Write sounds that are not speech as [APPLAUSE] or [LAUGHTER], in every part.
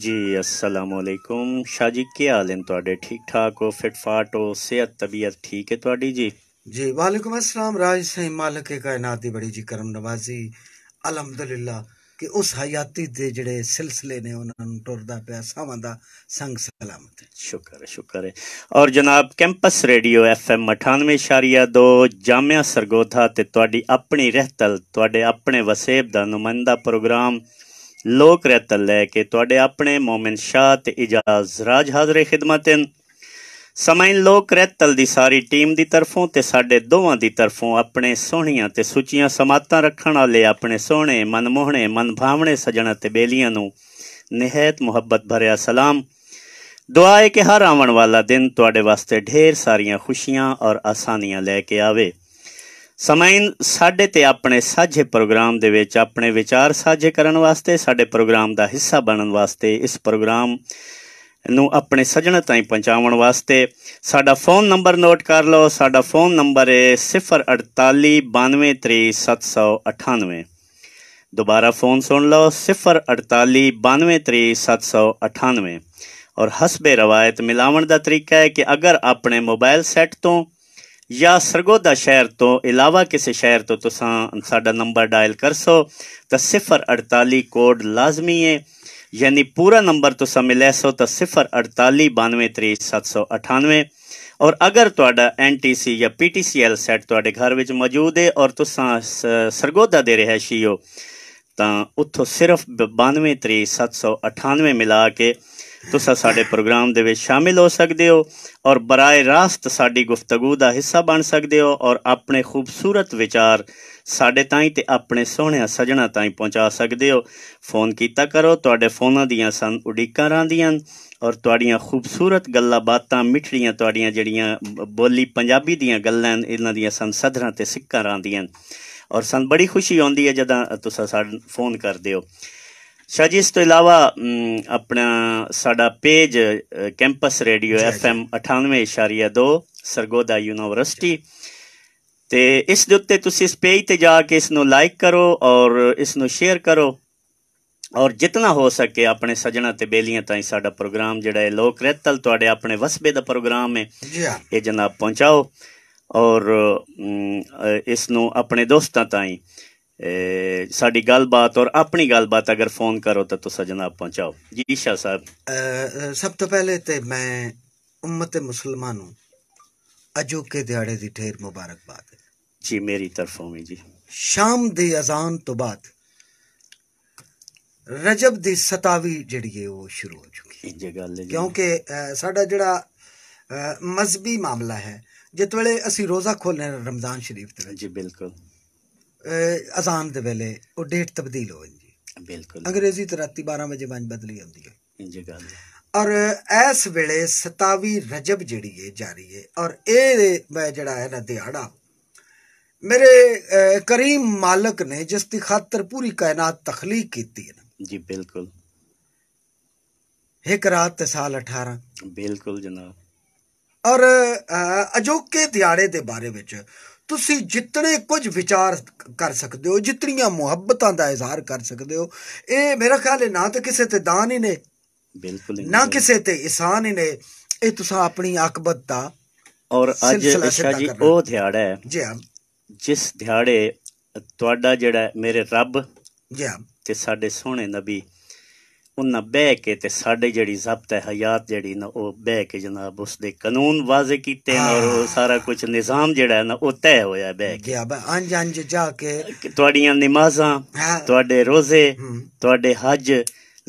ਜੀ ਅਸਲਾਮ ਅਲੈਕੁਮ ਸ਼ਾਹ ਜੀ ਕੀ ਹਾਲ ਹੈ ਤੁਹਾਡੇ ਠੀਕ ਠਾਕ ਹੋ ਫਿਟ ਫਾਟ ਹੋ ਸਿਹਤ ਤਬੀਅਤ ਠੀਕ ਹੈ ਤੁਹਾਡੀ ਜੀ ਜੀ ਵਾਲੇਕੁਮ ਅਸਲਾਮ ਰਾਜ ਸਹੀ ਮਾਲਕ ਕਾਇਨਾਤ ਦੀ ਬੜੀ ਜੀ ਕਰਮ ਨਵਾਜ਼ੀ ਅਲਹਮਦੁਲਿਲਾ ਕਿ ਉਸ ਹਯਾਤੀ ਦੇ ਜਿਹੜੇ ਸਿਲਸਿਲੇ ਨੇ ਉਹਨਾਂ ਨੂੰ ਟੁਰਦਾ ਪਿਆ ਸਾਵਾਂ ਦਾ ਸੰਗ ਸਲਾਮਤ ਹੈ ਸ਼ੁਕਰ ਹੈ ਸ਼ੁਕਰ ਹੈ ਔਰ ਜਨਾਬ ਕੈਂਪਸ ਰੇਡੀਓ ਐਫਐਮ 98.2 ਜਾਮਿਆ ਸਰਗੋਧਾ ਤੇ ਤੁਹਾਡੀ ਆਪਣੀ ਰਹਿਤਲ ਤੁਹਾਡੇ ਆਪਣੇ ਵਸੇਬ ਦਾ ਨੁਮਾਇੰਦਾ ਪ੍ਰੋਗਰਾਮ ਲੋਕ ਰਤ ਲੈ ਕੇ ਤੁਹਾਡੇ ਆਪਣੇ ਮੂਮਿਨ ਸ਼ਾਹ ਤੇ ਇਜਾਜ਼ ਰਾਜ ਹਾਜ਼ਰੇ ਖidmat ਸਮਾਂ ਲੋਕ ਰਹਿਤਲ ਦੀ ਸਾਰੀ ਟੀਮ ਦੀ ਤਰਫੋਂ ਤੇ ਸਾਡੇ ਦੋਵਾਂ ਦੀ ਤਰਫੋਂ ਆਪਣੇ ਸੋਹਣੀਆਂ ਤੇ ਸੁੱਚੀਆਂ ਸਮਾਤਾਂ ਰੱਖਣ ਵਾਲੇ ਆਪਣੇ ਸੋਹਣੇ ਮਨਮੋਹਣੇ ਮਨਭਾਵਣੇ ਸਜਣਾ ਤੇ ਬੇਲੀਆਂ ਨੂੰ ਨਿਹਾਇਤ ਮੁਹੱਬਤ ਭਰਿਆ ਸਲਾਮ ਦੁਆਏ ਕਿ ਹਰ ਆਉਣ ਵਾਲਾ ਦਿਨ ਤੁਹਾਡੇ ਵਾਸਤੇ ਢੇਰ ਸਾਰੀਆਂ ਖੁਸ਼ੀਆਂ ਔਰ ਆਸਾਨੀਆਂ ਲੈ ਕੇ ਆਵੇ ਸਮਾਂ ਸਾਡੇ ਤੇ ਆਪਣੇ ਸਾਂਝੇ ਪ੍ਰੋਗਰਾਮ ਦੇ ਵਿੱਚ ਆਪਣੇ ਵਿਚਾਰ ਸਾਂਝੇ ਕਰਨ ਵਾਸਤੇ ਸਾਡੇ ਪ੍ਰੋਗਰਾਮ ਦਾ ਹਿੱਸਾ ਬਣਨ ਵਾਸਤੇ ਇਸ ਪ੍ਰੋਗਰਾਮ ਨੂੰ ਆਪਣੇ ਸੱਜਣਾਂ ਤਾਈਂ ਪਹੁੰਚਾਉਣ ਵਾਸਤੇ ਸਾਡਾ ਫੋਨ ਨੰਬਰ ਨੋਟ ਕਰ ਲਓ ਸਾਡਾ ਫੋਨ ਨੰਬਰ ਹੈ 048923798 ਦੁਬਾਰਾ ਫੋਨ ਸੁਣ ਲਓ 048923798 ਔਰ ਹਸਬੇ ਰਵਾਇਤ ਮਿਲਾਉਣ ਦਾ ਤਰੀਕਾ ਹੈ ਕਿ ਅਗਰ ਆਪਣੇ ਮੋਬਾਈਲ ਸੈੱਟ ਤੋਂ या सरगोदा शहर तो इलावा किसी शहर तो ਤੋਂ नंबर डायल कर सो तो सिफर अड़ताली कोड लाजमी है यानी पूरा नंबर तो मिले सो तो सिफर अड़ताली बानवे त्री सत्त सौ अठानवे और अगर थोड़ा एन टी सी या P T C L set थोड़े घर में मौजूद है और तुस सरगोदा के रिहायशी हो तो उतो सिर्फ बानवे त्री सत्त सौ अठानवे मिला के ਤੁਸੀਂ ਸਾਡੇ ਪ੍ਰੋਗਰਾਮ ਦੇ ਵਿੱਚ ਸ਼ਾਮਿਲ ਹੋ ਸਕਦੇ ਹੋ ਔਰ ਬਰਾਏ ਰਾਸਤ ਸਾਡੀ ਗੁਫ਼ਤਗੂ ਦਾ ਹਿੱਸਾ ਬਣ ਸਕਦੇ ਹੋ ਔਰ ਆਪਣੇ ਖੂਬਸੂਰਤ ਵਿਚਾਰ ਸਾਡੇ ਤਾਈਂ ਤੇ ਆਪਣੇ ਸੋਹਣਿਆ ਸਜਣਾ ਤਾਈਂ ਪਹੁੰਚਾ ਸਕਦੇ ਹੋ ਫੋਨ ਕੀਤਾ ਕਰੋ ਤੁਹਾਡੇ ਫੋਨਾਂ ਦੀਆਂ ਸੰ ਉਡੀਕਾਂ ਰਾਂਦੀਆਂ ਔਰ ਤੁਹਾਡੀਆਂ ਖੂਬਸੂਰਤ ਗੱਲਾਂ ਬਾਤਾਂ ਮਿੱਠੀਆਂ ਤੁਹਾਡੀਆਂ ਜਿਹੜੀਆਂ ਬੋਲੀ ਪੰਜਾਬੀ ਦੀਆਂ ਗੱਲਾਂ ਇਹਨਾਂ ਦੀਆਂ ਸੰ ਸਧਰਾਂ ਤੇ ਸਿੱਕਾਂ ਰਾਂਦੀਆਂ ਔਰ ਸੰ ਬੜੀ ਖੁਸ਼ੀ ਆਉਂਦੀ ਹੈ ਜਦੋਂ ਤੁਸੀਂ ਸਾਡਾ ਫੋਨ ਕਰਦੇ ਹੋ ਸ਼ਾ ਜੀ ਇਸ ਤੋਂ ਇਲਾਵਾ ਆਪਣਾ ਸਾਡਾ page campus radio FM 98.2 Sargodha university ਤੇ ਇਸ ਦੇ ਉੱਤੇ ਤੁਸੀਂ ਇਸ ਪੇਜ ਤੇ ਜਾ ਕੇ ਇਸ ਨੂੰ ਲਾਈਕ ਕਰੋ ਔਰ ਇਸ ਨੂੰ ਸ਼ੇਅਰ ਕਰੋ ਔਰ ਜਿੰਨਾ ਹੋ ਸਕੇ ਆਪਣੇ ਸਜਣਾ ਤੇ ਬੇਲੀਆਂ ਤਾਈਂ ਸਾਡਾ ਪ੍ਰੋਗਰਾਮ ਜਿਹੜਾ ਹੈ ਲੋਕ ਰਹਿਤਲ ਤੁਹਾਡੇ ਆਪਣੇ ਵਸਬੇ ਦਾ ਪ੍ਰੋਗਰਾਮ ਹੈ ਇਹ ਜਨਾਬ ਪਹੁੰਚਾਓ ਔਰ ਇਸ ਨੂੰ ਆਪਣੇ ਦੋਸਤਾਂ ਤਾਈਂ ਸਾਡੀ ਗੱਲਬਾਤ ਔਰ ਆਪਣੀ ਗੱਲਬਾਤ ਅਗਰ ਫੋਨ ਕਰੋ ਤਾਂ ਤੁਸੀਂ ਜਨਾਬ ਪਹੁੰਚਾਓ ਜੀ ਸ਼ਾ ਸਾਹਿਬ ਸਭ ਤੋਂ ਪਹਿਲੇ ਤੇ ਮੈਂ ਉਮਮਤ ਮੁਸਲਮਾਨ ਨੂੰ ਅਜੋਕੇ ਦਿਹਾੜੇ ਦੀ ਢੇਰ ਮੁਬਾਰਕਬਾਦ ਜੀ ਮੇਰੀ ਤਰਫੋਂ ਵੀ ਜੀ ਸ਼ਾਮ ਦੀ ਅਜ਼ਾਨ ਤੋਂ ਬਾਅਦ ਰਜਬ ਦੀ 27 ਜਿਹੜੀ ਹੈ ਉਹ ਸ਼ੁਰੂ ਹੋ ਚੁੱਕੀ ਹੈ ਜੀ ਗੱਲ ਹੈ ਕਿਉਂਕਿ ਸਾਡਾ ਜਿਹੜਾ ਮਜ਼ਬੀ ਮਾਮਲਾ ਹੈ ਜਿਤ ਵੇਲੇ ਅਸੀਂ ਰੋਜ਼ਾ ਖੋਲਨੇ ਰਮਜ਼ਾਨ ਸ਼ਰੀਫ ਦੇ ਵਿੱਚ ਜੀ ਬਿਲਕੁਲ ਅਜ਼ਾਨ ਦੇ ਵੇਲੇ ਉਹ ਡੇਟ ਤਬਦੀਲ ਹੋ ਜਾਂਦੀ ਬਿਲਕੁਲ ਅੰਗਰੇਜ਼ੀ ਤੇ ਰਾਤੀ 12 ਵਜੇ ਵੰਜ ਬਦਲੀ ਹੁੰਦੀ ਹੈ ਇੰਜ ਗੱਲ ਔਰ ਇਸ ਵੇਲੇ 27 ਰਜਬ ਜਿਹੜੀ ਹੈ ਜਾਰੀ ਹੈ ਔਰ ਇਹ ਜਿਹੜਾ ਹੈ ਨਾ ਦਿਹਾੜਾ ਮੇਰੇ ਕਰੀਮ ਮਾਲਕ ਨੇ ਜਿਸ ਦੀ ਖਾਤਰ ਪੂਰੀ ਕਾਇਨਾਤ ਤਖਲੀਕ ਕੀਤੀ ਹੈ ਜੀ ਬਿਲਕੁਲ ਇੱਕ ਰਾਤ ਤੇ ਸਾਲ 18 ਬਿਲਕੁਲ ਜਨਾਬ ਔਰ ਅਜੋਕੇ ਦਿਹਾੜੇ ਦੇ ਬਾਰੇ ਵਿੱਚ ਤੁਸੀਂ ਜਿਤਨੇ ਕੁਝ ਵਿਚਾਰ ਕਰ ਸਕਦੇ ਹੋ ਜਿਤਨੀਆਂ ਮੁਹੱਬਤਾਂ ਦਾ ਇਜ਼ਹਾਰ ਕਰ ਸਕਦੇ ਹੋ ਇਹ ਮੇਰਾ ਖਿਆਲ ਹੈ ਨਾ ਤਾਂ ਕਿਸੇ ਤੇ ਦਾਨ ਹੀ ਨੇ ਬਿਲਕੁਲ ਨਾ ਕਿਸੇ ਤੇ ਇਸਾਨ ਹੀ ਨੇ ਇਹ ਤੁਸੀਂ ਆਪਣੀ ਅਕਬਤ ਦਾ ਔਰ ਅੱਜ ਇਸ਼ਾ ਜੀ ਉਹ ਦਿਹਾੜਾ ਹੈ ਜੀ ਹਾਂ ਜਿਸ ਦਿਹਾੜੇ ਤੁਹਾਡਾ ਜਿਹੜਾ ਮੇਰੇ ਰੱਬ ਜੀ ਹਾਂ ਤੇ ਸਾਡੇ ਸੋਹਣੇ ਨਬੀ ਉਹਨਾਂ ਬਹਿ ਕੇ ਤੇ ਸਾਡੇ ਜਿਹੜੀ ਜ਼ਬਤ ਹੈ ਹਯਾਤ ਜਿਹੜੀ ਨਾ ਉਹ ਬਹਿ ਕੇ ਜਨਾਬ ਉਸ ਦੇ ਕਾਨੂੰਨ ਵਾਜ਼ੇ ਕੀਤੇ ਨੇ ਔਰ ਉਹ ਸਾਰਾ ਕੁਝ ਨਿਜ਼ਾਮ ਜਿਹੜਾ ਨਾ ਉਹ ਤੈਅ ਹੋਇਆ ਬਹਿ ਕੇ ਅੰਜ ਅੰਜ ਜਾ ਕੇ ਤੁਹਾਡੀਆਂ ਨਮਾਜ਼ਾਂ ਤੁਹਾਡੇ ਰੋਜ਼ੇ ਤੁਹਾਡੇ ਹਜ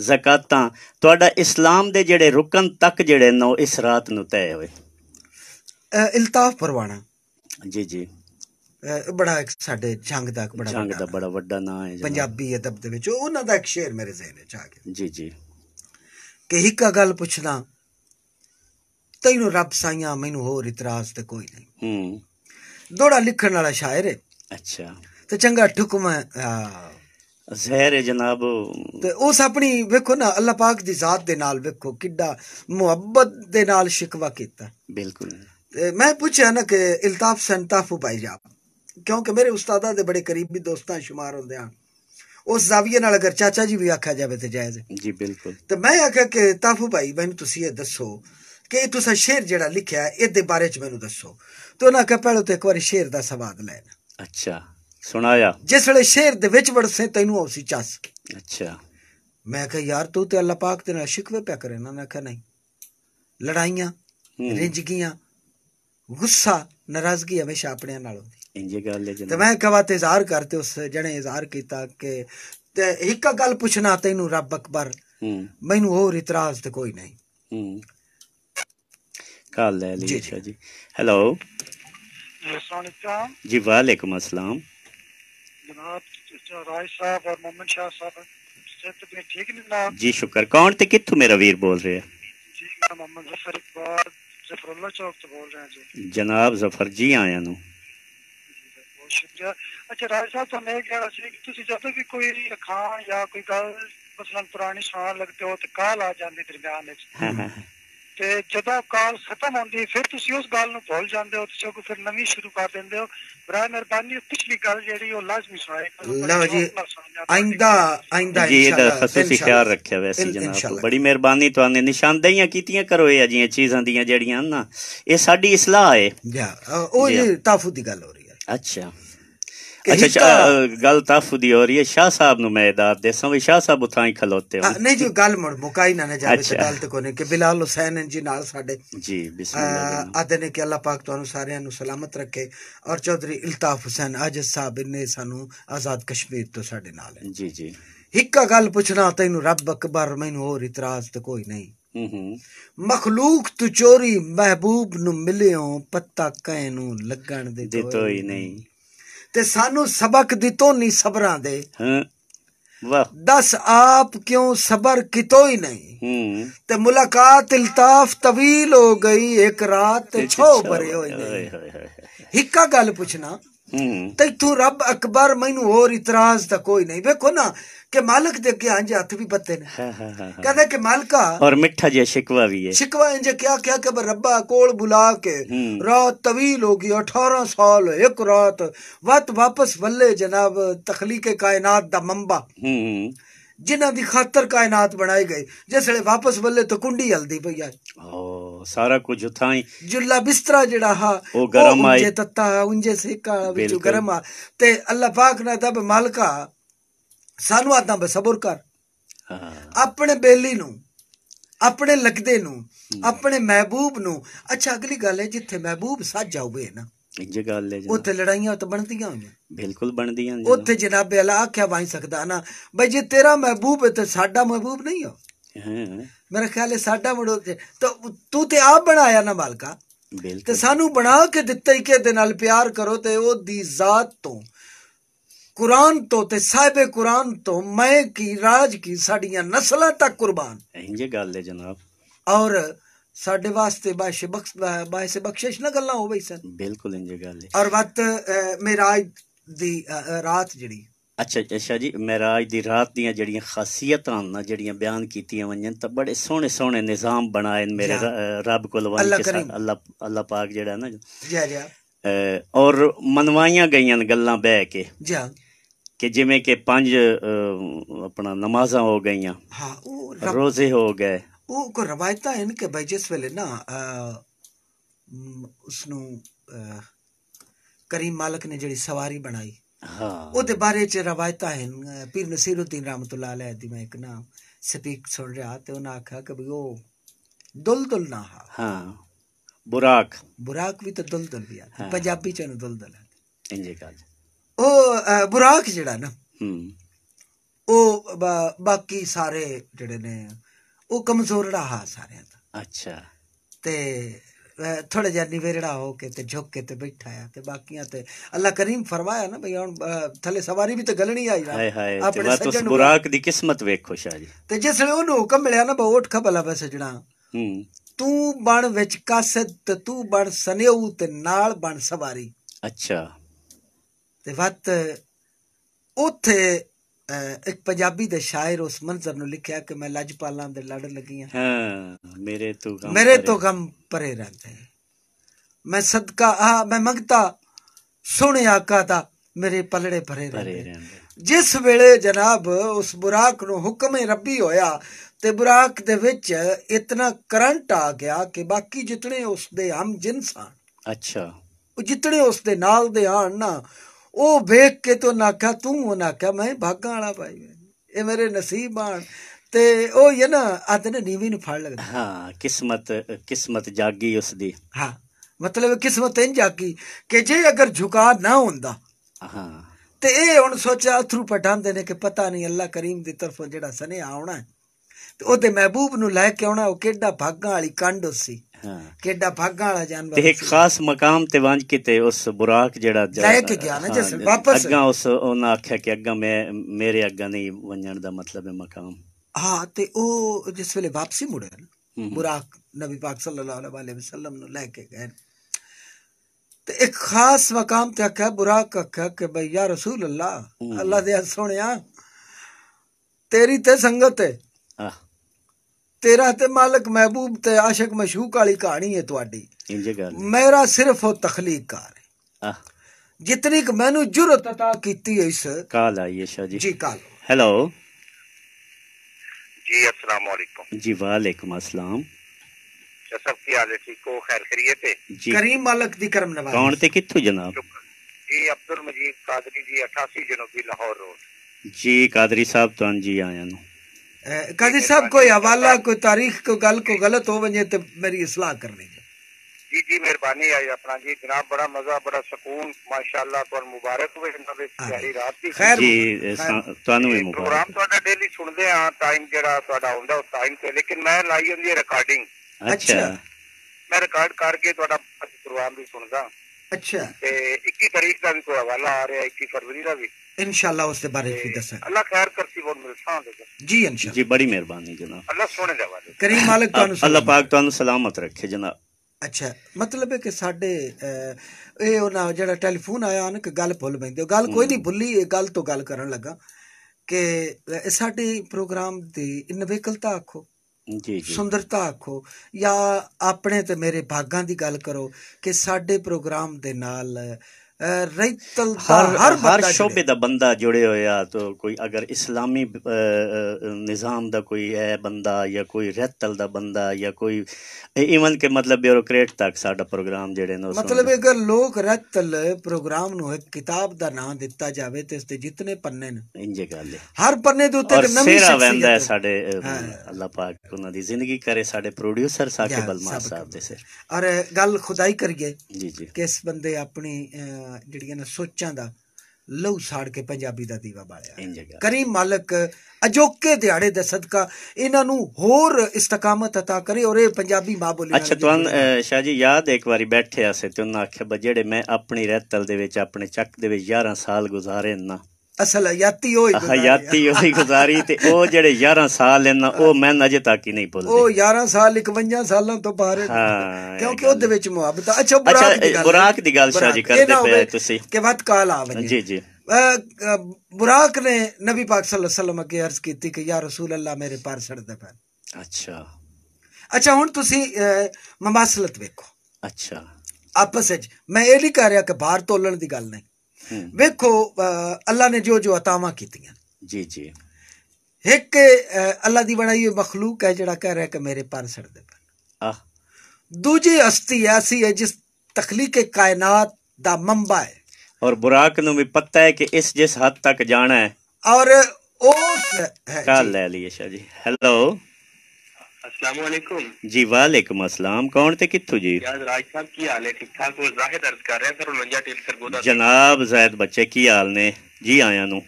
ਜ਼ਕਾਤਾਂ ਤੁਹਾਡਾ ਇਸਲਾਮ ਦੇ ਜਿਹੜੇ ਰੁਕਨ ਤੱਕ ਜਿਹੜੇ ਨੇ ਇਸ ਰਾਤ ਨੂੰ ਤੈਅ ਹੋਏ ਇਲਤਾਫ ਪਰਵਾਣਾ ਜੀ ਜੀ ਬੜਾ ਇੱਕ ਸਾਡੇ ਜੰਗ ਦਾ ਬੜਾ ਜੰਗ ਦਾ ਬੜਾ ਵੱਡਾ ਨਾਂ ਹੈ ਪੰਜਾਬੀ ਅਦਬ ਦੇ ਵਿੱਚ ਉਹਨਾਂ ਦਾ ਇੱਕ ਸ਼ੇਰ ਮੇਰੇ ਜ਼ਿਹਨ ਵਿੱਚ ਆ ਗਿਆ ਜੀ ਜੀ ਕਿ ਕਾ ਗੱਲ ਪੁੱਛਦਾ ਤੈਨੂੰ ਰੱਬ ਸਾਈਆਂ ਮੈਨੂੰ ਹੋਰ ਇਤਰਾਜ਼ ਤੇ ਕੋਈ ਨਹੀਂ ਹੂੰ ਦੋੜਾ ਲਿਖਣ ਵਾਲਾ ਸ਼ਾਇਰ ਹੈ ਅੱਛਾ ਤੇ ਚੰਗਾ ਠੁਕਮ ਜ਼ਹਿਰ ਹੈ ਜਨਾਬ ਤੇ ਉਸ ਆਪਣੀ ਵੇਖੋ ਨਾ ਅੱਲਾਹ ਪਾਕ ਦੀ ਜ਼ਾਤ ਦੇ ਨਾਲ ਵੇਖੋ ਕਿੱਡਾ ਮੁਹੱਬਤ ਦੇ ਨਾਲ ਸ਼ਿਕਵਾ ਕੀਤਾ ਬਿਲਕੁਲ ਮੈਂ ਪੁੱਛਿਆ ਨਾ ਕਿ ਇਲਤਾਫ ਸੰਤਾਫੂ ਭਾਈ ਜਾਬ ਕਿਉਂਕਿ ਮੇਰੇ ਉਸਤਾਦਾਂ ਦੇ ਬੜੇ ਕਰੀਬੀ ਦੋਸਤਾਂ شمار ਹੁੰਦੇ ਆ ਉਸ ਜ਼ਾਵੀਏ ਨਾਲ ਅਗਰ ਚਾਚਾ ਜੀ ਵੀ ਆਖਿਆ ਜਾਵੇ ਤੇ ਜਾਇਜ਼ ਜੀ ਬਿਲਕੁਲ ਤੇ ਮੈਂ ਆਖਿਆ ਕਿ ਤਾਫੂ ਭਾਈ ਮੈਨੂੰ ਤੁਸੀਂ ਇਹ ਦੱਸੋ ਕਿ ਤੁਸੀਂ ਸ਼ੇਰ ਜਿਹੜਾ ਲਿਖਿਆ ਇਹਦੇ ਬਾਰੇ ਚ ਮੈਨੂੰ ਦੱਸੋ ਤੇ ਉਹਨਾਂ ਕਹ ਪਹਿਲੋ ਤੇ ਇੱਕ ਵਾਰੀ ਸ਼ੇਰ ਦਾ ਸਵਾਦ ਲੈਣਾ ਅੱਛਾ ਸੁਣਾਇਆ ਜਿਸ ਵੇਲੇ ਸ਼ੇਰ ਦੇ ਵਿੱਚ ਵੜਸੇ ਤੈਨੂੰ ਆਉਸੀ ਚੱਸ ਅੱਛਾ ਮੈਂ ਕਿਹਾ ਯਾਰ ਤੂੰ ਤੇ ਅੱਲਾ ਪਾਕ ਤੇ ਨਾਲ ਸ਼ਿਕਵੇ ਪਿਆ ਕਰੇ ਨਾ ਮੈਂ ਕਿਹਾ ਨਹੀਂ ਲੜਾਈਆਂ ਰਿੰਜਗੀਆਂ ਗੁੱਸਾ ਨਰਾਜ਼ਗੀ ਹਮੇਸ਼ਾ ਆਪਣੇ ਨਾਲ ਹੁੰਦੀ ਇੰਜੇ ਗੱਲ ਲੈ ਜਨਾ ਤੇ ਮੈਂ ਕਹਾ ਤੇ ਇਜ਼ਹਾਰ ਕਰਤੇ ਉਸ ਜਣੇ ਇਜ਼ਹਾਰ ਕੀਤਾ ਕਿ ਤੇ ਇੱਕ ਗੱਲ ਪੁੱਛਣਾ ਤੈਨੂੰ ਰੱਬ ਅਕਬਰ ਮੈਨੂੰ ਹੋਰ ਇਤਰਾਜ਼ ਤੇ ਕੋਈ ਨਹੀਂ ਹੂੰ ਕਾਲ ਲੈ ਲਈ ਜੀ ਹੈਲੋ ਜੀ ਵਾਲੇਕਮ ਅਸਲਾਮ ਜਨਾਬ ਚਾਹ ਰਾਏ ਸਾਹਿਬ ਔਰ ਮੁਹੰਮਦ ਸ਼ਾਹ ਸਾਹਿਬ ਸਿਹਤ ਤੇ ਠੀਕ ਜੀ ਸ਼ੁਕਰ ਕੌਣ ਤੇ ਕਿੱਥੋਂ ਮੇਰਾ ਵੀਰ ਬੋਲ ਰਿਹਾ ਜੀ ਮੈਂ ਮੁਹੰਮਦ ਜ਼ਫਰ ਇਕਬਾਲ ਜ਼ਫਰੁੱਲਾ ਚੌਕ ਤੋਂ ਬੋਲ ਰਿਹਾ ਜੀ ਜਨਾਬ ਜ਼ਫਰ ਜੀ ਆਇਆਂ ਨੂੰ ਸ਼ੁਕਰੀਆ ਅੱਛਾ ਰਾਜ ਸਾਹਿਬ ਤੁਹਾਨੂੰ ਇਹ ਕਹਿਣਾ ਸੀ ਕਿ ਤੁਸੀਂ ਜਦੋਂ ਵੀ ਕੋਈ ਅਖਾਂ ਜਾਂ ਕੋਈ ਗੱਲ ਮਸਲਨ ਪੁਰਾਣੀ ਸ਼ਾਨ ਲੱਗਦੇ ਹੋ ਤੇ ਕਾਲ ਆ ਜਾਂਦੀ ਦਰਮਿਆਨ ਵਿੱਚ ਤੇ ਜਦੋਂ ਕਾਲ ਖਤਮ ਹੁੰਦੀ ਫਿਰ ਤੁਸੀਂ ਉਸ ਗੱਲ ਨੂੰ ਭੁੱਲ ਜਾਂਦੇ ਹੋ ਤੁਸੀਂ ਕੋਈ ਫਿਰ ਨਵੀਂ ਸ਼ੁਰੂ ਕਰ ਦਿੰਦੇ ਹੋ ਬਰਾਏ ਮਿਹਰਬਾਨੀ ਪਿਛਲੀ ਗੱਲ ਜਿਹੜੀ ਉਹ ਲਾਜ਼ਮੀ ਸੁਣਾਏ ਲਓ ਜੀ ਆਇੰਦਾ ਆਇੰਦਾ ਜੀ ਇਹਦਾ ਖਸੂਸੀ ਖਿਆਲ ਰੱਖਿਆ ਵੈਸੀ ਜਨਾਬ ਬੜੀ ਮਿਹਰਬਾਨੀ ਤੁਹਾਨੂੰ ਨਿਸ਼ਾਨਦੇਹੀਆਂ ਕੀਤੀਆਂ ਕਰੋ ਇਹ ਅਜੀਆਂ ਚੀਜ਼ਾਂ ਦੀਆਂ ਜਿਹੜੀਆਂ ਨਾ ਇਹ ਸਾਡੀ ਇਸਲਾਹ ਹੈ ਉਹ ਜੀ ਤਾਫੂ ਦੀ ਗੱਲ ਹੋ ਅੱਛਾ ਅੱਛਾ ਅੱਛਾ ਗੱਲ ਤਾਂ ਫੁਦੀ ਹੋ ਰਹੀ ਹੈ ਸ਼ਾਹ ਸਾਹਿਬ ਨੂੰ ਮੈਂ ਦਾਤ ਦੇਸਾਂ ਵੀ ਸ਼ਾਹ ਸਾਹਿਬ ਉਥਾਂ ਹੀ ਖਲੋਤੇ ਹੋ ਨਹੀਂ ਜੋ ਗੱਲ ਮੁੜ ਮੁਕਾਈ ਨਾ ਨਾ ਜਾਵੇ ਗੱਲ ਤੇ ਕੋਨੇ ਕਿ ਬਿਲਾਲ ਹੁਸੈਨ ਜੀ ਨਾਲ ਸਾਡੇ ਜੀ ਬਿਸਮਿਲ੍ਲਾ ਆਦੇ ਨੇ ਕਿ ਅੱਲਾਹ ਪਾਕ ਤੁਹਾਨੂੰ ਸਾਰਿਆਂ ਨੂੰ ਸਲਾਮਤ ਰੱਖੇ ਔਰ ਚੌਧਰੀ ਇਲਤਾਫ ਹੁਸੈਨ ਆਜਿਜ਼ ਸਾਹਿਬ ਨੇ ਸਾਨੂੰ ਆਜ਼ਾਦ ਕਸ਼ਮੀਰ ਤੋਂ ਸਾਡੇ ਨਾਲ ਹੈ ਜੀ ਜੀ ਇੱਕ ਗੱਲ ਪੁੱਛਣਾ ਤੈਨੂੰ ਰੱਬ ਅਕਬਰ ਮੈਨੂੰ ਹੋਰ ਇਤਰਾਜ਼ ਤੇ ਕੋਈ ਨਹੀਂ ਮਖਲੂਕ ਤੂੰ ਚੋਰੀ ਮਹਿਬੂਬ ਨੂੰ ਮਿਲਿਓ ਪੱਤਾ ਕੈ ਨੂੰ ਲੱਗਣ ਦੇ ਹੀ ਨਹੀਂ ਤੇ ਸਾਨੂੰ ਸਬਕ ਦਿੱਤੋ ਨਹੀਂ ਸਬਰਾਂ ਦੇ ਹਾਂ ਵਾਹ ਦਸ ਆਪ ਕਿਉਂ ਸਬਰ ਕਿਤੋ ਹੀ ਨਹੀਂ ਤੇ ਮੁਲਾਕਾਤ ਇਲਤਾਫ ਤਵੀਲ ਹੋ ਗਈ ਇੱਕ ਰਾਤ ਛੋ ਭਰੇ ਹੋਏ ਨੇ ਇੱਕਾ ਗੱਲ ਪੁੱਛਣਾ तू रब अकबर मैनू और इतराज तो कोई नहीं वेखो ना कि मालिक दे के अंज हथ भी बत्ते ने हाँ हाँ मालिका और मिठा जे शिकवा भी है शिकवा इंज क्या क्या कि रब्बा कोल बुला के रात तवील हो गई 18 साल एक रात वत वापस बल्ले जनाब तखलीक कायनात दा मंबा जिन्हां दी खातर कायनात बनाई गई जिसले वापस बल्ले तो कुंडी हलदी पई है ਸਾਰਾ ਕੁਝ ਉਥਾਂ ਹੀ ਜੁੱਲਾ ਬਿਸਤਰਾ ਜਿਹੜਾ ਹਾ ਉਹ ਗਰਮ ਆਈ ਜੇ ਤੱਤਾ ਉੰਜੇ ਸੇਕਾ ਵਿੱਚ ਗਰਮ ਆ ਤੇ ਅੱਲਾ ਪਾਕ ਨਾ ਦਬ ਮਾਲਕਾ ਸਾਨੂੰ ਆਦਾਂ ਬਸਬਰ ਕਰ ਆਪਣੇ ਬੇਲੀ ਨੂੰ ਆਪਣੇ ਲਗਦੇ ਨੂੰ ਆਪਣੇ ਮਹਿਬੂਬ ਨੂੰ ਅੱਛਾ ਅਗਲੀ ਗੱਲ ਹੈ ਜਿੱਥੇ ਮਹਿਬੂਬ ਸੱਜ ਹੋਵੇ ਨਾ ਇੰਜੇ ਗੱਲ ਹੈ ਉੱਥੇ ਲੜਾਈਆਂ ਉੱਥੇ ਬਣਦੀਆਂ ਹੋਈਆਂ ਬਿਲਕੁਲ ਬਣਦੀਆਂ ਜੀ ਉੱਥੇ ਜਨਾਬ ਅਲਾ ਆਖਿਆ ਵਾਈ ਸਕਦਾ ਨਾ ਬਈ ਜੇ ਤੇਰਾ ਮਹਿਬੂਬ ਹੈ ਤੇ ਸਾਡਾ ਮਹਿਬੂਬ ਨਹੀਂ ਹੋ ਮੇਰੇ ਖਿਆਲ ਹੈ ਸਾਡਾ ਮੜੋ ਤੇ ਤੂੰ ਤੇ ਆਪ ਬਣਾਇਆ ਨਾ ਮਾਲਕਾ ਤੇ ਸਾਨੂੰ ਬਣਾ ਕੇ ਦਿੱਤਾ ਹੀ ਕਿ ਦੇ ਨਾਲ ਪਿਆਰ ਕਰੋ ਤੇ ਉਹ ਦੀ ਜ਼ਾਤ ਤੋਂ ਕੁਰਾਨ ਤੋਂ ਤੇ ਸਾਹਿਬੇ ਕੁਰਾਨ ਤੋਂ ਮੈਂ ਕੀ ਰਾਜ ਕੀ ਸਾਡੀਆਂ ਨਸਲਾਂ ਤੱਕ ਕੁਰਬਾਨ ਇੰਜ ਗੱਲ ਹੈ ਜਨਾਬ ਔਰ ਸਾਡੇ ਵਾਸਤੇ ਬਾਸ਼ੇ ਬਖਸ਼ ਬਾਸ਼ੇ ਬਖਸ਼ਿਸ਼ ਨਾ ਗੱਲਾਂ ਹੋ ਬਈ ਸਰ ਬਿਲਕੁਲ ਇੰਜ ਗੱਲ ਹੈ ਔਰ ਵਤ ਮੇਰਾਜ ਦੀ ਰਾਤ ਜਿਹੜੀ ਅੱਛਾ ਅੱਛਾ ਜੀ ਮਹਿਰਾਜ ਦੀ ਰਾਤ ਦੀਆਂ ਜਿਹੜੀਆਂ ਖਾਸੀਅਤਾਂ ਨਾ ਜਿਹੜੀਆਂ ਬਿਆਨ ਕੀਤੀਆਂ ਵੰਜਨ ਤਾਂ ਬੜੇ ਸੋਹਣੇ ਸੋਹਣੇ ਨਿਜ਼ਾਮ ਬਣਾਏ ਮੇਰੇ ਰੱਬ ਕੋਲ ਵਾਂ ਕੇ ਅੱਲਾ ਅੱਲਾ ਪਾਕ ਜਿਹੜਾ ਨਾ ਜੀ ਜੀ ਔਰ ਮਨਵਾਈਆਂ ਗਈਆਂ ਗੱਲਾਂ ਬਹਿ ਕੇ ਜੀ ਕਿ ਜਿਵੇਂ ਕਿ ਪੰਜ ਆਪਣਾ ਨਮਾਜ਼ਾਂ ਹੋ ਗਈਆਂ ਹਾਂ ਉਹ ਰੋਜ਼ੇ ਹੋ ਗਏ ਉਹ ਕੋ ਰਵਾਇਤਾ ਹਨ ਕਿ ਬਈ ਜਿਸ ਵੇਲੇ ਨਾ ਉਸ ਨੂੰ ਕਰੀਮ ਮਾਲਕ ਨੇ ਜਿਹੜੀ ਸਵਾਰੀ ਬਣਾਈ ਹਾਂ ਉਹਦੇ ਬਾਰੇ ਚ ਰਵਾਇਤਾ ਹੈ ਪੀਰ ਨਸੀਰਉਦੀਨ ਰahmatullah ਅਲੈਹ ਦੀ ਮੈਂ ਇੱਕ ਨਾਮ ਸਪੀਕ ਸੁਣ ਰਿਹਾ ਤੇ ਉਹਨਾਂ ਆਖਿਆ ਕਿ ਵੀ ਉਹ ਦੁਲਦੁਲ ਨਾ ਹਾਂ ਬੁਰਾਕ ਬੁਰਾਕ ਵੀ ਤਾਂ ਦੁਲਦੁਲ ਵੀ ਆ ਪੰਜਾਬੀ ਚ ਉਹਨੂੰ ਦੁਲਦੁਲ ਆ ਇੰਜੇ ਕਾਲ ਉਹ ਬੁਰਾਕ ਜਿਹੜਾ ਨਾ ਹੂੰ ਉਹ ਬਾਕੀ ਸਾਰੇ ਜਿਹੜੇ ਨੇ ਉਹ ਕਮਜ਼ੋਰੜਾ ਰਹਾ ਸਾਰਿਆਂ ਦਾ ਅੱਛਾ ਤੇ ਥੋੜਾ ਜਿਹਾ ਨਿਵੇੜਾ ਹੋ ਕੇ ਤੇ ਝੁੱਕ ਕੇ ਤੇ ਬੈਠਾ ਆ ਤੇ ਬਾਕੀਆਂ ਤੇ ਅੱਲਾ ਕਰੀਮ ਫਰਮਾਇਆ ਨਾ ਭਈ ਹੁਣ ਥੱਲੇ ਸਵਾਰੀ ਵੀ ਤੇ ਗਲਣੀ ਆਈ ਹਾਏ ਹਾਏ ਆਪਣੇ ਸੱਜਣ ਨੂੰ ਬੁਰਾਕ ਦੀ ਕਿਸਮਤ ਵੇਖੋ ਸ਼ਾਹ ਜੀ ਤੇ ਜਿਸ ਵੇਲੇ ਉਹਨੂੰ ਹੁਕਮ ਮਿਲਿਆ ਨਾ ਬਹੁਤ ਖਬਲਾ ਬਸ ਸਜਣਾ ਹੂੰ ਤੂੰ ਬਣ ਵਿੱਚ ਕਸਦ ਤੇ ਤੂੰ ਬਣ ਸਨੇਉ ਤੇ ਨਾਲ ਬਣ ਸਵਾਰੀ ਅੱਛਾ ਤੇ ਵਤ ਉੱਥੇ ਇੱਕ ਪੰਜਾਬੀ ਦੇ ਸ਼ਾਇਰ ਉਸ ਮੰਜ਼ਰ ਨੂੰ ਲਿਖਿਆ ਕਿ ਮੈਂ ਲਜਪਾਲਾਂ ਦੇ ਲੜ ਲੱਗੀ ਹਾਂ ਹਾਂ ਮੇਰੇ ਤੋਂ ਗਮ ਮੇਰੇ ਤੋਂ ਗਮ ਪਰੇ ਰਹਿੰਦੇ ਮੈਂ ਸਦਕਾ ਆ ਮੈਂ ਮੰਗਤਾ ਸੋਹਣੇ ਆਕਾ ਦਾ ਮੇਰੇ ਪਲੜੇ ਭਰੇ ਰਹਿੰਦੇ ਜਿਸ ਵੇਲੇ ਜਨਾਬ ਉਸ ਬੁਰਾਕ ਨੂੰ ਹੁਕਮ ਰੱਬੀ ਹੋਇਆ ਤੇ ਬੁਰਾਕ ਦੇ ਵਿੱਚ ਇਤਨਾ ਕਰੰਟ ਆ ਗਿਆ ਕਿ ਬਾਕੀ ਜਿਤਨੇ ਉਸ ਦੇ ਹਮ ਜਿਨਸਾਂ ਅੱਛਾ ਉਹ ਜਿਤਨੇ ਉਸ ਦੇ ਨਾਲ ਦੇ ਆਣ ਨਾ ਉਹ ਵੇਖ ਕੇ ਤੋਂ ਨਾਖਾ ਤੂੰ ਉਹ ਨਾਖਾ ਮੈਂ ਭਾਗਾ ਵਾਲਾ ਭਾਈ ਇਹ ਮੇਰੇ ਨਸੀਬ ਆਣ ਤੇ ਉਹ ਇਹ ਨਾ ਆਦਨ ਨੀਵੀਂ ਨੂੰ ਫੜ ਲੱਗਦਾ ਹਾਂ ਕਿਸਮਤ ਕਿਸਮਤ ਜਾਗੀ ਉਸ ਦੀ ਹਾਂ ਮਤਲਬ ਕਿਸਮਤ ਇੰਜ ਜਾਗੀ ਕਿ ਜੇ ਅਗਰ ਝੁਕਾ ਨਾ ਹੁੰਦਾ ਹਾਂ ਤੇ ਇਹ ਹੁਣ ਸੋਚਿਆ ਅਥਰੂ ਪਟਾਂਦੇ ਨੇ ਕਿ ਪਤਾ ਨਹੀਂ ਅੱਲਾ ਕਰੀਮ ਦੀ ਤਰਫੋਂ ਜਿਹੜਾ ਸਨੇਹਾ ਆਉਣਾ ਤੇ ਉਹਦੇ ਮਹਿਬੂਬ ਨੂੰ ਲੈ ਕੇ ਆਉਣਾ ਉਹ ਕਿੱਡਾ ਭਾਗਾ ਵਾਲੀ ਕੰਡ ਸੀ ਕਿੱਡਾ ਭਾਗਾਂ ਵਾਲਾ ਜਾਨਵਰ ਤੇ ਇੱਕ ਖਾਸ ਮਕਾਮ ਤੇ ਵੰਜ ਕਿਤੇ ਉਸ ਬੁਰਾਕ ਜਿਹੜਾ ਲੈ ਕੇ ਗਿਆ ਨਾ ਜਿਸ ਵਾਪਸ ਅੱਗਾ ਉਸ ਉਹਨਾਂ ਆਖਿਆ ਕਿ ਅੱਗਾ ਮੈਂ ਮੇਰੇ ਅੱਗਾ ਨਹੀਂ ਵੰਜਣ ਦਾ ਮਤਲਬ ਹੈ ਮਕਾਮ ਹਾਂ ਤੇ ਉਹ ਜਿਸ ਵੇਲੇ ਵਾਪਸੀ ਮੁੜਿਆ ਨਾ ਬੁਰਾਕ ਨਬੀ ਪਾਕ ਸੱਲੱਲਾਹੁ ਅਲੈਹਿ ਵਸੱਲਮ ਨੂੰ ਲੈ ਕੇ ਗਏ ਤੇ ਇੱਕ ਖਾਸ ਮਕਾਮ ਤੇ ਆਖਿਆ ਬੁਰਾਕ ਆਖਿਆ ਕਿ ਬਈ ਯਾ ਰਸੂਲ ਅੱਲਾਹ ਅੱਲਾਹ ਦੇ ਸੋਹਣਿਆ ਤੇਰੀ ਤੇ ਸੰਗਤ ਹੈ ਆਹ ਤੇਰਾ ਤੇ ਮਾਲਕ ਮਹਿਬੂਬ ਤੇ ਆਸ਼ਿਕ ਮਸ਼ੂਕ ਵਾਲੀ ਕਹਾਣੀ ਹੈ ਤੁਹਾਡੀ ਇੰਜ ਗੱਲ ਮੇਰਾ ਸਿਰਫ ਉਹ ਤਖਲੀਕਾਰ ਹੈ ਜਿਤਨੀ ਕ ਮੈਨੂੰ ਜੁਰਤ عطا ਕੀਤੀ ਹੈ ਇਸ ਕਾਲ ਆਈ ਸ਼ਾ ਜੀ ਜੀ ਕਾਲ ਹੈਲੋ ਜੀ ਅਸਲਾਮ ਵਾਲੇਕੁਮ ਜੀ ਵਾਲੇਕੁਮ ਅਸਲਾਮ ਸਭ ਕੀ ਹਾਲ ਹੈ ਠੀਕ ਹੋ ਖੈਰ ਤੇ ਜੀ ਕਰੀਮ ਮਾਲਕ ਦੀ ਕਰਮ ਨਵਾਜ਼ ਕੌਣ ਤੇ ਕਿੱਥੋਂ ਜਨਾਬ ਜੀ ਅਬਦੁਲ ਮਜੀਦ ਕਾਦਰੀ ਜੀ 88 ਜਨੋਬੀ ਲਾਹੌਰ ਰੋਡ ਜੀ ਕਾਦਰੀ ਸਾਹਿਬ ਤੁਹਾਨੂੰ ਜੀ ਆਇਆਂ ਨੂੰ कादी साहब कोई हवाला कोई तारीख को गल को गलत हो बजे तो मेरी इसलाह कर लीजिए जी जी मेहरबानी आई अपना जी जनाब बड़ा मजा बड़ा सुकून माशाल्लाह तो मुबारक हुए इन्होंने हाँ प्यारी रात की खैर जी तानू ही मुबारक प्रोग्राम तोड़ा डेली सुन हां टाइम जेड़ा तोड़ा हुंदा उस टाइम पे लेकिन मैं लाई हुंदी रिकॉर्डिंग अच्छा।, अच्छा मैं रिकॉर्ड करके तोड़ा प्रोग्राम भी सुनदा अच्छा ते 21 तारीख का भी कोई हवाला आ रहा है 21 फरवरी का भी ਇਨਸ਼ਾਅੱਲਾ ਉਸ इंशाल्लाह उससे बारे में दसा अल्लाह खैर करसी बहुत ਦੇ ਜੀ ਇਨਸ਼ਾਅੱਲਾ ਜੀ ਬੜੀ ਮਿਹਰਬਾਨੀ ਜਨਾਬ अल्लाह ਸੋਹਣੇ दे ਵਾਲੇ ਕਰੀਮ ਮਾਲਕ ਤੁਹਾਨੂੰ ਅੱਲਾਹ ਪਾਕ ਤੁਹਾਨੂੰ ਸਲਾਮਤ ਰੱਖੇ ਜਨਾਬ ਅੱਛਾ ਮਤਲਬ ਹੈ ਕਿ ਸਾਡੇ ਇਹ ਉਹਨਾਂ ਜਿਹੜਾ ਟੈਲੀਫੋਨ ਆਇਆ ਨਾ ਕਿ ਗੱਲ ਭੁੱਲ ਬੈਂਦੇ ਗੱਲ ਕੋਈ ਨਹੀਂ ਭੁੱਲੀ ਇਹ ਗੱਲ ਤੋਂ ਗੱਲ ਕਰਨ ਲੱਗਾ ਕਿ ਸਾਡੇ ਪ੍ਰੋਗਰਾਮ ਦੀ ਇਨਵੇਕਲਤਾ ਆਖੋ ਜੀ ਜੀ ਸੁੰਦਰਤਾ ਆਖੋ ਜਾਂ ਆਪਣੇ ਤੇ ਮੇਰੇ ਭਾਗਾਂ ਦੀ ਗੱਲ ਕਰੋ ਕਿ ਸਾਡੇ ਪ੍ਰੋਗਰਾਮ ਦੇ ਨਾਲ ਰੈਤਲ ਹਰ ਹਰ ਸ਼ੋਬੇ ਦਾ ਬੰਦਾ ਜੁੜੇ ਹੋਇਆ ਤਾਂ ਕੋਈ ਅਗਰ ਇਸਲਾਮੀ ਨਿਜ਼ਾਮ ਦਾ ਕੋਈ ਹੈ ਬੰਦਾ ਜਾਂ ਕੋਈ ਰੈਤਲ ਦਾ ਬੰਦਾ ਜਾਂ ਕੋਈ ਇਵਨ ਕੇ ਮਤਲਬ ਬਿਊਰੋਕ੍ਰੇਟ ਤੱਕ ਸਾਡਾ ਪ੍ਰੋਗਰਾਮ ਜਿਹੜੇ ਨੇ ਮਤਲਬ ਅਗਰ ਲੋਕ ਰੈਤਲ ਪ੍ਰੋਗਰਾਮ ਨੂੰ ਇੱਕ ਕਿਤਾਬ ਦਾ ਨਾਮ ਦਿੱਤਾ ਜਾਵੇ ਤੇ ਇਸ ਤੇ ਜਿੰਨੇ ਪੰਨੇ ਨੇ ਇੰਜੇ ਗੱਲ ਹੈ ਹਰ ਪੰਨੇ ਦੇ ਉੱਤੇ ਇੱਕ ਨਵੀਂ ਸਿਰਾ ਵੰਦਾ ਹੈ ਸਾਡੇ ਅੱਲਾਹ ਪਾਕ ਉਹਨਾਂ ਦੀ ਜ਼ਿੰਦਗੀ ਕਰੇ ਸਾਡੇ ਪ੍ਰੋਡਿਊਸਰ ਸਾਕਿਬ ਬਲਮਾਨ ਸਾਹਿਬ ਦੇ ਸਿਰ ਅਰੇ ਗੱਲ ਖੁਦਾਈ ਕਰੀਏ ਜੀ ਜੀ ਕਿਸ ਬੰਦੇ ਆਪਣੀ ਜਿਹੜੀਆਂ ਨੇ ਸੋਚਾਂ ਦਾ ਲਹੂ ਸਾੜ ਕੇ ਪੰਜਾਬੀ ਦਾ ਦੀਵਾ ਬਾਲਿਆ ਕਰੀਮ ਮਾਲਕ ਅਜੋਕੇ ਦਿਹਾੜੇ ਦਾ ਸਦਕਾ ਇਹਨਾਂ ਨੂੰ ਹੋਰ ਇਸਤਕਾਮਤ عطا ਕਰੇ ਔਰ ਇਹ ਪੰਜਾਬੀ ਮਾਂ ਬੋਲੀ ਅੱਛਾ ਤੁਹਾਨੂੰ ਸ਼ਾਹ ਜੀ ਯਾਦ ਇੱਕ ਵਾਰੀ ਬੈਠੇ ਆਸੇ ਤੇ ਉਹਨਾਂ ਆਖਿਆ ਜਿਹੜੇ ਮੈਂ ਆਪਣੀ ਰਹਿਤਲ ਦੇ ਵਿੱਚ ਆਪਣੇ ਚੱਕ ਦੇ ਵਿੱਚ 11 ਸਾਲ ਗੁਜ਼ਾਰੇ ਨਾ ਅਸਲ ਹਯਾਤੀ ਹੋਈ ਗੁਜ਼ਾਰੀ ਹਯਾਤੀ ਹੋਈ ਗੁਜ਼ਾਰੀ ਤੇ ਉਹ ਜਿਹੜੇ 11 ਸਾਲ ਇਹਨਾਂ ਉਹ ਮੈਂ ਅਜੇ ਤੱਕ ਹੀ ਨਹੀਂ ਭੁੱਲਦੇ ਉਹ 11 ਸਾਲ 51 ਸਾਲਾਂ ਤੋਂ ਬਾਹਰ ਕਿਉਂਕਿ ਉਹਦੇ ਵਿੱਚ ਮੁਹੱਬਤ ਅੱਛਾ ਬੁਰਾਕ ਦੀ ਗੱਲ ਬੁਰਾਕ ਦੀ ਗੱਲ ਸ਼ਾਹ ਜੀ ਕਰਦੇ ਪਏ ਤੁਸੀਂ ਕਿ ਵਤ ਕਾਲ ਵਜੇ ਜੀ ਜੀ ਬੁਰਾਕ ਨੇ ਨਬੀ ਪਾਕ ਸੱਲੱਲਾਹੁ ਅਲੈਹਿ ਵਸੱਲਮ ਅੱਗੇ ਅਰਜ਼ ਕੀਤੀ ਕਿ ਯਾ ਰਸੂਲ ਅੱਲਾ ਮੇਰੇ ਪਰ ਸੜਦੇ ਪੈ ਅੱਛਾ ਅੱਛਾ ਹੁਣ ਤੁਸੀਂ ਮਮਾਸਲਤ ਵੇਖੋ ਅੱਛਾ ਆਪਸ ਵਿੱਚ ਮੈਂ ਇਹ ਨਹੀਂ ਕਰ ਰਿਹਾ ਕਿ ਬਾਹਰ ਤੋਲਣ ਦੀ ਗੱਲ ਨਹੀਂ ਵੇਖੋ ਅੱਲਾ ਨੇ ਜੋ ਜੋ ਅਤਾਵਾਂ ਕੀਤੀਆਂ ਜੀ ਜੀ ਇੱਕ ਅੱਲਾ ਦੀ ਬਣਾਈ ਹੋਈ ਮਖਲੂਕ ਹੈ ਜਿਹੜਾ ਕਹਿ ਰਿਹਾ ਕਿ ਮੇਰੇ ਪਰ ਸੜਦੇ ਪਰ ਆਹ ਦੂਜੀ ਹਸਤੀ ਐਸੀ ਹੈ ਜਿਸ ਤਖਲੀਕ ਕਾਇਨਾਤ ਦਾ ਮੰਬਾ ਹੈ ਔਰ ਬੁਰਾਕ ਨੂੰ ਵੀ ਪਤਾ ਹੈ ਕਿ ਇਸ ਜਿਸ ਹੱਦ ਤੱਕ ਜਾਣਾ ਹੈ ਔਰ ਉਸ ਕੱਲ ਲੈ ਲਈ ਸ਼ਾ ਜੀ ਹੈਲੋ ਅਸਲਾਮ ਜੀ ਵਾਲੇਕੁਮ ਅਸਲਾਮ ਕੌਣ ਤੇ ਕਿੱਥੋਂ ਜੀ ਯਾਰ ਰਾਜ ਸਾਹਿਬ ਕੀ ਹਾਲ ਹੈ ਠੀਕ ਠਾਕ ਹੋ ਜ਼ਾਹਿਦ ਅਰਜ਼ ਕਰ ਰਿਹਾ ਸਰ 49 ਟੀਲ ਸਰਗੋਦਾ ਜਨਾਬ ਜ਼ੈਦ ਬੱਚੇ ਕੀ ਹਾਲ ਨੇ ਜੀ ਆਇਆਂ ਨੂੰ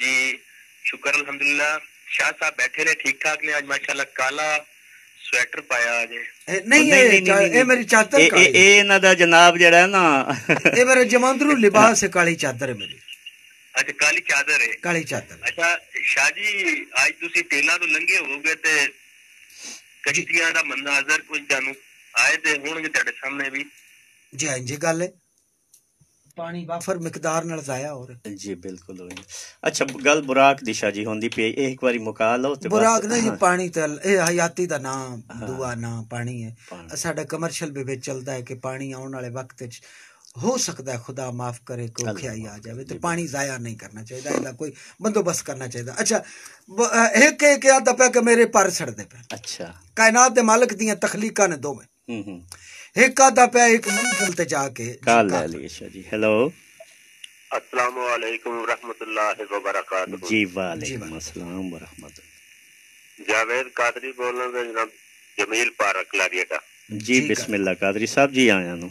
ਜੀ ਸ਼ੁਕਰ ਅਲਹਮਦੁਲਿਲਾ ਸ਼ਾਹ ਸਾਹਿਬ ਬੈਠੇ ਨੇ ਠੀਕ ਠਾਕ ਨੇ ਅੱਜ ਮਾਸ਼ਾਅੱਲਾ ਕਾਲਾ ਸਵੈਟਰ ਪਾਇਆ ਅੱਜ ਨਹੀਂ ਇਹ ਇਹ ਮੇਰੀ ਚਾਦਰ ਕਾਲੀ ਇਹ ਇਹ ਇਹਨਾਂ ਦਾ ਜਨਾਬ ਜਿਹੜਾ ਹੈ ਨਾ ਇਹ ਮੇਰੇ ਜਮਾਂਦਰੂ ਲਿਬਾਸ ਹੈ ਕਾਲੀ ਚਾਦਰ ਹੈ ਮੇਰੀ ਅੱਛਾ ਕਾਲੀ ਚਾਦਰ ਹੈ ਕਾਲੀ ਚਾਦਰ ਅੱਛਾ ਸ਼ਾਹ ਜੀ ਅੱਜ ਤੁਸੀਂ ਤੇਲਾਂ ਤੋਂ ਲੰਘੇ ਹੋਗੇ ਤੇ ਕਸ਼ਤੀਆਂ ਦਾ ਮੰਨਾਜ਼ਰ ਕੋਈ ਜਾਨੂੰ ਆਏ ਤੇ ਹੋਣਗੇ ਤੁਹਾਡੇ ਸਾਹਮਣੇ ਵੀ ਜੀ ਹਾਂ ਜੀ ਗੱਲ ਹੈ ਪਾਣੀ ਵਾਫਰ ਮਿਕਦਾਰ ਨਾਲ ਜ਼ਾਇਆ ਹੋ ਰਿਹਾ ਜੀ ਬਿਲਕੁਲ ਅੱਛਾ ਗੱਲ ਬੁਰਾਕ ਦਿਸ਼ਾ ਜੀ ਹੁੰਦੀ ਪਈ ਇਹ ਇੱਕ ਵਾਰੀ ਮੁਕਾ ਲਓ ਤੇ ਬੁਰਾਕ ਨਹੀਂ ਪਾਣੀ ਤੇ ਇਹ ਹਯਾਤੀ ਦਾ ਨਾਮ ਦੁਆ ਨਾ ਪਾਣੀ ਹੈ ਸਾਡਾ ਕਮਰਸ਼ੀਅਲ ਵੀ ਵਿੱਚ ਚੱਲਦਾ ਹੈ ਕਿ ਪਾਣੀ ਆਉਣ ਵਾਲੇ ਵਕਤ ਵਿੱਚ ਹੋ ਸਕਦਾ ਖੁਦਾ ਮਾਫ ਕਰੇ ਕੋਈ ਖਿਆਈ ਆ ਜਾਵੇ ਤੇ ਪਾਣੀ ਜ਼ਾਇਆ ਨਹੀਂ ਕਰਨਾ ਚਾਹੀਦਾ ਇਹਦਾ ਕੋਈ ਬੰਦੋਬਸਤ ਕਰਨਾ ਚਾਹੀਦਾ ਅੱਛਾ ਇੱਕ ਇਹ ਕਿਹਾ ਤਾਂ ਪਿਆ ਕਿ ਮੇਰੇ ਪਰ ਛੜਦੇ ਪਏ ਅੱਛਾ ਕਾਇਨਾਤ ਦੇ ਮਾਲਕ ਦੀਆਂ ਤਖਲੀਕਾਂ ਨੇ ਦੋਵੇਂ ਹੂੰ ਹੂੰ ਇੱਕ ਆਦਾ ਪਿਆ ਇੱਕ ਮੰਜ਼ਲ ਤੇ ਜਾ ਕੇ ਕਾਲ ਲਈ ਅੱਛਾ ਜੀ ਹੈਲੋ ਅਸਲਾਮ ਵਾਲੇਕੁਮ ਰਹਿਮਤੁਲਾਹ ਵਬਰਕਾਤੁਹ ਜੀ ਵਾਲੇਕੁਮ ਅਸਲਾਮ ਵਰਹਿਮਤ ਜਾਵੇਦ ਕਾਦਰੀ ਬੋਲਣ ਦੇ ਜਨਾਬ ਜਮੀਲ ਪਾਰਕ ਲਾਰੀਆ ਦਾ ਜੀ ਬਿਸਮਿਲ੍ਲਾ ਕਾਦਰੀ ਸਾਹਿਬ ਜੀ ਆਇਆਂ ਨੂੰ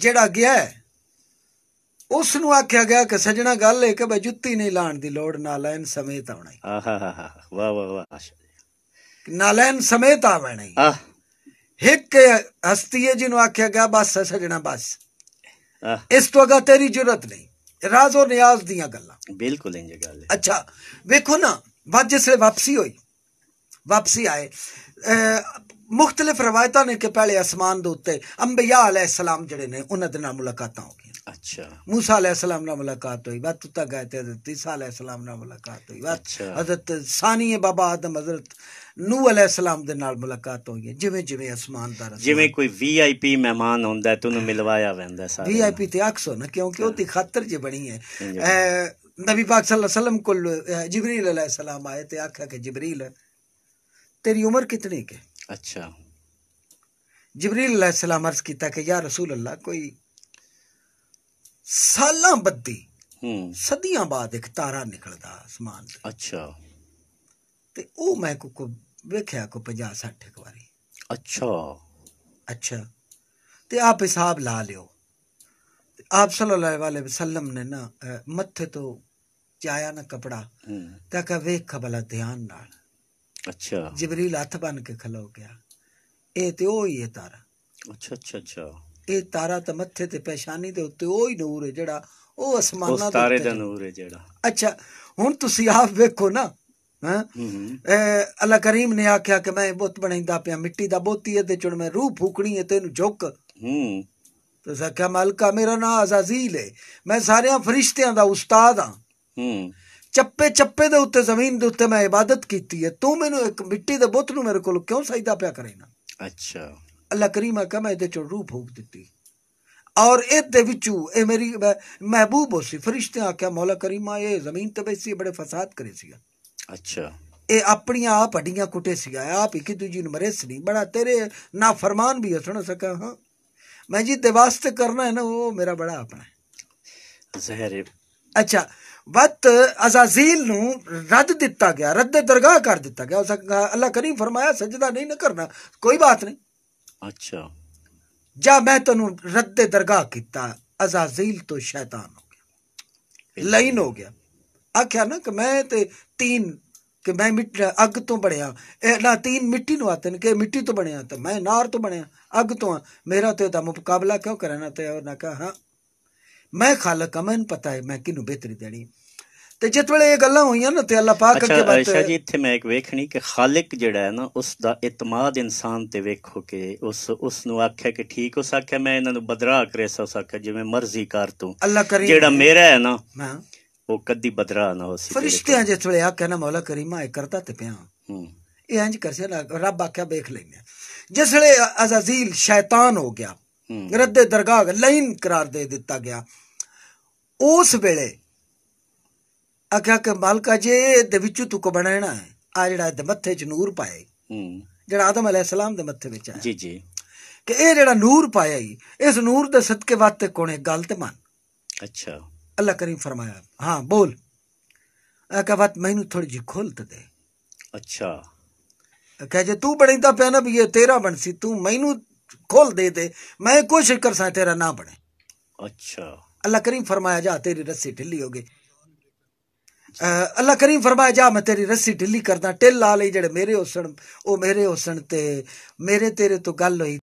ਜਿਹੜਾ ਗਿਆ ਉਸ ਨੂੰ ਆਖਿਆ ਗਿਆ ਕਿ ਸਜਣਾ ਗੱਲ ਹੈ ਕਿ ਬਈ ਜੁੱਤੀ ਨਹੀਂ ਲਾਣ ਦੀ ਲੋੜ ਲੈਣ ਸਮੇਤ ਆਉਣਾ ਹੈ ਆਹਾ ਵਾਹ ਵਾਹ ਵਾਹ ਲੈਣ ਸਮੇਤ ਆਵਣਾ ਹੈ ਇੱਕ ਹਸਤੀ ਹੈ ਜਿਹਨੂੰ ਆਖਿਆ ਗਿਆ ਬਸ ਸਜਣਾ ਬਸ ਇਸ ਤੋਂ ਅਗਾ ਤੇਰੀ ਜੁਰਤ ਨਹੀਂ ਰਾਜ਼ ਔਰ ਨਿਆਜ਼ ਦੀਆਂ ਗੱਲਾਂ ਬਿਲਕੁਲ ਇੰਜ ਗੱਲ ਹੈ ਅੱਛਾ ਵੇਖੋ ਨਾ ਬਾਅਦ ਜਿਸਲੇ ਵਾਪਸੀ ਹੋਈ ਵਾਪਸੀ ਆਏ मुख्तलिफ रवायत ने कि पहले आसमान उत्ते अंबिया आल सलाम जड़े ने उन्हें मुलाकात हो गई अच्छा मूसा अलैहि सलाम ना मुलाकात हुई बात तुता गए थे हजरत ईसा अलैहि सलाम ना मुलाकात हुई बात अच्छा। हजरत सानी बाबा आदम हजरत नूह अलैहि सलाम दे नाल मुलाकात हुई है जिवें जिवें आसमान दा जिवें कोई वीआईपी मेहमान होंदा है तू मिलवाया वेंदा सारे वीआईपी ते अक्स हो क्योंकि अच्छा। ओती खातिर जे बणी है नबी पाक सल्लल्लाहु अलैहि वसल्लम को जिब्रील अलैहि सलाम आए ते आखा के जिब्रील तेरी उम्र कितनी के अच्छा जबरील अर्ज किया कि या रसूल अल्लाह कोई साल बदी सदियां बाद एक तारा निकलदा आसमान से अच्छा ਤੇ ਉਹ ਮੈਂ ਕੋ ਵੇਖਿਆ ਕੋ 50 60 ਇੱਕ ਵਾਰੀ ਅੱਛਾ ਅੱਛਾ ਤੇ ਆਪ ਹਿਸਾਬ ਲਾ ਲਿਓ ਆਪ ਸੱਲੱਲਾਹੁ ਅਲੈहि ਵਸੱਲਮ ਨੇ ਨਾ ਮੱਥੇ ਤੋਂ ਚਾਇਆ ਨਾ ਕਪੜਾ ਤਾਂ ਕਹ ਵੇਖ ਖਬਲਾ ਧਿਆਨ ਨਾਲ ਅੱਛਾ ਜਿਬਰੀਲ ਹੱਥ ਬਨ ਕੇ ਖਲੋ ਗਿਆ ਇਹ ਤੇ ਉਹ ਹੀ ਹੈ ਤਾਰਾ ਅੱਛਾ ਅੱਛਾ ਅੱਛਾ ਇਹ ਤਾਰਾ ਤਾਂ ਮੱਥੇ ਤੇ ਪੇਸ਼ਾਨੀ ਦੇ ਉੱਤੇ ਉਹ ਹੀ ਨੂਰ ਹੈ ਜਿਹੜਾ ਉਹ ਅਸਮਾਨਾਂ ਦਾ ਤਾਰੇ ਦਾ ਨੂਰ ਹੈ ਜਿਹੜਾ ਅੱਛਾ ਹੁਣ ਤੁਸੀਂ ਆਪ ਵੇਖੋ ਨਾ ਹਾਂ ਇਹ ਅੱਲਾ ਕਰੀਮ ਨੇ ਆਖਿਆ ਕਿ ਮੈਂ ਬੁੱਤ ਬਣਾਈਂਦਾ ਪਿਆ ਮਿੱਟੀ ਦਾ ਬੋਤੀ ਹੈ ਤੇ ਚੁਣ ਮੈਂ ਰੂਹ ਫੂਕਣੀ ਹੈ ਤੈਨੂੰ ਝੁੱਕ ਹੂੰ ਤੇ ਸਾਖਾ ਮਲਕਾ ਮੇਰਾ ਨਾਮ ਅਜ਼ਾਜ਼ੀਲ ਹੈ ਮੈਂ ਸਾਰਿਆਂ ਫਰਿਸ਼ਤਿਆਂ ਦਾ ਉਸਤਾਦ ਹਾਂ ਹੂੰ ਚੱਪੇ ਚੱਪੇ ਦੇ ਉੱਤੇ ਜ਼ਮੀਨ ਦੇ ਉੱਤੇ ਮੈਂ ਇਬਾਦਤ ਕੀਤੀ ਹੈ ਤੂੰ ਮੈਨੂੰ ਇੱਕ ਮਿੱਟੀ ਦੇ ਬੁੱਤ ਨੂੰ ਮੇਰੇ ਕੋਲ ਕਿਉਂ ਸਜਦਾ ਪਿਆ ਕਰੇਨਾ ਅੱਛਾ ਅੱਲਾ ਕਰੀਮਾ ਕਹ ਮੈਂ ਇਹਦੇ ਚੋਂ ਰੂਹ ਫੂਕ ਦਿੱਤੀ ਔਰ ਇਹਦੇ ਵਿੱਚੋਂ ਇਹ ਮੇਰੀ ਮਹਿਬੂਬ ਹੋ ਸੀ ਫਰਿਸ਼ਤੇ ਆ ਕੇ ਮੌਲਾ ਕਰੀਮਾ ਇਹ ਜ਼ਮੀਨ ਤੇ ਬੈਸੀ ਬੜੇ ਫਸਾਦ ਕਰੇ ਸੀ ਅੱਛਾ ਇਹ ਆਪਣੀਆਂ ਆਪ ਹੱਡੀਆਂ ਕੁੱਟੇ ਸੀ ਆਪ ਹੀ ਕਿ ਦੂਜੀ ਨੂੰ ਮਰੇ ਸੀ ਬੜਾ ਤੇਰੇ ਨਾ ਫਰਮਾਨ ਵੀ ਸੁਣ ਸਕਾ ਹਾਂ ਮੈਂ ਜੀ ਤੇ ਵਾਸਤੇ ਕਰਨਾ ਹੈ ਨਾ ਉਹ ਮੇਰਾ ਬੜਾ ਆਪਣਾ ਜ਼ਹਿਰ ਅੱਛਾ ਵਤ ਅਜ਼ਾਜ਼ੀਲ ਨੂੰ ਰੱਦ ਦਿੱਤਾ ਗਿਆ ਰੱਦ ਦਰਗਾਹ ਕਰ ਦਿੱਤਾ ਗਿਆ ਉਸ ਅੱਲਾ ਕਰੀਮ ਫਰਮਾਇਆ ਸਜਦਾ ਨਹੀਂ ਨਾ ਕਰਨਾ ਕੋਈ ਬਾਤ ਨਹੀਂ ਅੱਛਾ ਜਾ ਮੈਂ ਤੈਨੂੰ ਰੱਦ ਦਰਗਾਹ ਕੀਤਾ ਅਜ਼ਾਜ਼ੀਲ ਤੋਂ ਸ਼ੈਤਾਨ ਹੋ ਗਿਆ ਲਾਈਨ ਹੋ ਗਿਆ ਆਖਿਆ ਨਾ ਕਿ ਮੈਂ ਤੇ ਤੀਨ ਕਿ ਮੈਂ ਮਿੱਟ ਅੱਗ ਤੋਂ ਬਣਿਆ ਇਹ ਨਾ ਤੀਨ ਮਿੱਟੀ ਨੂੰ ਆਤਨ ਕਿ ਮਿੱਟੀ ਤੋਂ ਬਣਿਆ ਤਾਂ ਮੈਂ ਨਾਰ ਤੋਂ ਬਣਿਆ ਅੱਗ ਤੋਂ ਮੇਰਾ ਤੇ ਦਾ ਮੁਕਾਬਲਾ ਕਿਉਂ ਕਰਨਾ ਤੇ ਉਹ ਨਾ ਕਹਾ ਮੈਂ ਖਾਲਕ ਹਾਂ ਮੈਨੂੰ ਪਤਾ ਹੈ ਮੈਂ ਕਿਨੂੰ ਬਿਹਤਰੀ ਦੇਣੀ ਤੇ ਜਿਤ ਵੇਲੇ ਇਹ ਗੱਲਾਂ ਹੋਈਆਂ ਨਾ ਤੇ ਅੱਲਾ ਪਾਕ ਅੱਗੇ ਬਾਤ ਅੱਛਾ ਜੀ ਇੱਥੇ ਮੈਂ ਇੱਕ ਵੇਖਣੀ ਕਿ ਖਾਲਕ ਜਿਹੜਾ ਹੈ ਨਾ ਉਸ ਦਾ ਇਤਮਾਦ ਇਨਸਾਨ ਤੇ ਵੇਖੋ ਕਿ ਉਸ ਉਸ ਨੂੰ ਆਖਿਆ ਕਿ ਠੀਕ ਹੋ ਸਕਿਆ ਮੈਂ ਇਹਨਾਂ ਨੂੰ ਬਦਰਾ ਕਰੇ ਸੋ ਸਕਿਆ ਜਿਵੇਂ ਮਰਜ਼ੀ ਕਰ ਤੂੰ ਅੱਲਾ ਕਰੀਮ ਜਿਹੜਾ ਮੇਰਾ ਹੈ ਨਾ ਹਾਂ ਉਹ ਕਦੀ ਬਦਰਾ ਨਾ ਹੋ ਸਕੇ ਫਰਿਸ਼ਤਿਆਂ ਜਿਸ ਵੇਲੇ ਆਖਿਆ ਨਾ ਮੌਲਾ ਕਰੀਮਾ ਇਹ ਕਰਦਾ ਤੇ ਪਿਆ ਹੂੰ ਇਹ ਇੰਜ ਕਰਸੇ ਨਾ ਰੱਬ ਆਖਿਆ ਵੇਖ ਲੈਨੇ ਜਿਸ ਵੇਲੇ ਅਜ਼ਾਜ਼ੀਲ ਸ਼ੈਤਾਨ ਹੋ ਗਿਆ ਰੱਦੇ ਦਰਗਾਹ ਲਾਈਨ ਕਰਾਰ ਦੇ ਦਿੱਤਾ ਗਿਆ ਉਸ ਵੇਲੇ ਅਗਾ ਕਿ ਮਾਲਕਾ ਜੇ ਦੇ ਵਿੱਚ ਤੂੰ ਕੋ ਬਣਾਣਾ ਆ ਜਿਹੜਾ ਇਹਦੇ ਮੱਥੇ 'ਚ ਨੂਰ ਪਾਏ ਜਿਹੜਾ ਆਦਮ ਅਲੈ ਸਲਾਮ ਦੇ ਮੱਥੇ ਵਿੱਚ ਆਇਆ ਜੀ ਜੀ ਕਿ ਇਹ ਜਿਹੜਾ ਨੂਰ ਪਾਇਆ ਹੀ ਇਸ ਨੂਰ ਦੇ ਸਦਕੇ ਵਾਤੇ ਕੋਣੇ ਗਲਤ ਮੰਨ ਅੱਛਾ ਅੱਲਾ ਕਰੀਮ ਫਰਮਾਇਆ ਹਾਂ ਬੋਲ ਆਕਾ ਵਤ ਮੈਨੂੰ ਥੋੜੀ ਜਿਹੀ ਖੋਲ ਤੇ ਦੇ ਅੱਛਾ ਕਹੇ ਜੇ ਤੂੰ ਬਣੀਦਾ ਪਿਆ ਨਾ ਵੀ ਇਹ ਤੇਰਾ ਸੀ ਤੂੰ ਮੈਨੂੰ ਖੋਲ ਦੇ ਦੇ ਮੈਂ ਕੋਸ਼ਿਸ਼ ਕਰਸਾਂ ਤੇਰਾ ਨਾ ਬਣੇ ਅੱਛਾ अल्लाह करीम फरमाया जा तेरी रस्सी ढिल्ली हो गई ਅੱਲਾ ਕਰੀਮ ਫਰਮਾਇਆ ਜਾ ਮੈਂ ਤੇਰੀ ਰੱਸੀ ਢਿੱਲੀ ਕਰਦਾ ਟਿੱਲ ਲਾ ਲਈ ਜਿਹੜੇ ਮੇਰੇ ਹੁਸਨ ਉਹ ਮੇਰੇ ਹੁਸਨ ਤੇ ਮੇਰੇ ਤੇਰੇ ਤੋਂ ਗੱਲ ਹੋਈ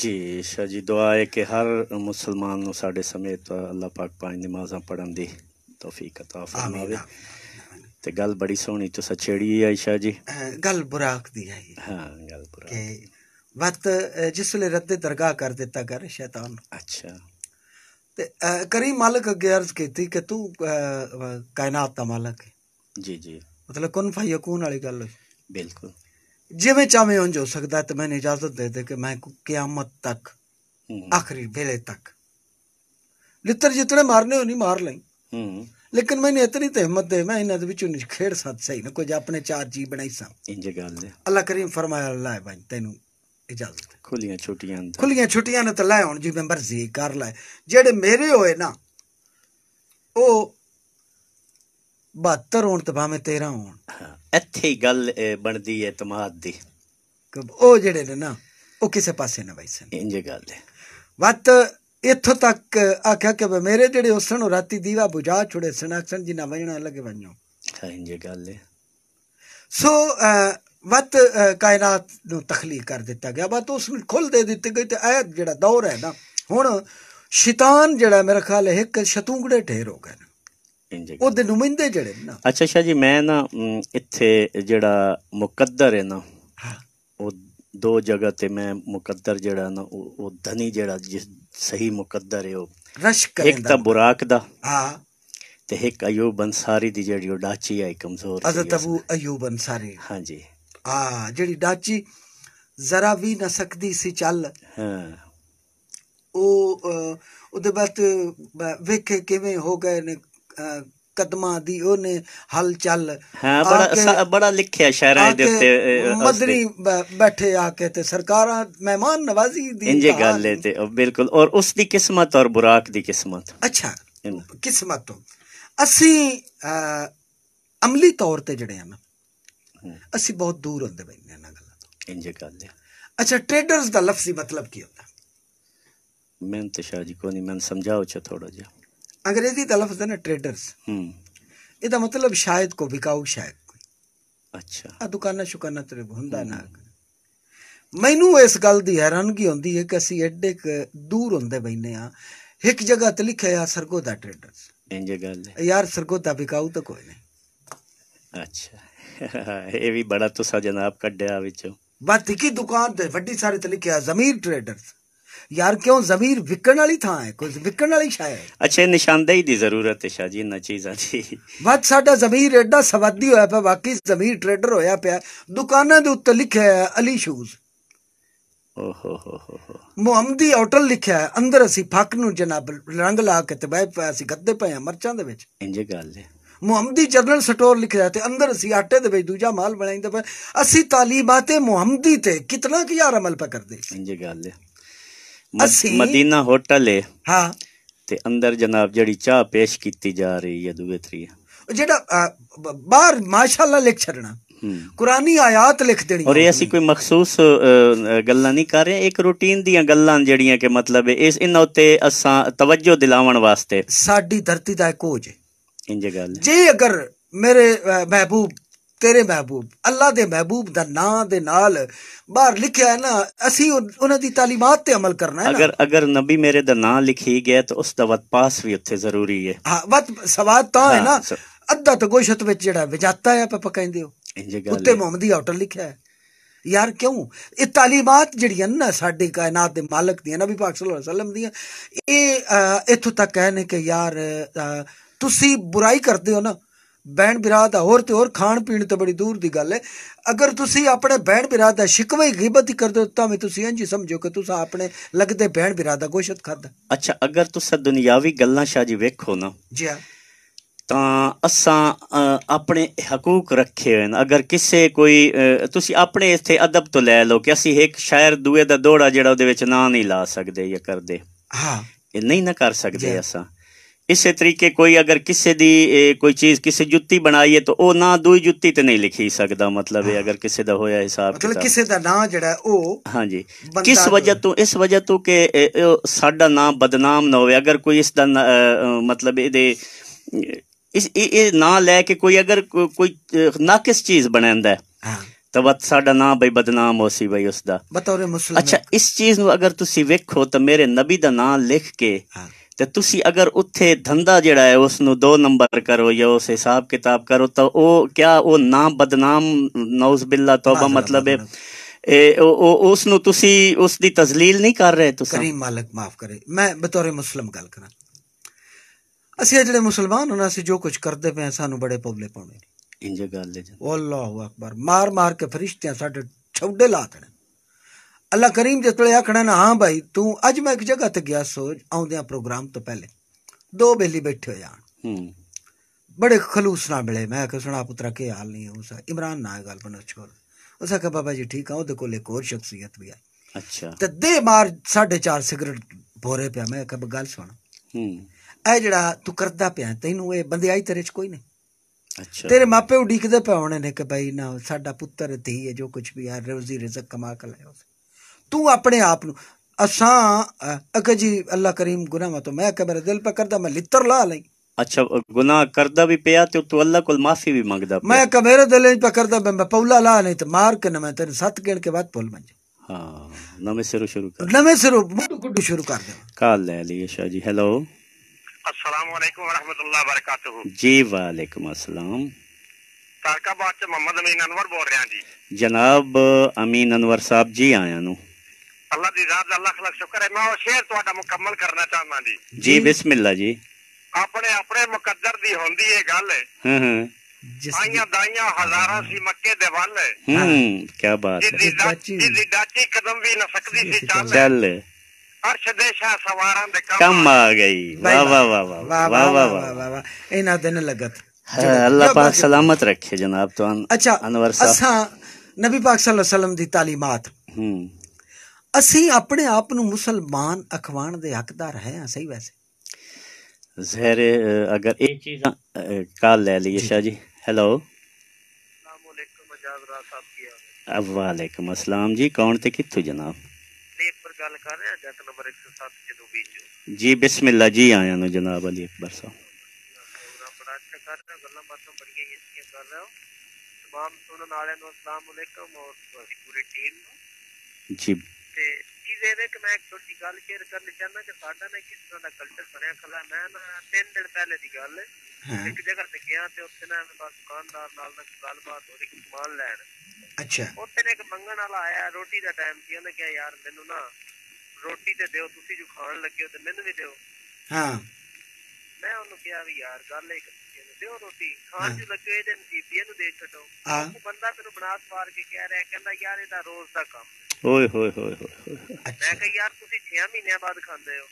ਜੀ ਸ਼ਾ ਜੀ ਦੁਆ ਹੈ ਕਿ ਹਰ ਮੁਸਲਮਾਨ ਨੂੰ ਸਾਡੇ ਸਮੇਤ ਅੱਲਾ ਪਾਕ ਪੰਜ ਨਮਾਜ਼ਾਂ ਪੜਨ ਦੀ ਤੌਫੀਕ عطا ਫਰਮਾਵੇ ਤੇ ਗੱਲ ਬੜੀ ਸੋਹਣੀ ਤੋਂ ਸਛੇੜੀ ਹੈ ਆਇਸ਼ਾ ਜੀ ਗੱਲ ਬੁਰਾਕ ਦੀ ਹੈ ਹਾਂ ਗੱਲ ਬੁਰਾਕ ਕਿ ਵਕਤ ਜਿਸ ਵੇਲੇ ਰੱਦੇ ਦਰਗਾਹ ਕਰ ਦਿੱਤਾ ਕਰ ਸ਼ੈਤਾਨ ਅੱਛਾ ਤੇ ਕਰੀ ਮਾਲਕ ਅੱਗੇ ਅਰਜ਼ ਕੀਤੀ ਕਿ ਤੂੰ ਕਾਇਨਾਤ ਦਾ ਮਾਲਕ ਹੈ ਜੀ ਜੀ ਮਤਲਬ ਕੁਨ ਫਯਕੂਨ ਵਾਲੀ ਗੱਲ ਬਿਲਕੁਲ ਜਿਵੇਂ ਚਾਵੇਂ ਉੰਜ ਹੋ ਸਕਦਾ ਤੇ ਮੈਨੂੰ ਇਜਾਜ਼ਤ ਦੇ ਦੇ ਕਿ ਮੈਂ ਕਿਆਮਤ ਤੱਕ ਆਖਰੀ ਵੇਲੇ ਤੱਕ ਲਿੱਤਰ ਜਿਤਨੇ ਮਾਰਨੇ ਹੋ ਨਹੀਂ ਮਾਰ ਲਈ ਹੂੰ ਲੇਕਿਨ ਮੈਨੂੰ ਇਤਨੀ ਤੇ ਹਿੰਮਤ ਦੇ ਮੈਂ ਇਹਨਾਂ ਦੇ ਵਿੱਚੋਂ ਖੇੜ ਸੱਤ ਸਹੀ ਨਾ ਕੁਝ ਆਪਣੇ ਚਾਰ ਜੀ ਬਣਾਈ ਸਾਂ ਇੰਜ ਗੱਲ ਹੈ ਅੱਲਾ ਕਰੀਮ ਫਰਮਾਇਆ ਅੱਲਾ ਹੈ ਭਾਈ ਤੈਨੂੰ ਇਜਾਜ਼ਤ ਖੁੱਲੀਆਂ ਛੁੱਟੀਆਂ ਨੇ ਖੁੱਲੀਆਂ ਛੁੱਟੀਆਂ ਨੇ ਤਾਂ ਲੈ ਹੁਣ ਜੀ ਮੈਂਬਰ ਜੀ ਕਰ ਲੈ ਜਿਹੜੇ ਮੇਰੇ ਹੋਏ ਨਾ ਉਹ 72 ਹੋਣ ਤੇ ਭਾਵੇਂ 13 ਹੋਣ ਇੱਥੇ ਹੀ ਗੱਲ ਬਣਦੀ ਹੈ ਇਤਮਾਦ ਦੀ ਉਹ ਜਿਹੜੇ ਨੇ ਨਾ ਉਹ ਕਿਸੇ ਪਾਸੇ ਨਾ ਵੈਸਨ ਇੰਜ ਗੱਲ ਹੈ ਵਤ ਇੱਥੋਂ ਤੱਕ ਆਖਿਆ ਕਿ ਮੇਰੇ ਜਿਹੜੇ ਉਸ ਨੂੰ ਰਾਤੀ ਦੀਵਾ ਬੁਝਾ ਛੁੜੇ ਸਨ ਅਕਸਰ ਜੀ ਨਾ ਵਜਣਾ ਲੱਗੇ ਹਾਂ ਇੰਜ ਗੱਲ ਹੈ ਸੋ ਵੱਤ ਕਾਇਨਾਤ ਨੂੰ ਤਖਲੀਕ ਕਰ ਦਿੱਤਾ ਗਿਆ ਬਸ ਉਸ ਨੂੰ ਖੁੱਲ ਦੇ ਦਿੱਤੀ ਗਈ ਤੇ ਇਹ ਜਿਹੜਾ ਦੌਰ ਹੈ ਨਾ ਹੁਣ ਸ਼ੈਤਾਨ ਜਿਹੜਾ ਮੇਰੇ ਖਿਆਲ ਹੈ ਇੱਕ ਸ਼ਤੂੰਗੜੇ ਢੇਰ ਹੋ ਗਏ ਉਹਦੇ ਨੁਮਿੰਦੇ ਜਿਹੜੇ ਨਾ ਅੱਛਾ ਅੱਛਾ ਜੀ ਮੈਂ ਨਾ ਇੱਥੇ ਜਿਹੜਾ ਮੁਕੱਦਰ ਹੈ ਨਾ ਉਹ ਦੋ ਜਗ੍ਹਾ ਤੇ ਮੈਂ ਮੁਕੱਦਰ ਜਿਹੜਾ ਨਾ ਉਹ ਧਨੀ ਜਿਹੜਾ ਜਿਸ ਸਹੀ ਮੁਕੱਦਰ ਹੈ ਉਹ ਰਸ਼ਕ ਇੱਕ ਤਾਂ ਬੁਰਾਕ ਦਾ ਹਾਂ ਤੇ ਇੱਕ ਅਯੂਬ ਅਨਸਾਰੀ ਦੀ ਜਿਹੜੀ ਉਹ ਡਾਚੀ ਹੈ ਕਮਜ਼ੋਰ ਹਜ਼ਰਤ ਅਬੂ ਅਯੂਬ ਅਨਸਾਰੀ ਹਾਂਜੀ ਹਾਂ ਜਿਹੜੀ ਡਾਚੀ ਜ਼ਰਾ ਵੀ ਨਾ ਸਕਦੀ ਸੀ ਚੱਲ ਹਾਂ ਉਹ ਉਹਦੇ ਬਾਅਦ ਵੇਖੇ ਕਿਵੇਂ ਹੋ ਗਏ ਨੇ ਕਦਮਾਂ ਦੀ ਉਹਨੇ ਹਲ ਚੱਲ ਹਾਂ ਬੜਾ ਬੜਾ ਲਿਖਿਆ ਸ਼ਾਇਰਾਂ ਦੇ ਉੱਤੇ ਮਦਰੀ ਬੈਠੇ ਆ ਕੇ ਤੇ ਸਰਕਾਰਾਂ ਮਹਿਮਾਨ ਨਵਾਜ਼ੀ ਦੀ ਇੰਜੇ ਗੱਲ ਹੈ ਤੇ ਬਿਲਕੁਲ ਔਰ ਉਸ ਦੀ ਕਿਸਮਤ ਔਰ ਬੁਰਾਕ ਦੀ ਕਿਸਮਤ ਅੱਛਾ ਕਿਸਮਤ ਤੋਂ ਅਸੀਂ ਅਮਲੀ ਤੌਰ ਤੇ ਜਿਹੜੇ ਆ ਮੈਂ ਅਸੀਂ ਬਹੁਤ ਦੂਰ ਹੁੰਦੇ ਬੈਠੇ ਇਹਨਾਂ ਗੱਲਾਂ ਤੋਂ ਇੰਜ ਕਰਦੇ ਅੱਛਾ ਟ੍ਰੇਡਰਸ ਦਾ ਲਫ਼ਜ਼ੀ ਮਤਲਬ ਕੀ ਹੁੰਦਾ ਮੈਂ ਤੇ ਸ਼ਾਹ ਜੀ ਕੋ ਨਹੀਂ ਮੈਂ ਸਮਝਾਓ ਚ ਥੋੜਾ ਜਿਹਾ ਅੰਗਰੇਜ਼ੀ ਦਾ ਲਫ਼ਜ਼ ਹੈ ਨਾ ਟ੍ਰੇਡਰਸ ਹੂੰ ਇਹਦਾ ਮਤਲਬ ਸ਼ਾਇਦ ਕੋ ਵਿਕਾਉ ਸ਼ਾਇਦ ਅੱਛਾ ਆ ਦੁਕਾਨਾਂ ਸ਼ੁਕਾਨਾਂ ਤੇ ਹੁੰਦਾ ਨਾ ਮੈਨੂੰ ਇਸ ਗੱਲ ਦੀ ਹੈਰਾਨਗੀ ਹੁੰਦੀ ਹੈ ਕਿ ਅਸੀਂ ਐਡੇ ਕ ਦੂਰ ਹੁੰਦੇ ਬੈਨੇ ਆ ਇੱਕ ਜਗ੍ਹਾ ਤੇ ਲਿਖਿਆ ਆ ਸਰਗੋਦਾ ਟ੍ਰੇਡਰਸ ਇੰਜ ਗੱਲ ਹੈ ਯਾਰ ਸਰਗੋਦਾ ਵਿਕਾਉ ਤਾਂ ਕੋਈ ਨਹੀਂ ਅੱਛਾ ਇਹ ਵੀ ਬੜਾ ਤੁਸਾ ਜਨਾਬ ਕੱਢਿਆ ਵਿੱਚੋਂ ਬਸ ਕੀ ਦੁਕਾਨ ਤੇ ਵੱਡੀ ਸਾਰੇ ਤੇ ਲਿਖਿਆ ਜ਼ਮੀਰ ਟ੍ਰੇਡਰਸ ਯਾਰ ਕਿਉਂ ਜ਼ਮੀਰ ਵਿਕਣ ਵਾਲੀ ਥਾਂ ਹੈ ਕੋਈ ਵਿਕਣ ਵਾਲੀ ਸ਼ਾਇ ਹੈ ਅੱਛੇ ਨਿਸ਼ਾਨਦੇਹੀ ਦੀ ਜ਼ਰੂਰਤ ਹੈ ਸ਼ਾਹ ਜੀ ਇਹਨਾਂ ਚੀਜ਼ਾਂ ਦੀ ਵੱਧ ਸਾਡਾ ਜ਼ਮੀਰ ਐਡਾ ਸਵਾਦੀ ਹੋਇਆ ਪਿਆ ਬਾਕੀ ਜ਼ਮੀਰ ਟ੍ਰੇਡਰ ਹੋਇਆ ਪਿਆ ਦੁਕਾਨਾਂ ਦੇ ਉੱਤੇ ਲਿਖਿਆ ਹੈ ਅਲੀ ਸ਼ੂਜ਼ ਓਹੋ ਹੋ ਹੋ ਹੋ ਮੁਹੰਮਦੀ ਹੋਟਲ ਲਿਖਿਆ ਹੈ ਅੰਦਰ ਅਸੀਂ ਫੱਕ ਨੂੰ ਜਨਾਬ ਰੰਗ ਲਾ ਕੇ ਤੇ ਬਹਿ ਪਿਆ ਅਸੀਂ ਗੱਦੇ ਪਏ ਮਰਚਾਂ ਦੇ ਵਿੱਚ ਇੰਜ ਗੱਲ ਹੈ ਮੁਹੰਮਦੀ ਜਰਨਲ ਸਟੋਰ ਲਿਖਿਆ ਤੇ ਅੰਦਰ ਅਸੀਂ ਆਟੇ ਦੇ ਵਿੱਚ ਦੂਜਾ ਮਾਲ ਬਣਾਈਂਦੇ ਪਰ ਅਸੀਂ ਤਾਲੀਬਾਤੇ ਮੁਹੰਮਦੀ ਤੇ ਕਿਤਨਾ ਕੀ ਯਾਰ ਅਮਲ ਪਾ ਕਰਦੇ ਇੰਜ ਗੱਲ ਹੈ ਅਸੀਂ ਮਦੀਨਾ ਹੋਟਲ ਹੈ ਹਾਂ ਤੇ ਅੰਦਰ ਜਨਾਬ ਜਿਹੜੀ ਚਾਹ ਪੇਸ਼ ਕੀਤੀ ਜਾ ਰਹੀ ਹੈ ਦੂਏ ਥਰੀ ਜਿਹੜਾ ਬਾਹਰ ਮਾਸ਼ਾਅੱਲਾ ਲਿਖ ਛੜਨਾ ਕੁਰਾਨੀ ਆਇਤ ਲਿਖ ਦੇਣੀ ਔਰ ਇਹ ਅਸੀਂ ਕੋਈ ਮਖਸੂਸ ਗੱਲਾਂ ਨਹੀਂ ਕਰ ਰਹੇ ਇੱਕ ਰੂਟੀਨ ਦੀਆਂ ਗੱਲਾਂ ਜਿਹੜੀਆਂ ਕਿ ਮਤਲਬ ਇਸ ਇਹਨਾਂ ਉੱਤੇ ਅਸਾਂ ਤਵੱਜੋ ਦਿਲਾਉਣ ਵਾਸਤੇ ਸਾਡੀ ਧਰਤੀ ਦਾ ਇੱਕ ਹੋਜੇ जी अगर मेरे महबूब तेरे महबूब अल्लाह के महबूब बार लिखे है ना असि उन्होंने तालीमत अमल करना है अगर अगर नबी मेरे का ना लिखी गया तो उसका वत पास भी उत्थे जरूरी है हाँ वत सवाद तो है हाँ, ना अद्धा तो गोशत जजाता है आप कहते हो उत्ते मोहम्मदी होटल लिखा है यार क्यों ये तालीमत जी कायनात के मालक दिन नबी पाक सल्लम दियाँ ये इतों तक कहने के यार ਤੁਸੀਂ ਬੁਰਾਈ ਕਰਦੇ ਹੋ ਨਾ ਬਹਿਣ ਬਿਰਾਦ ਹੋਰ ਤੇ ਹੋਰ ਖਾਣ ਪੀਣ ਤੋਂ ਬੜੀ ਦੂਰ ਦੀ ਗੱਲ ਹੈ ਅਗਰ ਤੁਸੀਂ ਆਪਣੇ ਬਹਿਣ ਬਿਰਾਦ ਦਾ ਸ਼ਿਕਵਾ ਹੀ ਗਿਬਤ ਹੀ ਕਰਦੇ ਹੋ ਤਾਂ ਵੀ ਤੁਸੀਂ ਇੰਜ ਸਮਝੋ ਕਿ ਤੁਸੀਂ ਆਪਣੇ ਲੱਗਦੇ ਬਹਿਣ ਬਿਰਾਦ ਦਾ ਗੋਸ਼ਤ ਖਾਦਾ ਅੱਛਾ ਅਗਰ ਤੁਸੀਂ ਦੁਨਿਆਵੀ ਗੱਲਾਂ ਸ਼ਾਹ ਜੀ ਵੇਖੋ ਨਾ ਜੀ ਹਾਂ ਤਾਂ ਅਸਾਂ ਆਪਣੇ ਹਕੂਕ ਰੱਖੇ ਹੋਏ ਨੇ ਅਗਰ ਕਿਸੇ ਕੋਈ ਤੁਸੀਂ ਆਪਣੇ ਇੱਥੇ ਅਦਬ ਤੋਂ ਲੈ ਲਓ ਕਿ ਅਸੀਂ ਇੱਕ ਸ਼ਾਇਰ ਦੂਏ ਦਾ ਦੋੜਾ ਜਿਹੜਾ ਉਹਦੇ ਵਿੱਚ ਨਾਂ ਨਹੀਂ ਲਾ ਸਕਦੇ ਜਾਂ ਕਰਦੇ ਹਾਂ ਇਹ ਨਹੀਂ ਨਾ ਕਰ ਸਕਦੇ ਅਸਾਂ ਇਸੇ ਤਰੀਕੇ ਕੋਈ ਅਗਰ ਕਿਸੇ ਦੀ ਕੋਈ ਚੀਜ਼ ਕਿਸੇ ਜੁੱਤੀ ਬਣਾਈ ਹੈ ਤਾਂ ਉਹ ਨਾਂ ਦੂਈ ਜੁੱਤੀ ਤੇ ਨਹੀਂ ਲਿਖੀ ਸਕਦਾ ਮਤਲਬ ਇਹ ਅਗਰ ਕਿਸੇ ਦਾ ਹੋਇਆ ਹਿਸਾਬ ਮਤਲਬ ਕਿਸੇ ਦਾ ਨਾਂ ਜਿਹੜਾ ਉਹ ਹਾਂਜੀ ਕਿਸ ਵਜ੍ਹਾ ਤੋਂ ਇਸ ਵਜ੍ਹਾ ਤੋਂ ਕਿ ਸਾਡਾ ਨਾਂ ਬਦਨਾਮ ਨਾ ਹੋਵੇ ਅਗਰ ਕੋਈ ਇਸ ਦਾ ਮਤਲਬ ਇਹਦੇ ਇਸ ਇਹ ਨਾਂ ਲੈ ਕੇ ਕੋਈ ਅਗਰ ਕੋਈ ਨਾਕਿਸ ਚੀਜ਼ ਬਣਾਉਂਦਾ ਹੈ ਤਾਂ ਸਾਡਾ ਨਾਂ ਬਈ ਬਦਨਾਮ ਹੋ ਸੀ ਬਈ ਉਸ ਦਾ ਬਤੌਰੇ ਮੁਸਲਮਾਨ ਅੱਛਾ ਇਸ ਚੀਜ਼ ਨੂੰ ਅਗਰ ਤੁਸੀਂ ਵੇਖੋ ਤਾਂ ਮੇਰੇ ਨਬੀ ਦਾ ਨਾਂ ਲਿਖ ਕੇ ते तुसी अगर उत्थे धंधा जड़ा है उसनु दो नंबर करो या उस हिसाब किताब करो तो ओ क्या ओ ना बदनाम नौज बिल्ला तौबा मतलब है ए तजलील नहीं कर रहे मालिक मुस्लिम गल करा असि मुसलमान हुना असि जो कुछ फरिश्ते साडे ला देने अल्लाह करीम जिस वे आखना ना हाँ भाई तू अज मैं एक जगह ते गया सो आंदे प्रोग्राम तो पहले दो बेली बैठे हो हम्म। बड़े खलूस ना मिले मैं आखिर सुना पुत्रा के हाल नहीं है उस इमरान ना है गल बना छोड़ उस आखिर बाबा जी ठीक है वो एक और शख्सियत भी आई अच्छा ते दे मार साढ़े चार सिगरेट बोरे पे मैं आखिर गल सुन ए हम्म। जड़ा तू करता पिया तेन ये बंदे आई तेरे च कोई नहीं अच्छा तेरे मापे उडीकदे पे होने ने कि भाई ना साडा पुत्र धी है जो कुछ भी है रोजी रिजक कमा के लाओ ਤੂੰ ਆਪਣੇ ਆਪ ਨੂੰ ਅਸਾਂ ਅਕ ਜੀ ਅੱਲਾ ਕਰੀਮ ਗੁਨਾਹਾਂ ਤੋਂ ਮੈਂ ਕਬਰ ਦਿਲ ਪੇ ਕਰਦਾ ਮੈਂ ਲਿੱਤਰ ਲਾ ਲਈ ਅੱਛਾ ਗੁਨਾਹ ਕਰਦਾ ਵੀ ਪਿਆ ਤੇ ਤੂੰ ਅੱਲਾ ਕੋਲ ਮਾਫੀ ਵੀ ਮੰਗਦਾ ਮੈਂ ਕਬਰ ਮੇਰੇ ਦਿਲ ਵਿੱਚ ਕਰਦਾ ਮੈਂ ਪੌਲਾ ਲਾ ਨਹੀਂ ਤੇ ਮਾਰ ਕੇ ਨਾ ਮੈਂ ਤੈਨੂੰ ਸੱਤ ਗਿਣ ਕੇ ਬਾਅਦ ਭੁੱਲ ਮੈਂ ਹਾਂ ਨਵੇਂ ਸਿਰੋਂ ਸ਼ੁਰੂ ਕਰ ਨਵੇਂ ਸਿਰੋਂ ਗੁੱਡੂ ਸ਼ੁਰੂ ਕਰ ਦੇ ਕਾਲ ਲੈ ਲਈ ਸ਼ਾ ਜੀ ਹੈਲੋ ਅਸਲਾਮ ਵਾਲੇਕੁਮ ਰਹਿਮਤੁਲਲਾਹ ਬਰਕਾਤੁਹ ਜੀ ਵਾਲੇਕੁਮ ਅਸਲਾਮ ਕਾਕਾ ਚ ਮੁਹੰਮਦ ਅਮੀਨ ਅਨਵਰ ਬੋਲ ਰਿਹਾ ਜੀ ਜਨਾਬ ਅਮੀਨ ਅਨਵਰ ਸਾਹਿਬ ਜੀ ਆਇਆਂ ਨੂੰ अल्लाह सलामत रखे जनाब तुम अच्छा नबी पाक सलम की तालीमत ਅਸੀਂ ਆਪਣੇ ਆਪ ਨੂੰ ਮੁਸਲਮਾਨ ਅਖਵਾਣ ਦੇ ਹੱਕਦਾਰ ਹੈ ਸਹੀ ਵੈਸੇ ਜ਼ਹਿਰ ਅਗਰ ਇਹ ਚੀਜ਼ ਕਾਲ ਲੈ ਲਈਏ ਸ਼ਾਹ ਜੀ ਹੈਲੋ ਅਸਲਾਮ ਅਲੈਕੁਮ ਅਜਾਜ਼ਰਾ ਸਾਹਿਬ ਕੀ ਹਾਲ ਹੈ ਵਾਲੇਕੁਮ ਅਸਲਾਮ ਜੀ ਕੌਣ ਤੇ ਕਿੱਥੋਂ ਜਨਾਬ ਤੇ ਪਰ ਗੱਲ ਕਰ ਰਹੇ ਹਾਂ ਜੱਟ ਨੰਬਰ 107 ਜਦੋਂ ਵਿੱਚ ਜੀ ਬਿਸਮਿਲ੍ਲਾ ਜੀ ਆਇਆਂ ਨੂੰ ਜਨਾਬ ਅਲੀ ਅਕਬਰ ਸਾਹਿਬ ਬੜਾ ਅੱਛਾ ਕਰ ਰਹੇ ਗੱਲਾਂ ਬਾਤਾਂ ਬੜੀਆਂ ਅੱਛੀਆਂ ਕਰ ਰਹੇ ਹੋ तमाम सुनने ਨੂੰ को अस्सलाम वालेकुम और पूरी टीम जी ਤੇ ਚੀਜ਼ ਇਹ ਹੈ ਕਿ ਮੈਂ ਛੋਟੀ ਗੱਲ ਸ਼ੇਅਰ ਕਰਨੀ ਚਾਹੁੰਦਾ ਕਿ ਸਾਡਾ ਨਾ ਕਿਸ ਤਰ੍ਹਾਂ ਦਾ ਕਲਚਰ ਬਣਿਆ ਖਲਾ ਮੈਂ ਨਾ ਤਿੰਨ ਦਿਨ ਪਹਿਲੇ ਦੀ ਗੱਲ ਹੈ ਇੱਕ ਜਗ੍ਹਾ ਤੇ ਗਿਆ ਤੇ ਉੱਥੇ ਨਾ ਬਸ ਦੁਕਾਨਦਾਰ ਨਾਲ ਨਾ ਗੱਲਬਾਤ ਹੋ ਰਹੀ ਸਮਾਨ ਲੈਣ ਅੱਛਾ ਉੱਥੇ ਨੇ ਇੱਕ ਮੰਗਣ ਵਾਲਾ ਆਇਆ ਰੋਟੀ ਦਾ ਟਾਈਮ ਸੀ ਉਹਨੇ ਕਿਹਾ ਯਾਰ ਮੈਨੂੰ ਨਾ ਰੋਟੀ ਤੇ ਦਿਓ ਤੁਸੀਂ ਜੋ ਖਾਣ ਲੱਗੇ ਹੋ ਤੇ ਮੈਨੂੰ ਵੀ ਦਿਓ ਹਾਂ ਮੈਂ ਉਹਨੂੰ ਕਿਹਾ ਵੀ ਯਾਰ ਗੱਲ ਇੱਕ ਦਿਓ ਰੋਟੀ ਖਾਣ ਨੂੰ ਲੱਗੇ ਇਹਦੇ ਨਸੀਬੀਆਂ ਨੂੰ ਦੇ ਛਟੋ ਉਹ ਬੰਦਾ ਮੈਨੂੰ ਬਣਾ ਸਵਾਰ ਕੇ ਕਹਿ ਰਿਹਾ ਕਹਿੰਦਾ ਯਾਰ ਇਹਦਾ ਰੋਜ਼ ਦਾ ਕੰਮ ਹੈ ਓਏ ਹੋਏ ਹੋਏ ਹੋਏ ਮੈਂ ਕਿਹਾ ਯਾਰ ਤੁਸੀਂ 6 ਮਹੀਨਿਆਂ ਬਾਅਦ ਖਾਂਦੇ ਹੋ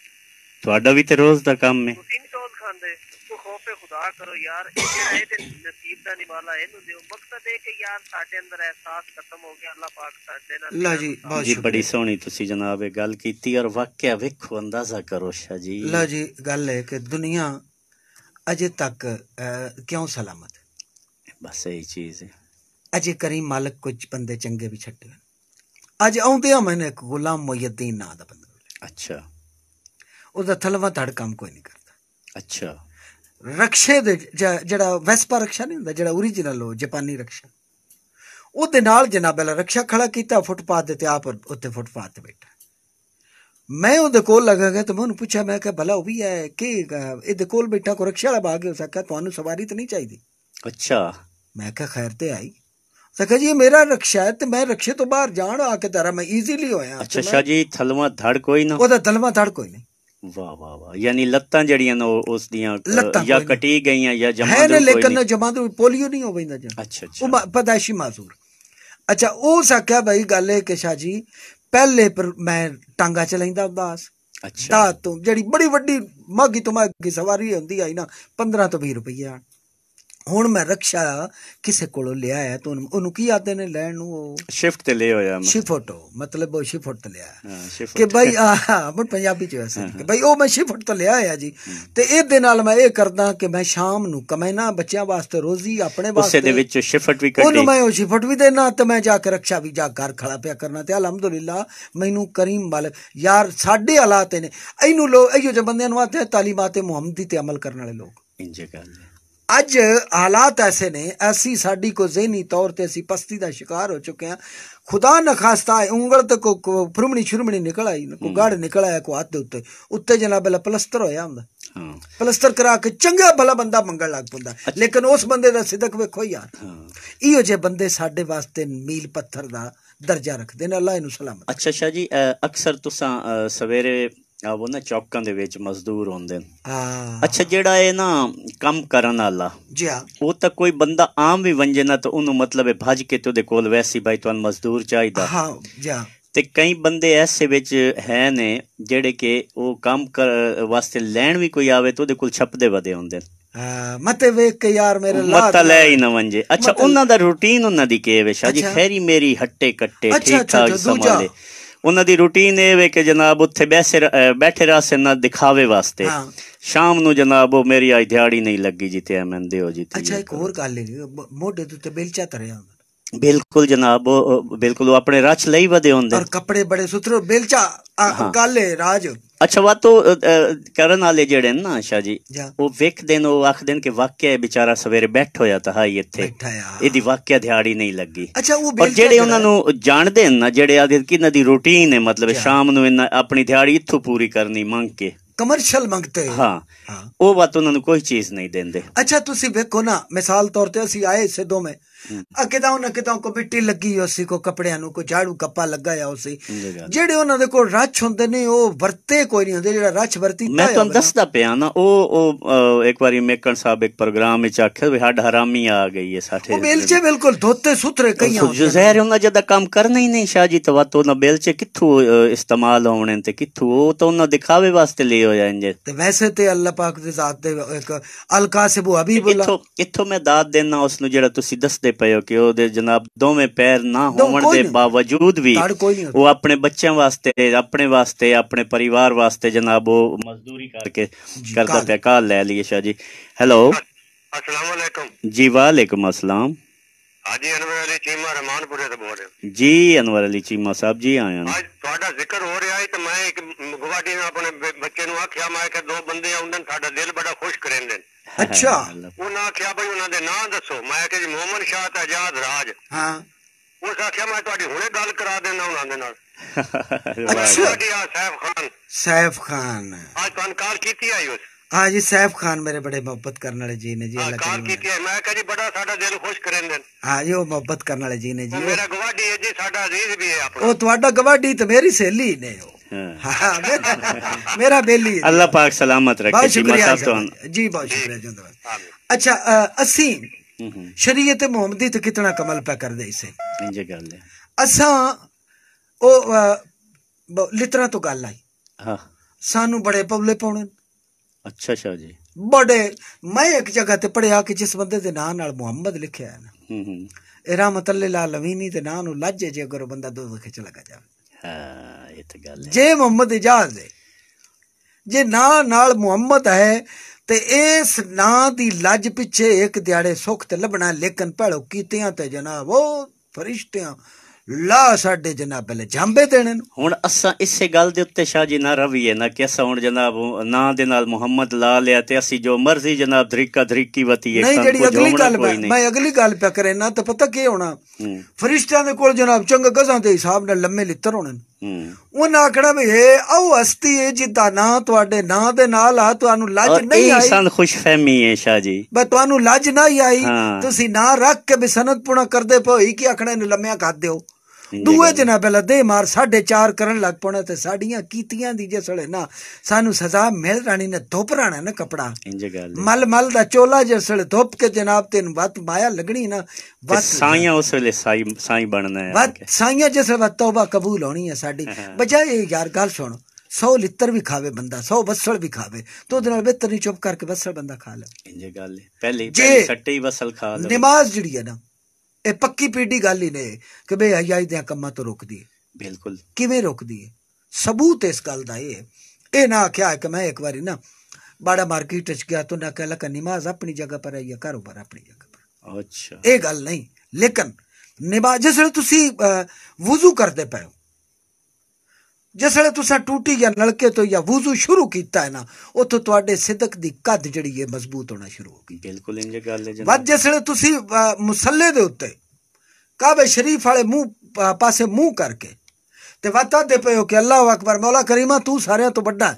ਤੁਹਾਡਾ ਵੀ ਤੇ ਰੋਜ਼ ਦਾ ਕੰਮ ਹੈ ਤੁਸੀਂ ਵੀ ਰੋਜ਼ ਖਾਂਦੇ ਤੂੰ ਖੋਫੇ ਖੁਦਾ ਕਰੋ ਯਾਰ ਇਹ ਜਿਹੜਾ ਤੇ ਨਸੀਬ ਦਾ ਨਿਵਾਲਾ ਇਹਨੂੰ ਦਿਓ ਮਕਸਦ ਇਹ ਕਿ ਯਾਰ ਸਾਡੇ ਅੰਦਰ ਅਹਿਸਾਸ ਖਤਮ ਹੋ ਗਿਆ ਅੱਲਾਹ ਪਾਕ ਸਾਡੇ ਨਾਲ ਲਾ ਜੀ ਬਹੁਤ ਜੀ ਬੜੀ ਸੋਹਣੀ ਤੁਸੀਂ ਜਨਾਬ ਇਹ ਗੱਲ ਕੀਤੀ ਔਰ ਵਾਕਿਆ ਵੇਖੋ ਅੰਦਾਜ਼ਾ ਕਰੋ ਸ਼ਾ ਜੀ ਲਾ ਜੀ ਗੱਲ ਹੈ ਕਿ ਦੁਨੀਆ ਅਜੇ ਤੱਕ ਕਿਉਂ ਸਲਾਮਤ ਬਸ ਇਹ ਚੀਜ਼ ਹੈ ਅਜੇ ਕਰੀ ਮਾਲਕ ਕੁਝ ਬੰਦੇ ਚੰਗੇ ਵੀ ਛੱਡੇ ਅੱਜ ਆ ਮੈਨੇ ਇੱਕ ਗੁਲਾਮ ਮੁਈਦੀਨ ਨਾਂ ਦਾ ਬੰਦਾ ਅੱਛਾ ਉਹਦਾ ਥਲਵਾ ਧੜ ਕੰਮ ਕੋਈ ਨਹੀਂ ਕਰਦਾ ਅੱਛਾ ਰਕਸ਼ੇ ਦੇ ਜਿਹੜਾ ਵੈਸਪਾ ਰਕਸ਼ਾ ਨਹੀਂ ਹੁੰਦਾ ਜਿਹੜਾ origignal ਹੋ ਜਾਪਾਨੀ ਰਕਸ਼ਾ ਉਹਦੇ ਨਾਲ ਜਨਾਬ ਅਲ ਰਕਸ਼ਾ ਖੜਾ ਕੀਤਾ ਫੁੱਟਪਾਥ ਦੇ ਤੇ ਆਪ ਉੱਤੇ ਫੁੱਟਪਾਥ ਤੇ ਬੈਠਾ ਮੈਂ ਉਹਦੇ ਕੋਲ ਲੱਗਾ ਗਿਆ ਤੇ ਮੈਂ ਉਹਨੂੰ ਪੁੱਛਿਆ ਮੈਂ ਕਿ ਭਲਾ ਉਹ ਵੀ ਹੈ ਕਿ ਇਹਦੇ ਕੋਲ ਬੈਠਾ ਕੋ ਰਕਸ਼ਾ ਵਾਲਾ ਬਾਗ ਹੋ ਸਕਦਾ ਤੁਹਾਨੂੰ ਸਵਾਰੀ ਤਾਂ ਨਹੀਂ ਚਾਹੀਦੀ ਅੱਛਾ ਮੈਂ ਕਿਹਾ ਖੈਰ ਤੇ ਆਈ ਸਖਾ ਜੀ ਮੇਰਾ ਰਕਸ਼ਾ ਹੈ ਤੇ ਮੈਂ ਰਕਸ਼ੇ ਤੋਂ ਬਾਹਰ ਜਾਣ ਆ ਕੇ ਤਰਾ ਮੈਂ ਈਜ਼ੀਲੀ ਹੋਇਆ ਅੱਛਾ ਸ਼ਾਹ ਜੀ ਥਲਵਾ ਧੜ ਕੋਈ ਨਾ ਉਹਦਾ ਥਲਵਾ ਧੜ ਕੋਈ ਨਹੀਂ ਵਾਹ ਵਾਹ ਵਾਹ ਯਾਨੀ ਲੱਤਾਂ ਜਿਹੜੀਆਂ ਨੇ ਉਸ ਦੀਆਂ ਜਾਂ ਕਟੀ ਗਈਆਂ ਜਾਂ ਦੇ ਕੋਈ ਨਹੀਂ ਲੇਕਿਨ ਦੇ ਪੋਲੀਓ ਨਹੀਂ ਹੋ ਪੈਂਦਾ ਜੀ ਅੱਛਾ ਅੱਛਾ ਉਹ ਪਦਾਸ਼ੀ ਮਾਜ਼ੂਰ ਅੱਛਾ ਉਹ ਸਾਕਿਆ ਭਾਈ ਗੱਲ ਹੈ ਕਿ ਸ਼ਾਹ ਜੀ ਪਹਿਲੇ ਪਰ ਮੈਂ ਟਾਂਗਾ ਚ ਲੈਂਦਾ ਉਦਾਸ ਅੱਛਾ ਤਾਂ ਜਿਹੜੀ ਬੜੀ ਵੱਡੀ ਮਾਗੀ ਤੋਂ ਮਾਗੀ ਸਵਾਰੀ ਹੁੰਦੀ ਆਈ ਨਾ 15 ਤੋਂ 20 ਰੁਪਏ ਆ ਹੁਣ ਮੈਂ ਰਕਸ਼ਾ ਕਿਸੇ ਕੋਲੋਂ ਲਿਆ ਹੈ ਤੂੰ ਉਹਨੂੰ ਕੀ ਆਦੇ ਨੇ ਲੈਣ ਨੂੰ ਉਹ ਸ਼ਿਫਟ ਤੇ ਲਿਆ ਹੋਇਆ ਮੈਂ ਸ਼ਿਫਟ ਮਤਲਬ ਉਹ ਸ਼ਿਫਟ ਤੇ ਲਿਆ ਕਿ ਭਾਈ ਆਹ ਪੰਜਾਬੀ ਚ ਐਸਾ ਕਿ ਭਾਈ ਉਹ ਮੈਂ ਸ਼ਿਫਟ ਤੇ ਲਿਆ ਆ ਜੀ ਤੇ ਇਹਦੇ ਨਾਲ ਮੈਂ ਇਹ ਕਰਦਾ ਕਿ ਮੈਂ ਸ਼ਾਮ ਨੂੰ ਕਮੈਨਾ ਬੱਚਿਆਂ ਵਾਸਤੇ ਰੋਜ਼ੀ ਆਪਣੇ ਵਾਸਤੇ ਉਸੇ ਦੇ ਵਿੱਚ ਸ਼ਿਫਟ ਵੀ ਕੱਢੀ ਉਹਨੂੰ ਮੈਂ ਉਹ ਸ਼ਿਫਟ ਵੀ ਦੇਣਾ ਤੇ ਮੈਂ ਜਾ ਕੇ ਰਕਸ਼ਾ ਵੀ ਜਾ ਘਰ ਖੜਾ ਪਿਆ ਕਰਨਾ ਤੇ ਅਲਹਮਦੁਲਿਲਾ ਮੈਨੂੰ ਕਰੀਮ ਮਾਲਕ ਯਾਰ ਸਾਡੇ ਹਾਲਾਤ ਨੇ ਇਹਨੂੰ ਲੋ ਇਹੋ ਜਿਹੇ ਬੰਦਿਆਂ ਨੂੰ ਆਤੇ ਤਾਲੀਮਾਤ ਮੁਹੰਮਦੀ ਤੇ ਅਮਲ ਕਰਨ ਵਾਲੇ ਲੋਕ ਇੰਜ ਗੱਲ ਅੱਜ ਹਾਲਾਤ ਐਸੇ ਨੇ ਅਸੀਂ ਸਾਡੀ ਕੋ ਜ਼ਹਿਨੀ ਤੌਰ ਤੇ ਅਸੀਂ ਪਸਤੀ ਦਾ ਸ਼ਿਕਾਰ ਹੋ ਚੁੱਕੇ ਹਾਂ ਖੁਦਾ ਨਖਾਸਤਾ ਉਂਗਲ ਤੇ ਕੋ ਫਰਮਣੀ ਸ਼ੁਰਮਣੀ ਨਿਕਲ ਆਈ ਕੋ ਗੜ ਨਿਕਲ ਆਇਆ ਕੋ ਹੱਥ ਦੇ ਉੱਤੇ ਉੱਤੇ ਜਨਾਬ ਲ ਪਲਸਟਰ ਹੋਇਆ ਹੁੰਦਾ ਹਾਂ ਪਲਸਟਰ ਕਰਾ ਕੇ ਚੰਗਾ ਭਲਾ ਬੰਦਾ ਮੰਗਣ ਲੱਗ ਪੁੰਦਾ ਲੇਕਿਨ ਉਸ ਬੰਦੇ ਦਾ ਸਿੱਧਕ ਵੇਖੋ ਯਾਰ ਇਹੋ ਜੇ ਬੰਦੇ ਸਾਡੇ ਵਾਸਤੇ ਮੀਲ ਪੱਥਰ ਦਾ ਦਰਜਾ ਰੱਖਦੇ ਨੇ ਅੱਲਾ ਇਹਨੂੰ ਸਲਾਮਤ ਅੱਛਾ ਸ਼ਾਹ ਜੀ ਅਕਸਰ ਤੁਸੀਂ ਸਵੇਰੇ ਆ ਉਹ ਨਾ ਚੌਕਾਂ ਦੇ ਵਿੱਚ ਮਜ਼ਦੂਰ ਹੁੰਦੇ ਨੇ ਹਾਂ ਅੱਛਾ ਜਿਹੜਾ ਇਹ ਨਾ ਕੰਮ ਕਰਨ ਵਾਲਾ ਜੀ ਹਾਂ ਉਹ ਤਾਂ ਕੋਈ ਬੰਦਾ ਆਮ ਵੀ ਵੰਜੇ ਨਾ ਤਾਂ ਉਹਨੂੰ ਮਤਲਬ ਹੈ ਭੱਜ ਕੇ ਤੇ ਉਹਦੇ ਕੋਲ ਵੈਸੀ ਬਾਈ ਤੁਹਾਨੂੰ ਮਜ਼ਦੂਰ ਚਾਹੀਦਾ ਹਾਂ ਜੀ ਹਾਂ ਤੇ ਕਈ ਬੰਦੇ ਐਸੇ ਵਿੱਚ ਹੈ ਨੇ ਜਿਹੜੇ ਕਿ ਉਹ ਕੰਮ ਕਰ ਵਾਸਤੇ ਲੈਣ ਵੀ ਕੋਈ ਆਵੇ ਤਾਂ ਉਹਦੇ ਕੋਲ ਛੱਪਦੇ ਵਦੇ ਹੁੰਦੇ ਨੇ ਮਤੇ ਵੇਖ ਕੇ ਯਾਰ ਮੇਰੇ ਲਾਤ ਮਤ ਲੈ ਹੀ ਨਾ ਵੰਜੇ ਅੱਛਾ ਉਹਨਾਂ ਦਾ ਰੁਟੀਨ ਉਹਨਾਂ ਦੀ ਕਿਵੇਂ ਸ਼ਾਹ ਜੀ ਖੈਰੀ ਮੇਰੀ ਹੱਟੇ ਕੱਟੇ ਠੀਕ ਠਾਕ ਦੇ ਉਹਨਾਂ ਦੀ ਰੁਟੀਨ ਇਹ ਵੇ ਕਿ ਜਨਾਬ ਉੱਥੇ ਬੈਸੇ ਬੈਠੇ ਰਾਸੇ ਨਾ ਦਿਖਾਵੇ ਵਾਸਤੇ ਹਾਂ ਸ਼ਾਮ ਨੂੰ ਜਨਾਬ ਉਹ ਮੇਰੀ ਅਜ ਦਿਹਾੜੀ ਨਹੀਂ ਲੱਗੀ ਜਿੱਤੇ ਮੈਂ ਦਿਓ ਜਿੱਤੇ ਅੱਛਾ ਇੱਕ ਹੋਰ ਗੱਲ ਇਹ ਮੋਢੇ ਤੇ ਬੇਲਚਾ ਤਰਿਆ ਹੁੰਦਾ ਬਿਲਕੁਲ ਜਨਾਬ ਬਿਲਕੁਲ ਉਹ ਆਪਣੇ ਰਚ ਲਈ ਵਧੇ ਹੁੰਦੇ ਔਰ ਕੱਪੜੇ ਬੜੇ ਸੁਥਰੇ ਬਿਲਚਾ ਕਾਲੇ ਰਾਜ ਅੱਛਾ ਵਾ ਤੋ ਕਰਨ ਵਾਲੇ ਜਿਹੜੇ ਨਾ ਆਸ਼ਾ ਜੀ ਉਹ ਵੇਖਦੇ ਨੇ ਉਹ ਆਖਦੇ ਕਿ ਵਾਕਿਆ ਵਿਚਾਰਾ ਸਵੇਰੇ ਬੈਠ ਹੋਇਆ ਤਾਂ ਹਾਈ ਇੱਥੇ ਇਹਦੀ ਵਾਕਿਆ ਦਿਹਾੜੀ ਨਹੀਂ ਲੱਗੀ ਅੱਛਾ ਉਹ ਔਰ ਜਿਹੜੇ ਉਹਨਾਂ ਨੂੰ ਜਾਣਦੇ ਨਾ ਜਿਹੜੇ ਆਦੇ ਕਿ ਇਹਨਾਂ ਦੀ ਰੂਟੀਨ ਹੈ ਮਤਲਬ ਸ਼ਾਮ ਨੂੰ ਇਹਨਾਂ ਆਪਣੀ ਦਿਹਾੜੀ ਇੱਥੋਂ ਪੂਰੀ ਕਰਨੀ ਮੰਗ ਕੇ ਕਮਰਸ਼ੀਅਲ ਮੰਗਤੇ ਹਾਂ ਉਹ ਤੋ ਉਹਨਾਂ ਨੂੰ ਕੋਈ ਚੀਜ਼ ਨਹੀਂ ਦਿੰਦੇ ਅੱਛਾ ਤੁਸੀਂ ਵੇਖੋ ਨਾ ਮਿਸਾਲ ਤੌਰ ਤੇ ਅਸੀਂ ਆਏ ਸਿੱਧੋ ਮੇ ਅੱਗੇ ਤਾਂ ਉਹਨਾਂ ਕਿਤੋਂ ਕੋ ਮਿੱਟੀ ਲੱਗੀ ਸੀ ਕੋ ਕਪੜਿਆਂ ਨੂੰ ਕੋ ਝਾੜੂ ਕੱਪਾ ਲੱਗਾ ਆ ਉਸੇ ਜਿਹੜੇ ਉਹਨਾਂ ਦੇ ਕੋਲ ਰੱਛ ਹੁੰਦੇ ਨੇ ਉਹ ਵਰਤੇ ਕੋਈ ਨਹੀਂ ਹੁੰਦੇ ਜਿਹੜਾ ਰੱਛ ਵਰਤੀ ਮੈਂ ਤੁਹਾਨੂੰ ਦੱਸਦਾ ਪਿਆ ਨਾ ਉਹ ਉਹ ਇੱਕ ਵਾਰੀ ਮੇਕਣ ਸਾਹਿਬ ਇੱਕ ਪ੍ਰੋਗਰਾਮ ਵਿੱਚ ਆਖਿਆ ਵੀ ਹੱਡ ਹਰਾਮੀ ਆ ਗਈ ਹੈ ਸਾਡੇ ਉਹ ਬੇਲਚੇ ਬਿਲਕੁਲ ਧੋਤੇ ਸੁਥਰੇ ਕਈਆਂ ਜ਼ਹਿਰ ਉਹਨਾਂ ਜਦਾ ਕੰਮ ਕਰਨਾ ਹੀ ਨਹੀਂ ਸ਼ਾਹ ਜੀ ਤੋਂ ਨਾ ਬੇਲਚੇ ਕਿੱਥੋਂ ਇਸਤੇਮਾਲ ਹੋਣੇ ਤੇ ਕਿੱਥੋਂ ਉਹ ਤਾਂ ਉਹਨਾਂ ਦਿਖਾਵੇ ਵਾਸਤੇ ਲਈ ਹੋ ਜਾਂਦੇ ਤੇ ਵੈਸੇ ਤੇ ਅੱਲਾਹ ਪਾਕ ਦੀ ਜ਼ਾਤ ਦੇ ਇੱਕ ਅਲਕਾਸਿਬੂ ਹਬੀਬੁੱਲਾ ਇੱਥੋਂ ਇੱਥੋਂ ਮੈਂ ਦਾਤ ਦੇਣਾ ਉਸ ਨੂੰ ਜਿਹੜਾ ਤੁਸੀਂ ਦੱਸਦੇ ਪਏ ਹੋ ਕਿ ਉਹਦੇ ਜਨਾਬ ਦੋਵੇਂ ਪੈਰ ਨਾ ਹੋਣ ਦੇ ਬਾਵਜੂਦ ਵੀ ਉਹ ਆਪਣੇ ਬੱਚਿਆਂ ਵਾਸਤੇ ਆਪਣੇ ਵਾਸਤੇ ਆਪਣੇ ਪਰਿਵਾਰ ਵਾਸਤੇ ਜਨਾਬ ਉਹ ਮਜ਼ਦੂਰੀ ਕਰਕੇ ਕਰਦਾ ਪਿਆ ਕਾਲ ਲੈ ਲਈ ਸ਼ਾਹ ਜੀ ਹੈਲੋ ਅਸਲਾਮ ਅਲੈਕਮ ਜੀ ਵਾਲੇਕਮ ਅਸਲਾਮ ਹਾਂਜੀ ਅਨਵਰ ਅਲੀ ਚੀਮਾ ਰਮਾਨਪੁਰੇ ਤੋਂ ਬੋਲ ਰਿਹਾ ਜੀ ਅਨਵਰ ਅਲੀ ਚੀਮਾ ਸਾਹਿਬ ਜੀ ਆਇਆ ਨਾ ਅੱਜ ਤੁਹਾਡਾ ਜ਼ਿਕਰ ਹੋ ਰਿਹਾ ਹੈ ਤੇ ਮੈਂ ਇੱਕ ਗੁਆਂਢੀ ਨੂੰ ਆਪਣੇ ਬੱਚੇ ਨੂੰ ਆਖਿਆ ਮੈਂ ਕਿ ਦੋ ਬੰਦੇ ਆਉਂਦੇ ਨੇ ਸਾਡਾ ਦਿਲ ਬੜਾ ਖੁਸ਼ ਕਰੇਂਦੇ ਨੇ ਅੱਛਾ ਉਹਨਾਂ ਆਖਿਆ ਬਈ ਉਹਨਾਂ ਦੇ ਨਾਂ ਦੱਸੋ ਮੈਂ ਕਿਹਾ ਜੀ ਮੁਹੰਮਦ ਸ਼ਾਹ ਤੇ ਆਜ਼ਾਦ ਰਾਜ ਹਾਂ ਉਸ ਆਖਿਆ ਮੈਂ ਤੁਹਾਡੀ ਹੁਣੇ ਗੱਲ ਕਰਾ ਦਿੰਦਾ ਉਹਨਾਂ ਦੇ ਨਾਲ ਅੱਛਾ ਜੀ ਆ ਸੈਫ ਖਾਨ ਸੈਫ ਖਾਨ ਅੱਜ ਤੁਹਾਨੂੰ ਕਾਲ ਕੀਤੀ ਆਈ ਉਸ ਹਾਂ ਜੀ ਸੈਫ ਖਾਨ ਮੇਰੇ ਬੜੇ ਮੁਹੱਬਤ ਕਰਨ ਵਾਲੇ ਜੀ ਨੇ ਜੀ ਅੱਲਾਹ ਕਾਲ ਕੀਤੀ ਹੈ ਮੈਂ ਕਹਾਂ ਜੀ ਬੜਾ ਸਾਡਾ ਦਿਲ ਖੁਸ਼ ਕਰਨ ਦੇ ਹਾਂ ਜੀ ਉਹ ਮੁਹੱਬਤ ਕਰਨ ਵਾਲੇ ਜੀ ਨੇ ਜੀ ਮੇਰਾ ਗਵਾਢੀ ਹੈ ਜੀ ਸਾਡਾ ਅਜ਼ੀਜ਼ ਵੀ ਹੈ ਆਪਣਾ ਉਹ ਤੁਹਾਡਾ ਗਵਾਢੀ ਤੇ ਮੇਰੀ ਸਹੇਲੀ ਨੇ ਉਹ मेरा बेली अल्लाह पाक सलामत रखे बहुत शुक्रिया जी बहुत शुक्रिया जिंदाबाद अच्छा असी शरीयत मोहम्मदी तो कितना कमल पे कर दे इसे इंजे गल है असा ओ लितरा तो गल आई हां सानू बड़े पवले पौने ਅੱਛਾ ਸ਼ਾਹ ਜੀ ਬੜੇ ਮੈਂ ਇੱਕ ਜਗ੍ਹਾ ਤੇ ਪੜਿਆ ਕਿ ਜਿਸ ਬੰਦੇ ਦੇ ਨਾਂ ਨਾਲ ਮੁਹੰਮਦ ਲਿਖਿਆ ਹੈ ਨਾ ਹੂੰ ਹੂੰ ਇਹਰਾ ਰਹਿਮਤ ਅੱਲਾ ਲਵੀਨੀ ਦੇ ਨਾਂ ਨੂੰ ਲੱਜੇ ਜੇ ਗੁਰ ਬੰਦਾ ਦੋਜ਼ਖ ਚ ਲਗਾ ਜਾ ਹਾਂ ਇਹ ਤਾਂ ਗੱਲ ਹੈ ਜੇ ਮੁਹੰਮਦ ਇਜਾਜ਼ ਹੈ ਜੇ ਨਾਂ ਨਾਲ ਮੁਹੰਮਦ ਹੈ ਤੇ ਇਸ ਨਾਂ ਦੀ ਲੱਜ ਪਿੱਛੇ ਇੱਕ ਦਿਹਾੜੇ ਸੁਖ ਤੇ ਲੱਭਣਾ ਲੇਕਿਨ ਪਹਿਲੋ ਕੀਤਿਆਂ ਤੇ ਜਨਾਬ ਉਹ ਫਰਿਸ਼ਤਿਆਂ ਲਾ ਸਾਡੇ ਜਨਾਬ ਲੈ ਜਾਂਬੇ ਦੇਣੇ ਨੂੰ ਹੁਣ ਅਸਾਂ ਇਸੇ ਗੱਲ ਦੇ ਉੱਤੇ ਸ਼ਾਹ ਜੀ ਨਾ ਰਵੀਏ ਨਾ ਕਿ ਅਸਾਂ ਹੁਣ ਜਨਾਬ ਨਾਂ ਦੇ ਨਾਲ ਮੁਹੰਮਦ ਲਾ ਲਿਆ ਤੇ ਅਸੀਂ ਜੋ ਮਰਜ਼ੀ ਜਨਾਬ ਧਰੀਕਾ ਧਰੀਕੀ ਵਤੀਏ ਨਹੀਂ ਜਿਹੜੀ ਅਗਲੀ ਗੱਲ ਮੈਂ ਅਗਲੀ ਗੱਲ ਪਿਆ ਕਰਨਾ ਤਾਂ ਪਤਾ ਕੀ ਹੋਣਾ ਫਰਿਸ਼ਤਿਆਂ ਦੇ ਕੋਲ ਜਨਾਬ ਚੰਗਾ ਗਜ਼ਾਂ ਦੇ ਹਿਸਾਬ ਨਾਲ ਲੰਮੇ ਲਿੱਤਰ ਹੋਣੇ ਉਹਨਾਂ ਆਖਣਾ ਵੀ ਇਹ ਆਉ ਹਸਤੀ ਹੈ ਜਿੱਦਾਂ ਨਾ ਤੁਹਾਡੇ ਨਾਂ ਦੇ ਨਾਲ ਆ ਤੁਹਾਨੂੰ ਲੱਜ ਨਹੀਂ ਆਈ ਇਹ ਸੰਦ ਖੁਸ਼ਫਹਿਮੀ ਹੈ ਸ਼ਾਹ ਜੀ ਬਸ ਤੁਹਾਨੂੰ ਲੱਜ ਨਹੀਂ ਆਈ ਤੁਸੀਂ ਨਾਂ ਰੱਖ ਕੇ ਬਿਸਨਤ ਪੁਣਾ ਕਰਦੇ ਪਓ ਕੀ ਕਿ ਆਖਣਾ ਇਹਨੂੰ ਲੰਮਿਆਂ ਕੱਢ ਦਿਓ ਦੂਏ ਦਿਨ ਪਹਿਲਾਂ ਦੇ ਮਾਰ 4 ਕਰਨ ਲੱਗ ਪੋਣਾ ਤੇ ਸਾਡੀਆਂ ਕੀਤੀਆਂ ਦੀ ਜਸਲੇ ਨਾ ਸਾਨੂੰ ਸਜ਼ਾ ਮਿਲ ਰਾਣੀ ਨੇ ਧੁੱਪ ਰਾਣਾ ਨਾ ਕਪੜਾ ਮਲ ਮਲ ਦਾ ਚੋਲਾ ਜਸਲੇ ਧੁੱਪ ਕੇ ਜਨਾਬ ਤੈਨੂੰ ਵਤ ਮਾਇਆ ਲੱਗਣੀ ਨਾ ਬਸ ਸਾਈਆਂ ਉਸ ਵੇਲੇ ਸਾਈ ਸਾਈ ਬਣਨਾ ਹੈ ਵਤ ਸਾਈਆਂ ਜਸਲੇ ਵਤ ਤੌਬਾ ਕਬੂਲ ਹੋਣੀ ਹੈ ਸਾਡੀ ਬਜਾਏ ਯਾਰ ਗੱਲ ਸੁਣ 100 ਲਿੱਟਰ ਵੀ ਖਾਵੇ ਬੰਦਾ 100 ਵਸਲ ਵੀ ਖਾਵੇ ਤੋ ਉਹਦੇ ਨਾਲ ਬਿਹਤਰ ਨਹੀਂ ਚੁੱਪ ਕਰਕੇ ਵਸਲ ਬੰਦਾ ਖਾ ਲੈ ਇੰਜ ਗੱਲ ਹੈ ਪਹਿਲੇ ਪਹਿਲੇ ਸੱਟੇ ਹੀ ਵਸਲ ਖਾ ਲੈ ਨਮਾਜ਼ ਜਿਹੜੀ ਹੈ ਨਾ ਇਹ ਪੱਕੀ ਪੀੜੀ ਗੱਲ ਹੀ ਨੇ ਕਿ ਬੇ ਆਈ ਦੇ ਕੰਮਾਂ ਤੋਂ ਰੋਕਦੀ ਹੈ ਬਿਲਕੁਲ ਕਿਵੇਂ ਰੋਕਦੀ ਹੈ ਸਬੂਤ ਇਸ ਗੱਲ ਦਾ ਇਹ ਇਹ ਨਾ ਆਖਿਆ ਕਿ ਮੈਂ ਇੱਕ ਵਾਰੀ ਨਾ ਬਾੜਾ ਮਾਰਕੀਟ ਚ ਗਿਆ ਤੋਂ ਨਾ ਕਹਿ ਲਕ ਨਿਮਾਜ਼ ਆਪਣੀ ਜਗ੍ਹਾ ਪਰ ਹੈ ਜਾਂ ਕਾਰੋਬਾਰ ਆਪਣੀ ਜਗ੍ਹਾ ਪਰ ਅੱਛਾ ਇਹ ਗੱਲ ਨਹੀਂ ਲੇਕਿਨ ਨਿਮਾਜ਼ ਜਿਸ ਵੇਲੇ ਤੁਸੀਂ ਵੁਜ਼ੂ ਕਰਦੇ ਪਏ ਹੋ जिसल तुसा टूटी या नलके तो या वूजू शुरू किया है ना उतो थे सिदक की कद जी मजबूत होना शुरू हो गई बिल्कुल बस जिसल मुसले के उत्ते काबे शरीफ आए मूह पासे मूह करके तो वह धरते पे हो कि अल्लाह अकबर मौला करीमा तू सार तो बड़ा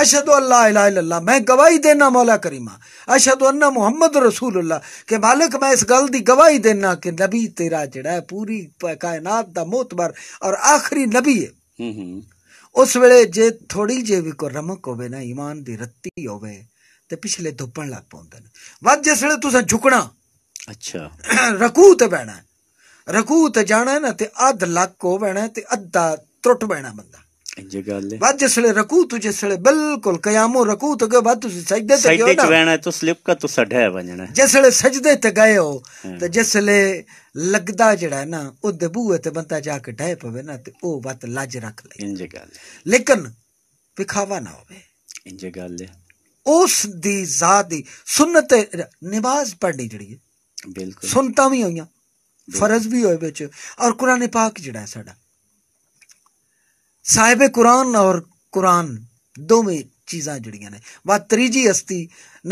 अशद अल्लाह अल्लाह मैं गवाही देना मौला करीमा अशद अन्ना मुहम्मद रसूल अल्लाह के मालिक मैं इस गल की गवाही देना कि नबी तेरा जड़ा है पूरी कायनात का मोहतबर और आखिरी नबी है ਉਸ ਵੇਲੇ ਜੇ ਥੋੜੀ ਜੇ ਵੀ ਕੋ ਰਮਕ ਹੋਵੇ ਨਾ ਈਮਾਨ ਦੀ ਰੱਤੀ ਹੋਵੇ ਤੇ ਪਿਛਲੇ ਧੁੱਪਣ ਲੱਗ ਪਉਂਦੇ ਨੇ ਵੱਧ ਜਿਸ ਵੇਲੇ ਤੁਸੀਂ ਝੁਕਣਾ ਅੱਛਾ [CLEARS THROAT] ਰਕੂ ਤੇ ਬਹਿਣਾ ਰਕੂ ਤੇ ਜਾਣਾ ਨਾ ਤੇ ਅੱਧ ਲੱਕ ਹੋ ਬਹਿਣਾ ਤੇ ਅੱਧਾ ਟੁੱਟ ਬਹਿਣਾ ਬੰਦਾ ਇੰਜ ਗੱਲ ਹੈ ਬਾਅਦ ਜਿਸਲੇ ਰਕੂ ਤੁ ਜਿਸਲੇ ਬਿਲਕੁਲ ਕਿਆਮੋ ਰਕੂ ਤੇ ਗਏ ਬਾਅਦ ਤੁਸੀਂ ਸਜਦੇ ਤੇ ਗਏ ਨਾ ਸਜਦੇ ਰਹਿਣਾ ਤੇ ਸਲਿਪ ਕਾ ਤੋ ਸੜਿਆ ਵਣਣਾ ਜਿਸਲੇ ਸਜਦੇ ਤੇ ਗਏ ਹੋ ਤੇ ਜਿਸਲੇ ਲੱਗਦਾ ਜਿਹੜਾ ਨਾ ਉਹ ਦਬੂਏ ਤੇ ਬੰਦਾ ਜਾ ਕੇ ਢਾਇ ਪਵੇ ਨਾ ਤੇ ਉਹ ਵਤ ਲੱਜ ਰੱਖ ਲਈ ਇੰਜ ਗੱਲ ਲੇਕਿਨ ਵਿਖਾਵਾ ਨਾ ਹੋਵੇ ਇੰਜ ਗੱਲ ਹੈ ਉਸ ਦੀ ਜ਼ਾਤ ਦੀ ਸੁਨਤ ਨਿਵਾਜ਼ ਪੜਨੀ ਜਿਹੜੀ ਹੈ ਬਿਲਕੁਲ ਸੁਨਤਾ ਵੀ ਹੋਈਆਂ ਫਰਜ਼ ਵੀ ਹੋਏ ਵਿੱਚ ਔਰ ਕੁਰਾਨ ਪਾਕ ਜਿਹੜਾ ਸਾਡਾ साहेब कुरान और कुरान दो में चीज़ा जुड़िया ने बात त्रीजी अस्थि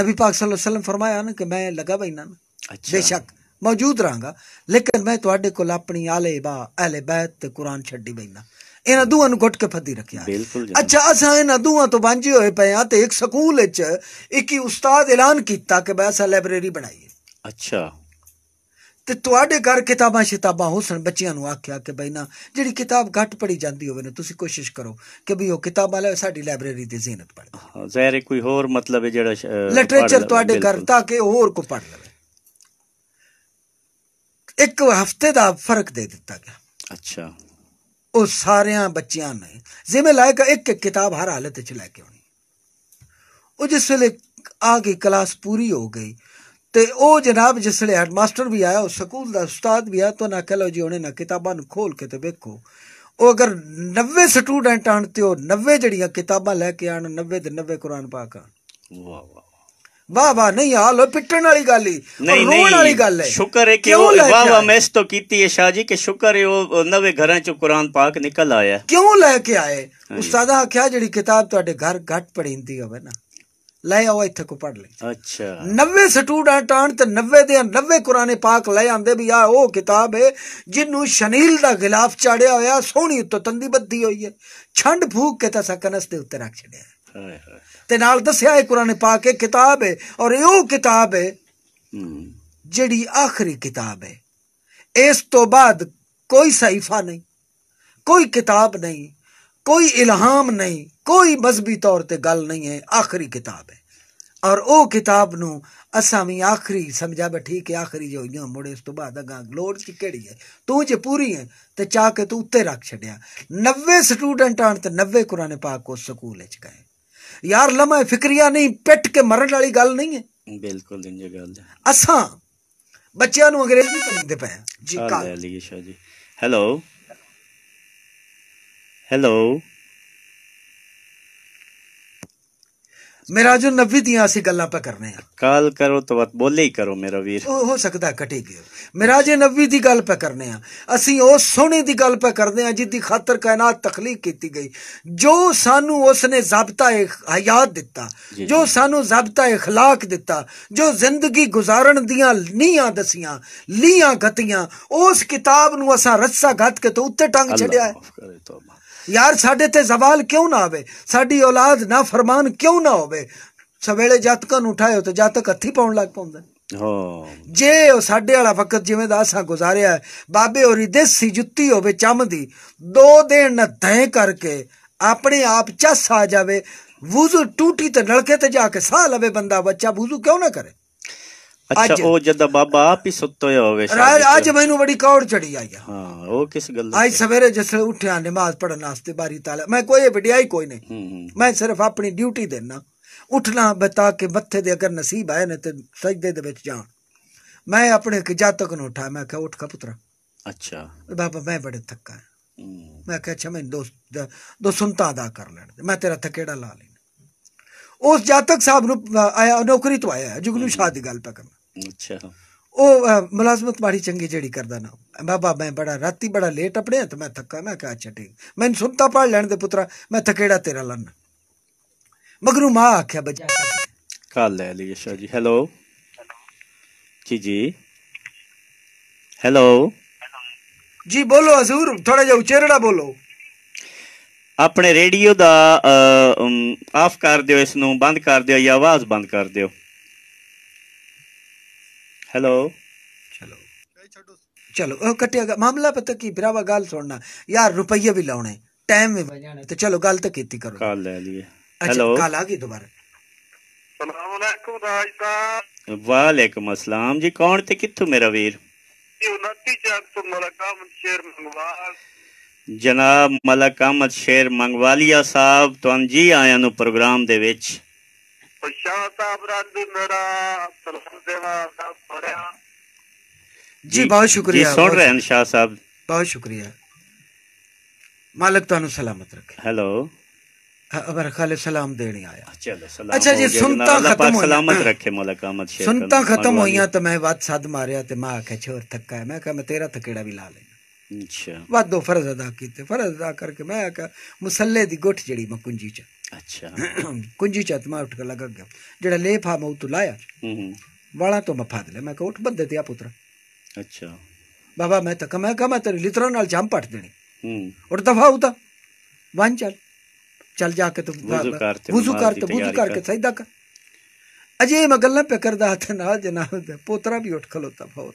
नबी पाक सलम फरमाया ना कि मैं लगा भाई ना अच्छा। बेशक मौजूद रहा लेकिन मैं थोड़े को अपनी आले बा अहले बैत कुरान छी बैना ਇਹਨਾਂ ਦੋਵਾਂ घुट के ਕੇ ਫੱਦੀ अच्छा असा ਅਸਾਂ ਇਹਨਾਂ तो ਤੋਂ हुए पे ਪਏ ਆ ਤੇ ਇੱਕ ਸਕੂਲ ਵਿੱਚ ਇੱਕ ਹੀ ਉਸਤਾਦ ਐਲਾਨ ਕੀਤਾ ਕਿ ਬਸ ਲਾਇਬ੍ਰੇਰੀ ਬਣਾਈਏ ਤੇ ਤੁਹਾਡੇ ਘਰ ਕਿਤਾਬਾਂ ਸ਼ਿਤਾਬਾਂ ਹੋਸਣ ਬੱਚਿਆਂ ਨੂੰ ਆਖਿਆ ਕਿ ਬਈ ਨਾ ਜਿਹੜੀ ਕਿਤਾਬ ਘੱਟ ਪੜੀ ਜਾਂਦੀ ਹੋਵੇ ਨਾ ਤੁਸੀਂ ਕੋਸ਼ਿਸ਼ ਕਰੋ ਕਿ ਵੀ ਉਹ ਕਿਤਾਬਾਂ ਲੈ ਸਾਡੀ ਲਾਇਬ੍ਰੇਰੀ ਦੀ ਜ਼ੀਨਤ ਪੜ ਜ਼ਾਹਿਰ ਕੋਈ ਹੋਰ ਮਤਲਬ ਹੈ ਜਿਹੜਾ ਲਿਟਰੇਚਰ ਤੁਹਾਡੇ ਘਰ ਤਾਂ ਕਿ ਹੋਰ ਕੋ ਪੜ ਲਵੇ ਇੱਕ ਹਫਤੇ ਦਾ ਫਰਕ ਦੇ ਦਿੱਤਾ ਗਿਆ ਅੱਛਾ ਉਹ ਸਾਰਿਆਂ ਬੱਚਿਆਂ ਨੇ ਜਿਵੇਂ ਲਾਇਕ ਇੱਕ ਇੱਕ ਕਿਤਾਬ ਹਰ ਹਾਲਤ 'ਚ ਲੈ ਕੇ ਆਉਣੀ ਉਹ ਜਿਸ ਵੇਲੇ ਆ ਕੇ ਕਲਾਸ ਪੂਰੀ ਹੋ ਗਈ ਤੇ ਉਹ ਜਨਾਬ ਜਿਸਲੇ ਹੈਡਮਾਸਟਰ ਵੀ ਆਇਆ ਉਹ ਸਕੂਲ ਦਾ ਉਸਤਾਦ ਵੀ ਆ ਤਾਂ ਨਾ ਕਹ ਲਓ ਜੀ ਉਹਨੇ ਨਾ ਕਿਤਾਬਾਂ ਨੂੰ ਖੋਲ ਕੇ ਤੇ ਵੇਖੋ ਉਹ ਅਗਰ 90 ਸਟੂਡੈਂਟ ਆਣ ਤੇ ਉਹ 90 ਜਿਹੜੀਆਂ ਕਿਤਾਬਾਂ ਲੈ ਕੇ ਆਣ 90 ਦੇ 90 ਕੁਰਾਨ ਪਾਕ ਆ ਵਾਹ ਵਾਹ ਵਾਹ ਵਾਹ ਨਹੀਂ ਆ ਲੋ ਪਿੱਟਣ ਵਾਲੀ ਗੱਲ ਹੀ ਰੋਣ ਵਾਲੀ ਗੱਲ ਹੈ ਸ਼ੁਕਰ ਹੈ ਕਿ ਉਹ ਵਾਹ ਵਾਹ ਮੈਂ ਇਸ ਤੋਂ ਕੀਤੀ ਹੈ ਸ਼ਾਹ ਜੀ ਕਿ ਸ਼ੁਕਰ ਹੈ ਉਹ 90 ਘਰਾਂ ਚੋਂ ਕੁਰਾਨ ਪਾਕ ਨਿਕਲ ਆਇਆ ਕਿਉਂ ਲੈ ਕੇ ਆਏ ਉਸਤਾਦਾ ਆਖਿਆ ਜਿਹੜੀ ਕਿਤਾਬ ਤੁਹਾਡੇ ਘਰ ਘਟ ਪੜਿੰਦੀ ਹੋਵੇ ਨਾ ਲੈ ਆਓ ਇੱਥੇ ਕੋ ਪੜ ਲੈ ਅੱਛਾ 90 ਸਟੂਡੈਂਟ ਆਣ ਤੇ 90 ਦੇ 90 ਕੁਰਾਨੇ ਪਾਕ ਲੈ ਆਂਦੇ ਵੀ ਆ ਉਹ ਕਿਤਾਬ ਹੈ ਜਿੰਨੂੰ ਸ਼ਨੀਲ ਦਾ ਗਿਲਾਫ ਚਾੜਿਆ ਹੋਇਆ ਸੋਹਣੀ ਉੱਤੋਂ ਤੰਦੀ ਬੱਦੀ ਹੋਈ ਹੈ ਛੰਡ ਫੂਕ ਕੇ ਤਾਂ ਸਕਨਸ ਦੇ ਉੱਤੇ ਰੱਖ ਛੜਿਆ ਹਾਏ ਹਾਏ ਤੇ ਨਾਲ ਦੱਸਿਆ ਇਹ ਕੁਰਾਨੇ ਪਾਕ ਇਹ ਕਿਤਾਬ ਹੈ ਔਰ ਇਹ ਉਹ ਕਿਤਾਬ ਹੈ ਜਿਹੜੀ ਆਖਰੀ ਕਿਤਾਬ ਹੈ ਇਸ ਤੋਂ ਬਾਅਦ ਕੋਈ ਸਹੀਫਾ ਨਹੀਂ ਕੋਈ ਕਿਤਾਬ ਨਹੀਂ कोई इलाहाम नहीं कोई मजहबी तौर पर गल नहीं है आखिरी किताब है और वह किताब न असा भी आखिरी समझा बे ठीक है आखिरी जो हो मुड़े उस तो बाद लोड़ चेड़ी है तू जो पूरी है तो चाह के तू उ रख छ नब्बे स्टूडेंट आन तो नब्बे कुरान पाक उस स्कूल गए यार लम्हा फिक्रिया नहीं पिट के मरण वाली गल नहीं है बिल्कुल असा बच्चों अंग्रेजी पे जी हेलो हेलो मेरा जो नबी दिया असि गल्ला पे करने काल करो तो बत बोले ही करो मेरा वीर ओ हो सकता है कटी गयो मिराज नबी दी गल पे करने असि ओ सोने दी गल पे करने हैं खातर कायनात तखलीक कीती गई जो सानू उसने जाबता हयात दिता जो सानू जबता इखलाक दिता जो जिंदगी गुजारण दियां नीयां दसियां लीयां गतियां उस किताब नु रस्सा गत के तो उत्ते टंग छड़या है ਯਾਰ ਸਾਡੇ ਤੇ ਜ਼ਵਾਲ ਕਿਉਂ ਨਾ ਆਵੇ ਸਾਡੀ ਔਲਾਦ ਨਾ ਫਰਮਾਨ ਕਿਉਂ ਨਾ ਹੋਵੇ ਸਵੇਲੇ ਜਤਕਾਂ ਨੂੰ ਉਠਾਇਓ ਤੇ ਜਤਕ ਹੱਥੀ ਪਾਉਣ ਲੱਗ ਪਉਂਦੇ ਜੇ ਉਹ ਸਾਡੇ ਵਾਲਾ ਵਕਤ ਜਿਵੇਂ ਦਾ ਅਸਾਂ ਗੁਜ਼ਾਰਿਆ ਬਾਬੇ ਹੋਰੀ ਦੇਸੀ ਜੁੱਤੀ ਹੋਵੇ ਚੰਮ ਦੀ ਦੋ ਦਿਨ ਤੈਂ ਕਰਕੇ ਆਪਣੇ ਆਪ ਚਸ ਆ ਜਾਵੇ ਵੁਜ਼ੂ ਟੂਟੀ ਤੇ ਨਲਕੇ ਤੇ ਜਾ ਕੇ ਸਾਹ ਲਵੇ ਬੰਦਾ ਬੱਚਾ ਵੁਜ਼ੂ ਕਿਉਂ ਨਾ ਕਰੇ ਅੱਛਾ ਉਹ ਜਦ ਬਾਬਾ ਆਪ ਹੀ ਸੁੱਤੇ ਹੋਵੇ ਰਾਜ ਅੱਜ ਮੈਨੂੰ ਬੜੀ ਕੌੜ ਚੜੀ ਆਈ ਹਾਂ ਉਹ ਕਿਸ ਗੱਲ ਦੀ ਅੱਜ ਸਵੇਰੇ ਜਿਸ ਉੱਠਿਆ ਨਮਾਜ਼ ਪੜਨ ਵਾਸਤੇ ਬਾਰੀ ਤਾਲਾ ਮੈਂ ਕੋਈ ਵਿਡਿਆਈ ਕੋਈ ਨਹੀਂ ਮੈਂ ਸਿਰਫ ਆਪਣੀ ਡਿਊਟੀ ਦੇਣਾ ਉੱਠਣਾ ਬਤਾ ਕੇ ਮੱਥੇ ਦੇ ਅਗਰ ਨਸੀਬ ਆਏ ਨੇ ਤੇ ਸਜਦੇ ਦੇ ਵਿੱਚ ਜਾਣ ਮੈਂ ਆਪਣੇ ਕਿਜਾਤਕ ਨੂੰ ਉਠਾ ਮੈਂ ਕਿਹਾ ਉੱਠ ਕਾ ਪੁੱਤਰਾ ਅੱਛਾ ਬਾਬਾ ਮੈਂ ਬੜੇ ਥੱਕਾ ਮੈਂ ਕਿਹਾ ਅੱਛਾ ਮੈਂ ਦੋ ਦੋ ਸੁਨਤਾ ਦਾ ਕਰ ਲੈਣ ਮੈਂ ਤੇਰਾ ਥਕੇੜਾ ਲਾ ਲਈ ਉਸ ਜਾਤਕ ਸਾਹਿਬ ਨੂੰ ਆਇਆ ਨੌਕਰੀ ਤੋਂ ਆਇਆ ਜੁਗਨੂ ਸ਼ਾਹ ਦੀ ਗੱਲ ਪਾ ਕਰਨਾ ਅੱਛਾ ਉਹ ਮਲਾਜ਼ਮਤ ਬਾੜੀ ਚੰਗੀ ਜਿਹੜੀ ਕਰਦਾ ਨਾ ਬਾਬਾ ਮੈਂ ਬੜਾ ਰਾਤੀ ਬੜਾ ਲੇਟ ਆਪਣੇ ਤੇ ਮੈਂ ਥੱਕਾ ਮੈਂ ਕਾ ਛੱਡੇ ਮੈਨੂੰ ਸੁਣਤਾ ਪੜ ਲੈਣ ਦੇ ਪੁੱਤਰਾ ਮੈਂ ਥਕੇੜਾ ਤੇਰਾ ਲੰਨ ਮਗਰੂ ਮਾਂ ਆਖਿਆ ਬਜਾ ਕਾਲ ਲੈ ਲਈ ਸ਼ਾਹ ਜੀ ਹੈਲੋ ਜੀ ਜੀ ਹੈਲੋ ਜੀ ਬੋਲੋ ਹਜ਼ੂਰ ਥੋੜਾ ਜਿਹਾ ਉਚੇਰੜਾ ਬੋਲੋ ਆਪਣੇ ਰੇਡੀਓ ਦਾ ਆਫ ਕਰ ਦਿਓ ਇਸ ਨੂੰ ਬੰਦ ਕਰ ਦਿਓ ਜਾਂ ਆਵਾਜ਼ ਬੰਦ ਕਰ ਦਿਓ ਹੈਲੋ ਚਲੋ ਚਲੋ ਉਹ ਗਿਆ ਮਾਮਲਾ ਪਤਾ ਕੀ ਬਰਾਵਾ ਗੱਲ ਸੁਣਨਾ ਯਾਰ ਰੁਪਈਏ ਵੀ ਲਾਉਣੇ ਟਾਈਮ ਵੀ ਵਜਾਣਾ ਤੇ ਚਲੋ ਗੱਲ ਤਾਂ ਕੀਤੀ ਕਰੋ ਕਾਲ ਲੈ ਲਈਏ ਹੈਲੋ ਕਾਲ ਆ ਗਈ ਦੁਬਾਰਾ ਸਲਾਮ ਅਲੈਕੁਮ ਰਾਜ ਦਾ ਵਾਲੇਕਮ ਅਸਲਾਮ ਜੀ ਕੌਣ ਤੇ ਕਿੱਥੋਂ ਮੇਰਾ ਵੀਰ 29 ਚਾਂਦ ਤੋਂ ਮੇਰਾ ਕੰਮ ਸ਼ੇਰ ਮੰਗਵਾਸ ਜਨਾਬ ਮਲਕ ਅਹਿਮਦ ਸ਼ੇਰ ਮੰਗਵਾਲੀਆ ਸਾਹਿਬ ਤੁਹਾਨੂੰ ਜੀ ਆਇਆਂ ਨੂੰ ਪ੍ਰੋਗਰਾਮ ਦੇ ਵਿੱਚ ਸ਼ਾਹ ਸਾਹਿਬ ਰਾਂਦੀ ਮੇਰਾ ਸਲਾਮ ਦੇਵਾ ਸਾਹਿਬ ਪੜਿਆ ਜੀ ਬਹੁਤ ਸ਼ੁਕਰੀਆ ਜੀ ਸੁਣ ਰਹੇ ਹਨ ਸ਼ਾਹ ਸਾਹਿਬ ਬਹੁਤ ਸ਼ੁਕਰੀਆ ਮਾਲਕ ਤੁਹਾਨੂੰ ਸਲਾਮਤ ਰੱਖੇ ਹੈਲੋ ਅਬਰ ਖਾਲੇ ਸਲਾਮ ਦੇਣੀ ਆਇਆ ਚਲੋ ਸਲਾਮ ਅੱਛਾ ਜੀ ਸੁਣਤਾ ਖਤਮ ਹੋਈ ਸਲਾਮਤ ਰੱਖੇ ਮਲਕ ਅਹਿਮਦ ਸ਼ੇਰ ਸੁਣਤਾ ਖਤਮ ਹੋਈਆਂ ਤਾਂ ਮੈਂ ਬਾਤ ਸੱਦ ਮਾਰਿਆ ਤੇ ਮਾਂ ਆਖਿਆ ਛੋਰ ਥੱਕਾ ਮੈਂ ਕਿਹਾ ਮੈਂ ਤੇਰਾ ਥਕੇੜਾ ਵੀ ਲਾ ਲੈ ਅੱਛਾ ਵਾਦੋ ਫਰਜ਼ ਅਦਾ ਕੀਤੇ ਫਰਜ਼ ਅਦਾ ਕਰਕੇ ਮੈਂ ਆਖਿਆ ਮਸੱਲੇ ਦੀ ਗੁੱਠ ਜਿਹੜੀ ਮੈਂ ਕੁੰਜੀ ਚ ਅੱਛਾ ਕੁੰਜੀ ਚ ਹਤਮਾ ਉੱਠ ਕੇ ਲੱਗ ਗਿਆ ਜਿਹੜਾ ਲੇਫਾ ਮੈਂ ਉਤੋਂ ਲਾਇਆ ਹੂੰ ਵਾਲਾ ਤੋਂ ਮਫਾਦ ਲੈ ਮੈਂ ਕਿ ਉੱਠ ਬੰਦੇ ਤੇ ਆ ਪੁੱਤਰ ਅੱਛਾ ਬਾਬਾ ਮੈਂ ਤਾਂ ਕਮਾ ਕਮਾ ਤੇ ਲਿਤਰਾ ਨਾਲ ਜਾਮ ਪਟ ਦੇਣੀ ਹੂੰ ਉੱਠ ਦਫਾ ਉਤਾ ਵਾਂ ਚੱਲ ਚੱਲ ਜਾ ਕੇ ਤੂੰ ਵੁਜ਼ੂ ਕਰ ਤੇ ਵੁਜ਼ੂ ਕੇ ਸਜਦਾ ਕਰ ਅਜੇ ਮੈਂ ਗੱਲਾਂ ਪੇ ਕਰਦਾ ਹੱਥ ਨਾਲ ਜਨਾਬ ਪੋਤਰਾ ਵੀ ਉੱਠ ਖਲੋਤਾ ਫੌਤ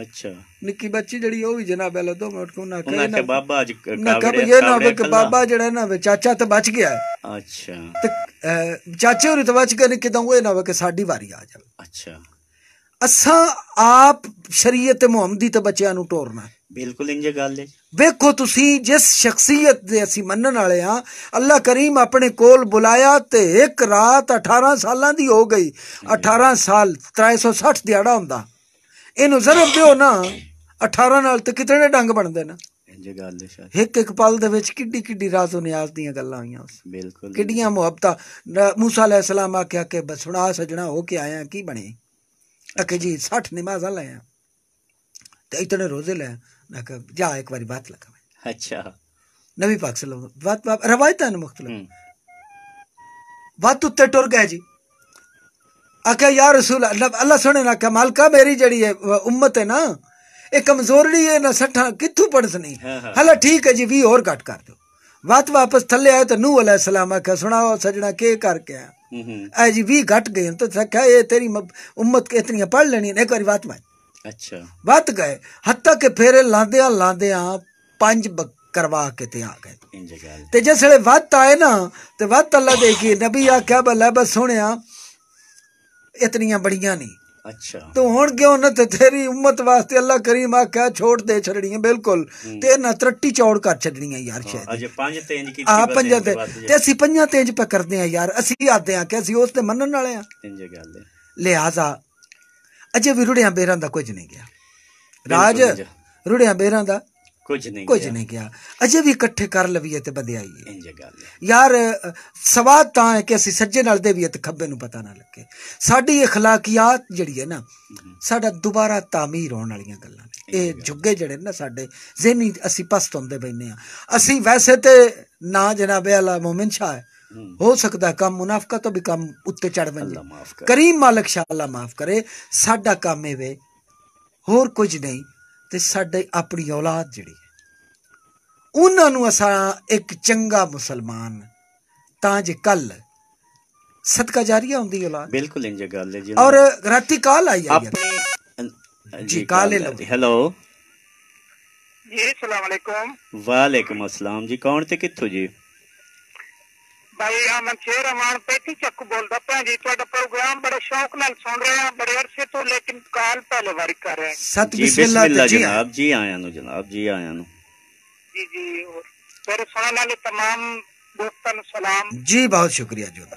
ਅੱਛਾ ਨਿੱਕੀ ਬੱਚੀ ਜਿਹੜੀ ਉਹ ਵੀ ਜਨਾਬ ਐ ਲਦੋ ਮੈਂ ਉਠ ਨਾ ਕਹੇ ਨਾ ਕਿ ਬਾਬਾ ਅੱਜ ਨਾ ਕਬ ਇਹ ਨਾ ਕਿ ਬਾਬਾ ਜਿਹੜਾ ਨਾ ਚਾਚਾ ਤਾਂ ਬਚ ਗਿਆ ਅੱਛਾ ਤੇ ਚਾਚੇ ਹੋਰ ਤਾਂ ਬਚ ਗਏ ਨੇ ਤਾਂ ਉਹ ਨਾ ਹੋਵੇ ਕਿ ਸਾਡੀ ਵਾਰੀ ਆ ਜਾਵੇ ਅੱਛਾ ਅਸਾਂ ਆਪ ਸ਼ਰੀਅਤ ਮੁਹੰਮਦੀ ਤੇ ਬੱਚਿਆਂ ਨੂੰ ਟੋਰਨਾ ਬਿਲਕੁਲ ਇੰਜ ਗੱਲ ਹੈ ਵੇਖੋ ਤੁਸੀਂ ਜਿਸ ਸ਼ਖਸੀਅਤ ਦੇ ਅਸੀਂ ਮੰਨਣ ਵਾਲੇ ਆ ਅੱਲਾ ਕਰੀਮ ਆਪਣੇ ਕੋਲ ਬੁਲਾਇਆ ਤੇ ਇੱਕ ਰਾਤ 18 ਸਾਲਾਂ ਦੀ ਹੋ ਗਈ 18 ਸਾਲ 360 ਦਿਹਾੜਾ ਹੁੰਦਾ ਇਹਨੂੰ ਜ਼ਰਬ ਦਿਓ ਨਾ 18 ਨਾਲ ਤੇ ਕਿਤਨੇ ਡੰਗ ਬਣਦੇ ਨਾ ਇੰਜ ਗੱਲ ਹੈ ਇੱਕ ਇੱਕ ਪਲ ਦੇ ਵਿੱਚ ਕਿੱਡੀ ਕਿੱਡੀ ਰਾਜ਼ੋ ਨਿਆਜ਼ ਦੀਆਂ ਗੱਲਾਂ ਆਈਆਂ ਉਸ ਬਿਲਕੁਲ ਕਿੱਡੀਆਂ ਮੁਹੱਬਤਾ موسی ਅਲੈਹ ਸਲਾਮ ਆਖਿਆ ਕਿ ਬਸੁਣਾ ਸਜਣਾ ਹੋ ਕੇ ਆਇਆ ਕੀ ਬਣੇ ਅਕੇ ਜੀ 60 ਨਮਾਜ਼ਾਂ ਲਾਇਆ ਤੇ ਇਤਨੇ ਰੋਜ਼ੇ ਲਏ ਨਾ ਕਿ ਜਾ ਇੱਕ ਵਾਰੀ ਬਾਤ ਲਗਾ ਅੱਛਾ ਨਬੀ ਪਾਕ ਸਲਾਮ ਬਾਤ ਬਾਤ ਰਵਾਇਤਾਂ ਮੁਖਤਲਫ ਬਾਤ ਉੱਤੇ ਟੁਰ ਗਏ ਜੀ आख्या यार रसूल अल्लाह सोने ने आख्या मालका मेरी जड़ी है उम्मत है ना एक कमजोरी है ना सट्ठा कितू पढ़नी हला हाँ, हाँ। ठीक है जी भी और घट कर दो वत वापस थले आए तो नू अला सलाम आख्या सुनाओ सजना के करके हम्म, हम्म। ऐ जी भी घट गए तो तेरी उम्मत इतनी पढ़ लेनी एक बार वत मैं अच्छा वत गए हद तक फेरे लाद्या लाद करवा के ते आ गए ते जिस वत ना तो वत अल्लाह देखिए नबी आख्या बल बस सुनिया ਇਤਨੀਆਂ ਬੜੀਆਂ ਨਹੀਂ ਅੱਛਾ ਤੂੰ ਹੁਣ ਕਿਉਂ ਨਾ ਤੇ ਤੇਰੀ ਉਮਤ ਵਾਸਤੇ ਅੱਲਾ ਕਰੀਮ ਆਖਿਆ ਛੋੜ ਦੇ ਛੜੜੀਆਂ ਬਿਲਕੁਲ ਤੇ ਨਾ ਤਰੱਟੀ ਚੌੜ ਕਰ ਛੜੜੀਆਂ ਯਾਰ ਸ਼ਾਇਦ ਅਜੇ ਪੰਜ ਤੇਂਜ ਕੀਤੀ ਆ ਪੰਜ ਤੇ ਤੇ ਅਸੀਂ ਪੰਜਾਂ ਤੇਂਜ ਪੇ ਕਰਦੇ ਆ ਯਾਰ ਅਸੀਂ ਆਦੇ ਆ ਕਿ ਅਸੀਂ ਉਸ ਤੇ ਮੰਨਣ ਵਾਲੇ ਆ ਇੰਜ ਗੱਲ ਹੈ ਲਿਆਜ਼ਾ ਅਜੇ ਵੀ ਰੁੜਿਆਂ ਬੇਰਾਂ ਦਾ ਕੁਝ ਨਹੀਂ ਗਿਆ ਰਾਜ ਰੁੜਿਆਂ ਬੇਰਾਂ ਦਾ ਕੁਝ ਨਹੀਂ ਕੁਝ ਨਹੀਂ ਗਿਆ ਅਜੇ ਵੀ ਇਕੱਠੇ ਕਰ ਲਵੀਏ ਤੇ ਵਧਾਈਏ ਇੰਜ ਗੱਲ ਯਾਰ ਸਵਾਦ ਤਾਂ ਹੈ ਕਿ ਅਸੀਂ ਸੱਜੇ ਨਾਲ ਦੇਵੀਏ ਤੇ ਖੱਬੇ ਨੂੰ ਪਤਾ ਨਾ ਲੱਗੇ ਸਾਡੀ اخلاقیات ਜਿਹੜੀ ਹੈ ਨਾ ਸਾਡਾ ਦੁਬਾਰਾ ਤਾਮੀਰ ਹੋਣ ਵਾਲੀਆਂ ਗੱਲਾਂ ਨੇ ਇਹ ਜੁੱਗੇ ਜਿਹੜੇ ਨਾ ਸਾਡੇ ਜ਼ਿਹਨੀ ਅਸੀਂ ਪਸਤ ਹੁੰਦੇ ਬੈਨੇ ਆ ਅਸੀਂ ਵੈਸੇ ਤੇ ਨਾ ਜਨਾਬੇ ਅਲਾ ਮੂਮਿਨ ਸ਼ਾਹ ਹੈ हो सकता है कम मुनाफका तो भी कम उत्ते चढ़ बन करीम मालक शाह माफ करे साडा काम है वे होर कुछ नहीं ਤੇ ਸਾਡੇ ਆਪਣੀ ਔਲਾਦ ਜਿਹੜੀ ਹੈ ਉਹਨਾਂ ਨੂੰ ਅਸਾਂ ਇੱਕ ਚੰਗਾ ਮੁਸਲਮਾਨ ਤਾਂ ਜੇ ਕੱਲ ਸਦਕਾ ਜਾਰੀਆ ਹੁੰਦੀ ਔਲਾਦ ਬਿਲਕੁਲ ਇੰਜ ਗੱਲ ਹੈ ਜੀ ਔਰ ਰਾਤੀ ਕਾਲ ਆਈ ਹੈ ਜੀ ਕਾਲ ਲੈ ਹੈਲੋ ਜੀ ਅਸਲਾਮ ਅਲੈਕੁਮ ਵਾਲੇਕੁਮ ਅਸਲਾਮ ਜੀ ਕੌਣ ਤੇ ਕਿੱਥੋਂ ਜੀ ਆ ਮੈਂ ਫੇਰ ਆਵਾਂ ਪੈਤੀ ਚੱਕ ਬੋਲਦਾ ਭੈਣ ਜੀ ਤੁਹਾਡਾ ਪ੍ਰੋਗਰਾਮ ਬੜੇ ਸ਼ੌਕ ਨਾਲ ਸੁਣ ਰਹੇ ਬੜੇ ਅਰਸੇ ਤੋਂ ਲੇਕਿਨ ਕਾਲ ਪਹਿਲੇ ਵਾਰੀ ਕਰ ਰਹੇ ਹਾਂ ਸਤ ਬਿਸਮਿਲ੍ਲਾ ਜਨਾਬ ਜੀ ਆਇਆਂ ਨੂੰ ਜਨਾਬ ਜੀ ਆਇਆਂ ਨੂੰ ਜੀ ਜੀ ਮੇਰੇ ਸੁਣਨ ਵਾਲੇ तमाम ਦੋਸਤਾਂ ਨੂੰ ਸਲਾਮ ਜੀ ਬਹੁਤ ਸ਼ੁਕਰੀਆ ਜੀ ਉਹਦਾ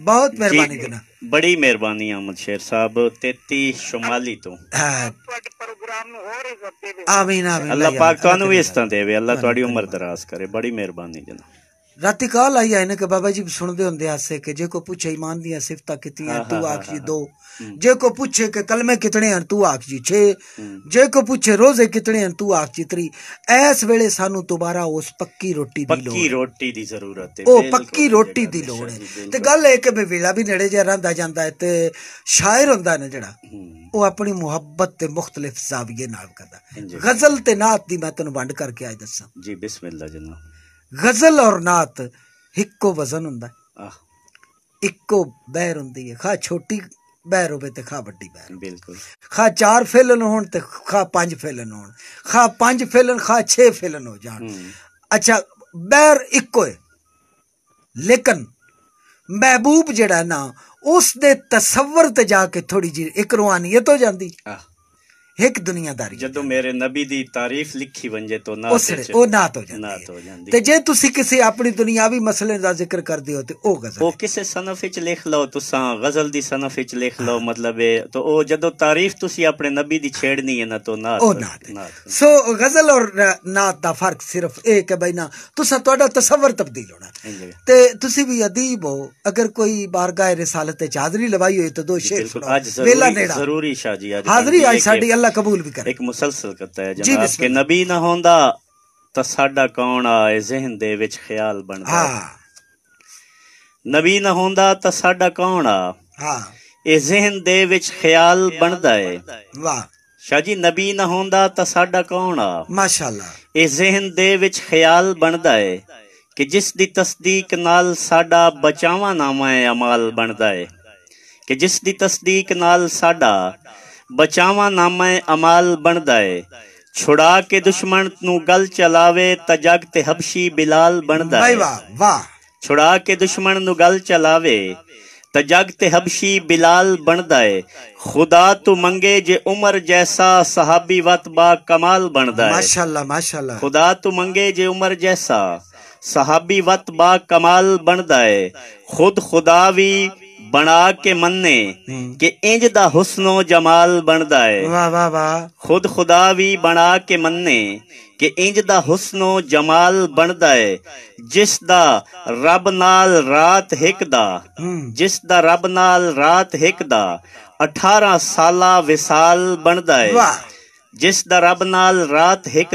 ਬਹੁਤ ਮਿਹਰਬਾਨੀ ਜਨਾਬ ਬੜੀ ਮਿਹਰਬਾਨੀ ਅਮਨ ਸ਼ੇਰ ਸਾਹਿਬ 33 ਸ਼ਮਾਲੀ ਤੋਂ ਤੁਹਾਡੇ ਪ੍ਰੋਗਰਾਮ ਨੂੰ ਹੋਰ ਇੱਜ਼ਤ ਦੇਵੇ ਆਮੀਨ ਆਮੀਨ ਅੱਲਾਹ ਪਾਕ ਤੁਹਾਨੂੰ ਵੀ ਇਸ ਤਰ੍ਹਾਂ ਦੇਵੇ ਅੱਲਾਹ ਤੁਹਾਡੀ ਉਮਰ ਦਰਾਸ ਕਰੇ ਬੜੀ ਮਿਹਰਬਾਨੀ ਜਨਾਬ ਰਾਤੀ ਕਾਲ ਆਈ ਆਇਨੇ ਕਿ ਬਾਬਾ ਜੀ ਸੁਣਦੇ ਹੁੰਦੇ ਆਸੇ ਕਿ ਜੇ ਕੋ ਪੁੱਛੇ ਇਮਾਨ ਦੀਆਂ ਸਿਫਤਾਂ ਕਿਤੀਆਂ ਤੂੰ ਆਖ ਜੀ ਦੋ ਜੇ ਕੋ ਪੁੱਛੇ ਕਿ ਕਲਮੇ ਕਿਤਨੇ ਹਨ ਤੂੰ ਆਖ ਜੀ 6 ਜੇ ਕੋ ਪੁੱਛੇ ਰੋਜ਼ੇ ਕਿਤਨੇ ਹਨ ਤੂੰ ਆਖ ਜੀ 3 ਐਸ ਵੇਲੇ ਸਾਨੂੰ ਦੁਬਾਰਾ ਉਸ ਪੱਕੀ ਰੋਟੀ ਦੀ ਲੋੜ ਪੱਕੀ ਰੋਟੀ ਦੀ ਜ਼ਰੂਰਤ ਹੈ ਉਹ ਪੱਕੀ ਰੋਟੀ ਦੀ ਲੋੜ ਹੈ ਤੇ ਗੱਲ ਇਹ ਕਿ ਵੀ ਵੇਲਾ ਵੀ ਨੇੜੇ ਜਿਹਾ ਰਹਿੰਦਾ ਜਾਂਦਾ ਹੈ ਤੇ ਸ਼ਾਇਰ ਹੁੰਦਾ ਨਾ ਜਿਹੜਾ ਉਹ ਆਪਣੀ ਮੁਹੱਬਤ ਤੇ ਮੁxtਲਿਫ ਜ਼ਾਵੀਏ ਨਾਲ ਕਰਦਾ ਗਜ਼ਲ ਤੇ ਨਾਤ ਦੀ ਮੈਂ ਤੁਹਾਨੂੰ ਵੰਡ ਕਰਕੇ ਅੱਜ ਦੱਸਾਂ ਜੀ ਬਿਸਮਿਲ੍ਲਾ ਜਨਾਬ ਗਜ਼ਲ ਔਰ ਨਾਤ ਇੱਕੋ ਵਜ਼ਨ ਹੁੰਦਾ ਆਹ ਇੱਕੋ ਬਹਿਰ ਹੁੰਦੀ ਹੈ ਖਾ ਛੋਟੀ ਬਹਿਰ ਹੋਵੇ ਤੇ ਖਾ ਵੱਡੀ ਬਹਿਰ ਬਿਲਕੁਲ ਖਾ ਚਾਰ ਫੇਲਨ ਹੋਣ ਤੇ ਖਾ ਪੰਜ ਫੇਲਨ ਹੋਣ ਖਾ ਪੰਜ ਫੇਲਨ ਖਾ 6 ਫੇਲਨ ਹੋ ਜਾਣ ਅੱਛਾ ਬਹਿਰ ਇੱਕੋ ਹੈ ਲੇਕਿਨ ਮਹਿਬੂਬ ਜਿਹੜਾ ਨਾ ਉਸ ਦੇ ਤਸੱਵਰ ਤੇ ਜਾ ਕੇ ਥੋੜੀ ਜਿਹੀ ਇੱਕ ਰੂਹਾਨੀਅਤ ਹੋ ਜਾਂਦੀ ਆਹ ਇੱਕ ਦੁਨੀਆਦਾਰੀ ਜਦੋਂ ਮੇਰੇ ਨਬੀ ਦੀ ਤਾਰੀਫ ਲਿਖੀ ਵੰਜੇ ਤੋਂ ਨਾ ਉਹ ਨਾ ਹੋ ਜਾਂਦੀ ਨਾ ਜਾਂਦੀ ਤੇ ਜੇ ਤੁਸੀਂ ਕਿਸੇ ਆਪਣੀ ਦੁਨੀਆਵੀ ਮਸਲੇ ਦਾ ਜ਼ਿਕਰ ਕਰਦੇ ਹੋ ਤੇ ਉਹ ਗਜ਼ਲ ਉਹ ਕਿਸੇ ਸਨਫ ਵਿੱਚ ਲਿਖ ਲਓ ਤੁਸੀਂ ਗਜ਼ਲ ਦੀ ਸਨਫ ਵਿੱਚ ਲਿਖ ਲਓ ਮਤਲਬ ਇਹ ਤੋ ਉਹ ਜਦੋਂ ਤਾਰੀਫ ਤੁਸੀਂ ਆਪਣੇ ਨਬੀ ਦੀ ਛੇੜਨੀ ਹੈ ਨਾ ਤੋ ਨਾ ਉਹ ਨਾ ਸੋ ਗਜ਼ਲ ਔਰ ਨਾਤ ਦਾ ਫਰਕ ਸਿਰਫ ਇਹ ਕਿ ਬਈ ਨਾ ਤੁਸੀਂ ਤੁਹਾਡਾ ਤਸਵਰ ਤਬਦੀਲ ਹੋਣਾ ਤੇ ਤੁਸੀਂ ਵੀ ਅਦੀਬ ਹੋ ਅਗਰ ਕੋਈ ਬਾਰਗਾਹ ਰਸਾਲਤ ਤੇ ਚਾਦਰੀ ਲਵਾਈ ਹੋਈ ਤਾਂ ਦੋ ਸ਼ੇਰ ਸੁਣਾ ਵੇਲਾ ਨੇੜਾ ਜ਼ਰੂਰੀ ਸ਼ਾਹ ਜੀ ਅੱਜ ਹਾਜ਼ਰੀ ਆਈ ਸਾਡੀ अल्लाह कबूल भी करे एक मुसलसल करता है जी के नबी ना होंदा तो साडा कौन आए जहन दे विच ख्याल बनदा हां नबी ना होंदा तो साडा कौन आ हां ए जहन हाँ। तो हाँ। दे विच ख्याल बनदा है वाह शाह जी नबी ना होंदा तो साडा कौन आ माशाल्लाह ए जहन दे विच ख्याल बनदा है कि जिस दी तस्दीक नाल साडा बचावा नामा है अमल बनदा है कि जिस दी तस्दीक नाल साडा बचावा नामा अमाल बन दाए छुड़ा के दुश्मन नू गल चलावे तजग ते हबशी बिलाल बन दाए छुड़ा के दुश्मन नू गल चलावे तजग ते हबशी बिलाल बन दाए खुदा तू मंगे जे उमर जैसा सहाबी वत बा कमाल बन दाए माशाल्लाह माशाल्लाह खुदा तू मंगे जे उमर जैसा सहाबी वत बा कमाल बन दाए खुद खुदा भी बना के मने हम्म। के इंज का हुसनो जमाल बनता है खुद खुदा भी बना के मने के इंज का हुसनो जमाल बनता है जिस दा रब नाल रात हिक हम्म। जिस दा रब नाल रात हिक अठारह साल विसाल बनता है जिस दा रब नाल रात हिक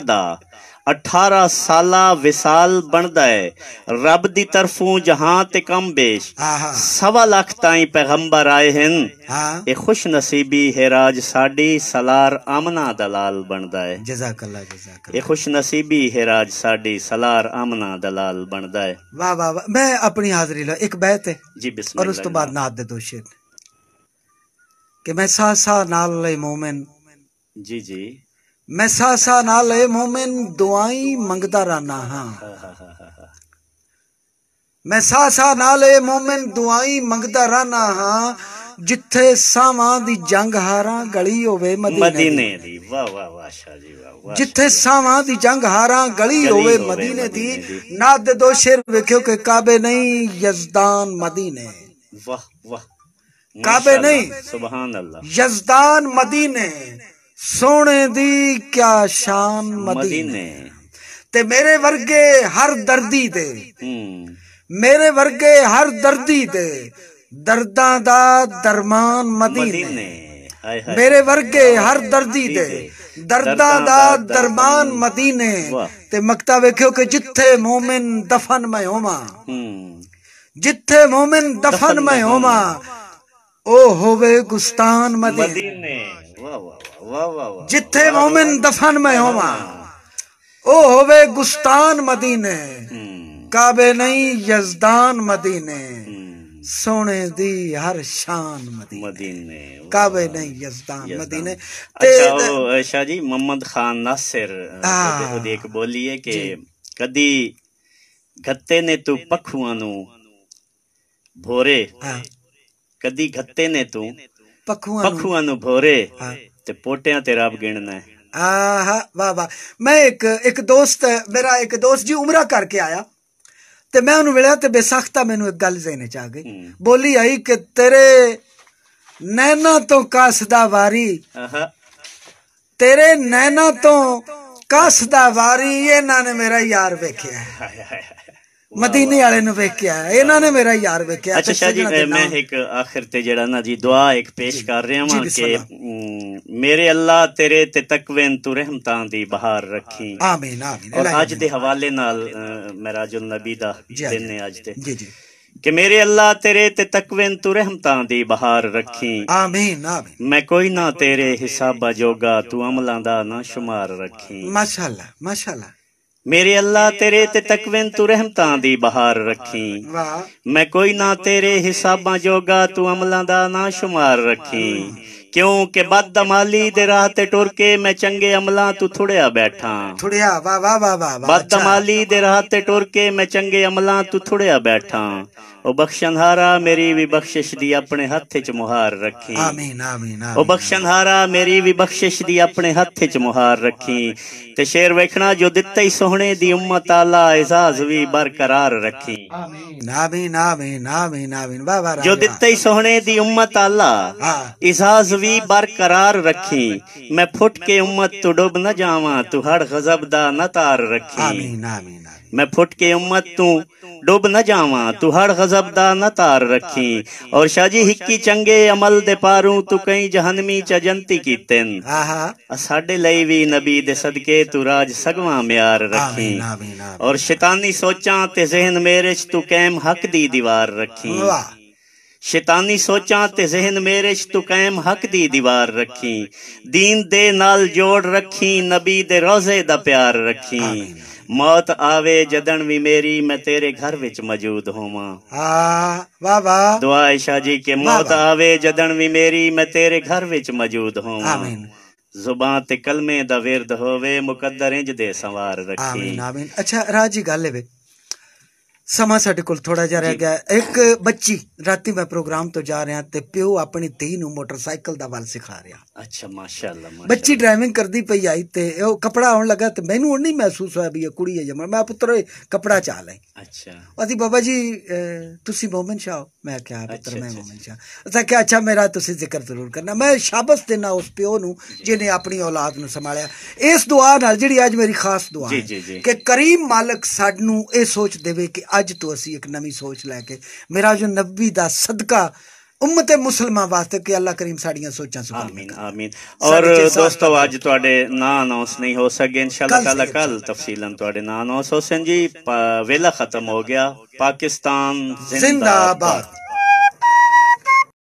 18 ਸਾਲਾ ਵਿਸਾਲ ਬਣਦਾ ਹੈ ਰੱਬ ਦੀ ਤਰਫੋਂ ਜਹਾਂ ਤੇ ਕਮ ਬੇਸ਼ ਸਵਾ ਲੱਖ ਤਾਈ ਪੈਗੰਬਰ ਆਏ ਹਨ ਇਹ ਖੁਸ਼ ਨਸੀਬੀ ਹੈ ਰਾਜ ਸਾਡੀ ਸਲਾਰ ਆਮਨਾ ਦਲਾਲ ਬਣਦਾ ਹੈ ਜਜ਼ਾਕ ਅੱਲਾ ਜਜ਼ਾਕ ਇਹ ਖੁਸ਼ ਨਸੀਬੀ ਹੈ ਰਾਜ ਸਾਡੀ ਸਲਾਰ ਆਮਨਾ ਦਲਾਲ ਬਣਦਾ ਹੈ ਵਾ ਵਾ ਵਾ ਮੈਂ ਆਪਣੀ ਹਾਜ਼ਰੀ ਲਾ ਇੱਕ ਬੈਤ ਹੈ ਜੀ ਬਿਸਮਿਲ੍ਲਾ ਔਰ ਉਸ ਤੋਂ ਬਾਅਦ ਨਾਦ ਦੇ ਦੋ ਸ਼ੇਰ ਕਿ ਮੈਂ ਸਾ ਸਾ ਨਾਲ ਲਈ ਮੂਮਿਨ ਜੀ ਜੀ ਮੈਂ ਸਾਸਾ ਨਾਲ ਏ ਮੂਮਿਨ ਦੁਆਈ ਮੰਗਦਾ ਰਹਿਣਾ ਹਾਂ ਮੈਂ ਸਾਸਾ ਨਾਲ ਏ ਮੂਮਿਨ ਦੁਆਈ ਮੰਗਦਾ ਰਹਿਣਾ ਹਾਂ ਜਿੱਥੇ ਸਾਵਾਂ ਦੀ ਜੰਗ ਹਾਰਾਂ ਗਲੀ ਹੋਵੇ ਮਦੀਨੇ ਦੀ ਵਾਹ ਵਾਹ ਵਾ ਸ਼ਾਹ ਜੀ ਵਾਹ ਵਾਹ ਜਿੱਥੇ ਸਾਵਾਂ ਦੀ ਜੰਗ ਹਾਰਾਂ ਗਲੀ ਹੋਵੇ ਮਦੀਨੇ ਦੀ ਨਾਦ ਦੋ ਸ਼ੇਰ ਵੇਖਿਓ ਕਿ ਕਾਬੇ ਨਹੀਂ ਯਜ਼ਦਾਨ ਮਦੀਨੇ ਵਾਹ ਵਾਹ ਕਾਬੇ ਨਹੀਂ ਸੁਭਾਨ ਅੱਲਾ ਯਜ਼ਦਾਨ ਮਦੀਨੇ ਸੋਹਣੇ ਦੀ ਕਿਆ ਸ਼ਾਨ ਮਦੀਨੇ ਤੇ ਮੇਰੇ ਵਰਗੇ ਹਰ ਦਰਦੀ ਤੇ ਮੇਰੇ ਵਰਗੇ ਹਰ ਦਰਦੀ ਤੇ ਦਰਦਾਂ ਦਾ ਦਰਮਾਨ ਮਦੀਨੇ ਮੇਰੇ ਵਰਗੇ ਹਰ ਦਰਦੀ ਤੇ ਦਰਦਾਂ ਦਾ ਦਰਮਾਨ ਮਦੀਨੇ ਤੇ ਮਕਤਾ ਵੇਖਿਓ ਕਿ ਜਿੱਥੇ ਮੂਮਿਨ ਦਫਨ ਮੈਂ ਹੋਵਾਂ ਜਿੱਥੇ ਮੂਮਿਨ ਦਫਨ ਮੈਂ ਹੋਵਾਂ ਉਹ ਹੋਵੇ ਗੁਸਤਾਨ ਮਦੀਨੇ ਜਿੱਥੇ ਮੂਮਿਨ ਦਫਨ ਮੈਂ ਹੋਵਾਂ ਉਹ ਹੋਵੇ ਗੁਸਤਾਨ ਮਦੀਨੇ ਕਾਬੇ ਨਹੀਂ ਯਜ਼ਦਾਨ ਮਦੀਨੇ ਸੋਹਣੇ ਦੀ ਹਰ ਸ਼ਾਨ ਮਦੀਨੇ ਕਾਬੇ ਨਹੀਂ ਯਜ਼ਦਾਨ ਮਦੀਨੇ ਅੱਛਾ ਸ਼ਾਹ ਜੀ ਮੁਹੰਮਦ ਖਾਨ ਨਾਸਰ ਉਹਦੀ ਇੱਕ ਬੋਲੀ ਹੈ ਕਿ ਕਦੀ ਘੱਤੇ ਨੇ ਤੂੰ ਪਖੂਆਂ ਨੂੰ ਭੋਰੇ ਕਦੀ ਘੱਤੇ ਨੇ ਤੂੰ ਪੱਖੂਆਂ ਨੂੰ ਪੱਖੂਆਂ ਨੂੰ ਭੋਰੇ ਤੇ ਪੋਟਿਆਂ ਤੇ ਰੱਬ ਗਿਣਨਾ ਹੈ ਆਹਾ ਵਾ ਵਾ ਮੈਂ ਇੱਕ ਇੱਕ ਦੋਸਤ ਮੇਰਾ ਇੱਕ ਦੋਸਤ ਜੀ ਉਮਰਾ ਕਰਕੇ ਆਇਆ ਤੇ ਮੈਂ ਉਹਨੂੰ ਮਿਲਿਆ ਤੇ ਬੇਸਖਤਾ ਮੈਨੂੰ ਇੱਕ ਗੱਲ ਜ਼ਿਹਨ ਚ ਆ ਗਈ ਬੋਲੀ ਆਈ ਕਿ ਤੇਰੇ ਨੈਣਾ ਤੋਂ ਕਾਸਦਾ ਵਾਰੀ ਆਹਾ ਤੇਰੇ ਨੈਣਾ ਤੋਂ ਕਸਦਾ ਵਾਰੀ ਇਹਨਾਂ ਨੇ ਮੇਰਾ ਯਾਰ ਵੇਖਿਆ ਹਾਏ ਹਾਏ ਮਦੀਨੇ ਵਾਲੇ ਨੂੰ ਵੇਖਿਆ ਇਹਨਾਂ ਨੇ ਮੇਰਾ ਯਾਰ ਵੇਖਿਆ ਅੱਛਾ ਸ਼ਾਹ ਜੀ ਮੈਂ ਇੱਕ ਆਖਿਰ ਤੇ ਜਿਹੜਾ ਨਾ ਜੀ ਦੁਆ ਇੱਕ ਪੇਸ਼ ਕਰ ਰਿਹਾ ਹਾਂ ਕਿ ਮੇਰੇ ਅੱਲਾ ਤੇਰੇ ਤੇ ਤਕਵੇ ਤੂੰ ਰਹਿਮਤਾਂ ਦੀ ਬਹਾਰ ਰੱਖੀ ਆਮੀਨ ਆਮੀਨ ਔਰ ਅੱਜ ਦੇ ਹਵਾਲੇ ਨਾਲ ਮਹਿਰਾਜੁਲ ਨਬੀ ਦਾ ਦਿਨ ਹੈ ਅੱਜ ਤੇ ਜੀ ਜੀ कि मेरे अल्लाह तेरे ते तकवेन तू रहमता दी बहार रखी आमीन आमीन मैं कोई ना तेरे हिसाबा जोगा तू अमलां दा ना शुमार रखी माशाल्लाह माशाल्लाह मेरे अल्लाह तेरे ते तकवें तू रहमत बहार रखी मैं कोई ना तेरे हिसाबा जोगा तू अमलों ना शुमार रखी क्योंकि बद दमाली दे राह ते टुर के मैं चंगे अमला तू थुड़िया बैठा थुड़िया बद अच्छा। दे राह ते टुर के मैं चंगे अमला तू थुड़िया बैठा ओ बख्शनहारा मेरी भी बख्शिश दी अपने हथ च मुहार रखी आमीन आमीन ओ बख्शनहारा मेरी भी बख्शिश दी अपने हथ च मुहार रखी ते शेर वेखना जो दिता ही सोहने दी उम्मत आला एजाज भी बरकरार रखी आमीन आमीन आमीन आमीन आमीन बाबा जो दिता ही सोहने दी उम्मत आला एजाज भी बरकरार रखी मैं फुट के उम्मत तो डूब न जावा तू हर गजब दा न तार रखी आमीन आमीन मैं फुट के उम्मत तू डूब न जावा तू हर गजब दा न तार रखी और शाजी हिक्की चंगे अमल दे पारू तू कई जहनमी चजंती की तेन साडे लई भी नबी दे सदके तू राज सगवा म्यार रखी और शैतानी सोचा ते जहन मेरे च तू कैम हक दी दीवार रखी शैतानी सोचा ते जहन मेरे च तू कैम हक दी दीवार रखी दीन दे नाल जोड़ रखी नबी दे रोजे दा प्यार रखी ਮੌਤ ਆਵੇ ਜਦਨ ਵੀ ਮੇਰੀ ਮੈਂ ਤੇਰੇ ਘਰ ਵਿੱਚ ਮੌਜੂਦ ਹੋਵਾਂ ਹਾਂ ਵਾ ਵਾ ਦੁਆ ਆਇਸ਼ਾ ਜੀ ਕਿ ਮੌਤ ਆਵੇ ਜਦਨ ਵੀ ਮੇਰੀ ਮੈਂ ਤੇਰੇ ਘਰ ਵਿੱਚ ਮੌਜੂਦ ਹੋਵਾਂ ਆਮੀਨ ਜ਼ੁਬਾਨ ਤੇ ਕਲਮੇ ਦਾ ਵਿਰਦ ਹੋਵੇ ਮੁਕੱਦਰ ਇੰਜ ਦੇ ਸੰਵਾਰ ਰੱਖੀ ਆਮੀਨ ਆਮੀਨ ਅੱਛਾ ਰਾਜੀ ਗੱਲ ਹੈ ਵੇ ਸਮਾਂ ਸਾਡੇ ਕੋਲ ਥੋੜਾ ਜਿਹਾ ਰਹਿ ਗਿਆ ਇੱਕ ਬੱਚੀ ਰਾਤੀ ਮੈਂ ਪ੍ਰੋਗਰਾਮ ਤੋਂ ਜਾ ਰਿਹਾ ਤੇ ਪਿਓ ਆਪਣੀ ਧੀ ਨੂੰ ਮੋਟਰਸਾਈਕਲ ਦਾ ਵੱਲ ਸਿਖਾ ਰਿਹਾ ਅੱਛਾ ਮਾਸ਼ਾਅੱਲਾ ਬੱਚੀ ਡਰਾਈਵਿੰਗ ਕਰਦੀ ਪਈ ਆਈ ਤੇ ਉਹ ਕਪੜਾ ਆਉਣ ਲੱਗਾ ਤੇ ਮੈਨੂੰ ਉਹ ਨਹੀਂ ਮਹਿਸੂਸ ਹੋਇਆ ਵੀ ਇਹ ਕੁੜੀ ਹੈ ਜਮਾ ਮੈਂ ਪੁੱਤਰ ਕਪੜਾ ਚਾ ਲੈ ਅੱਛਾ ਅਸੀਂ ਬਾਬਾ ਜੀ ਤੁਸੀਂ ਮੋਮਨ ਸ਼ਾਹ ਮੈਂ ਕਿਹਾ ਪੁੱਤਰ ਮੈਂ ਮੋਮਨ ਸ਼ਾਹ ਅਸਾਂ ਕਿਹਾ ਅੱਛਾ ਮੇਰਾ ਤੁਸੀਂ ਜ਼ਿਕਰ ਜ਼ਰੂਰ ਕਰਨਾ ਮੈਂ ਸ਼ਾਬਸ ਦੇਣਾ ਉਸ ਪਿਓ ਨੂੰ ਜਿਹਨੇ ਆਪਣੀ ਔਲਾਦ ਨੂੰ ਸੰਭਾਲਿਆ ਇਸ ਦੁਆ ਨਾਲ ਜਿਹੜੀ ਅੱਜ ਮੇਰੀ ਖਾਸ ਦੁਆ ਹੈ ਕਿ ਕਰੀਮ ਮਾਲਕ ਸਾਨੂੰ ਇਹ ਸੋਚ ਦੇਵੇ ਕਿ अज तो असी एक नवी सोच लैके मेरा जो नबी का सदका उम्मत मुसलमान वास्ते कि अल्लाह करीम साड़ियां सोचा आमीन आमीन और दोस्तों आज तुहाडे ना अनाउंस नहीं हो सके इंशाल्लाह कल कल तफसीलन ना अनाउंस हो सन वेला खत्म हो गया पाकिस्तान जिंदाबाद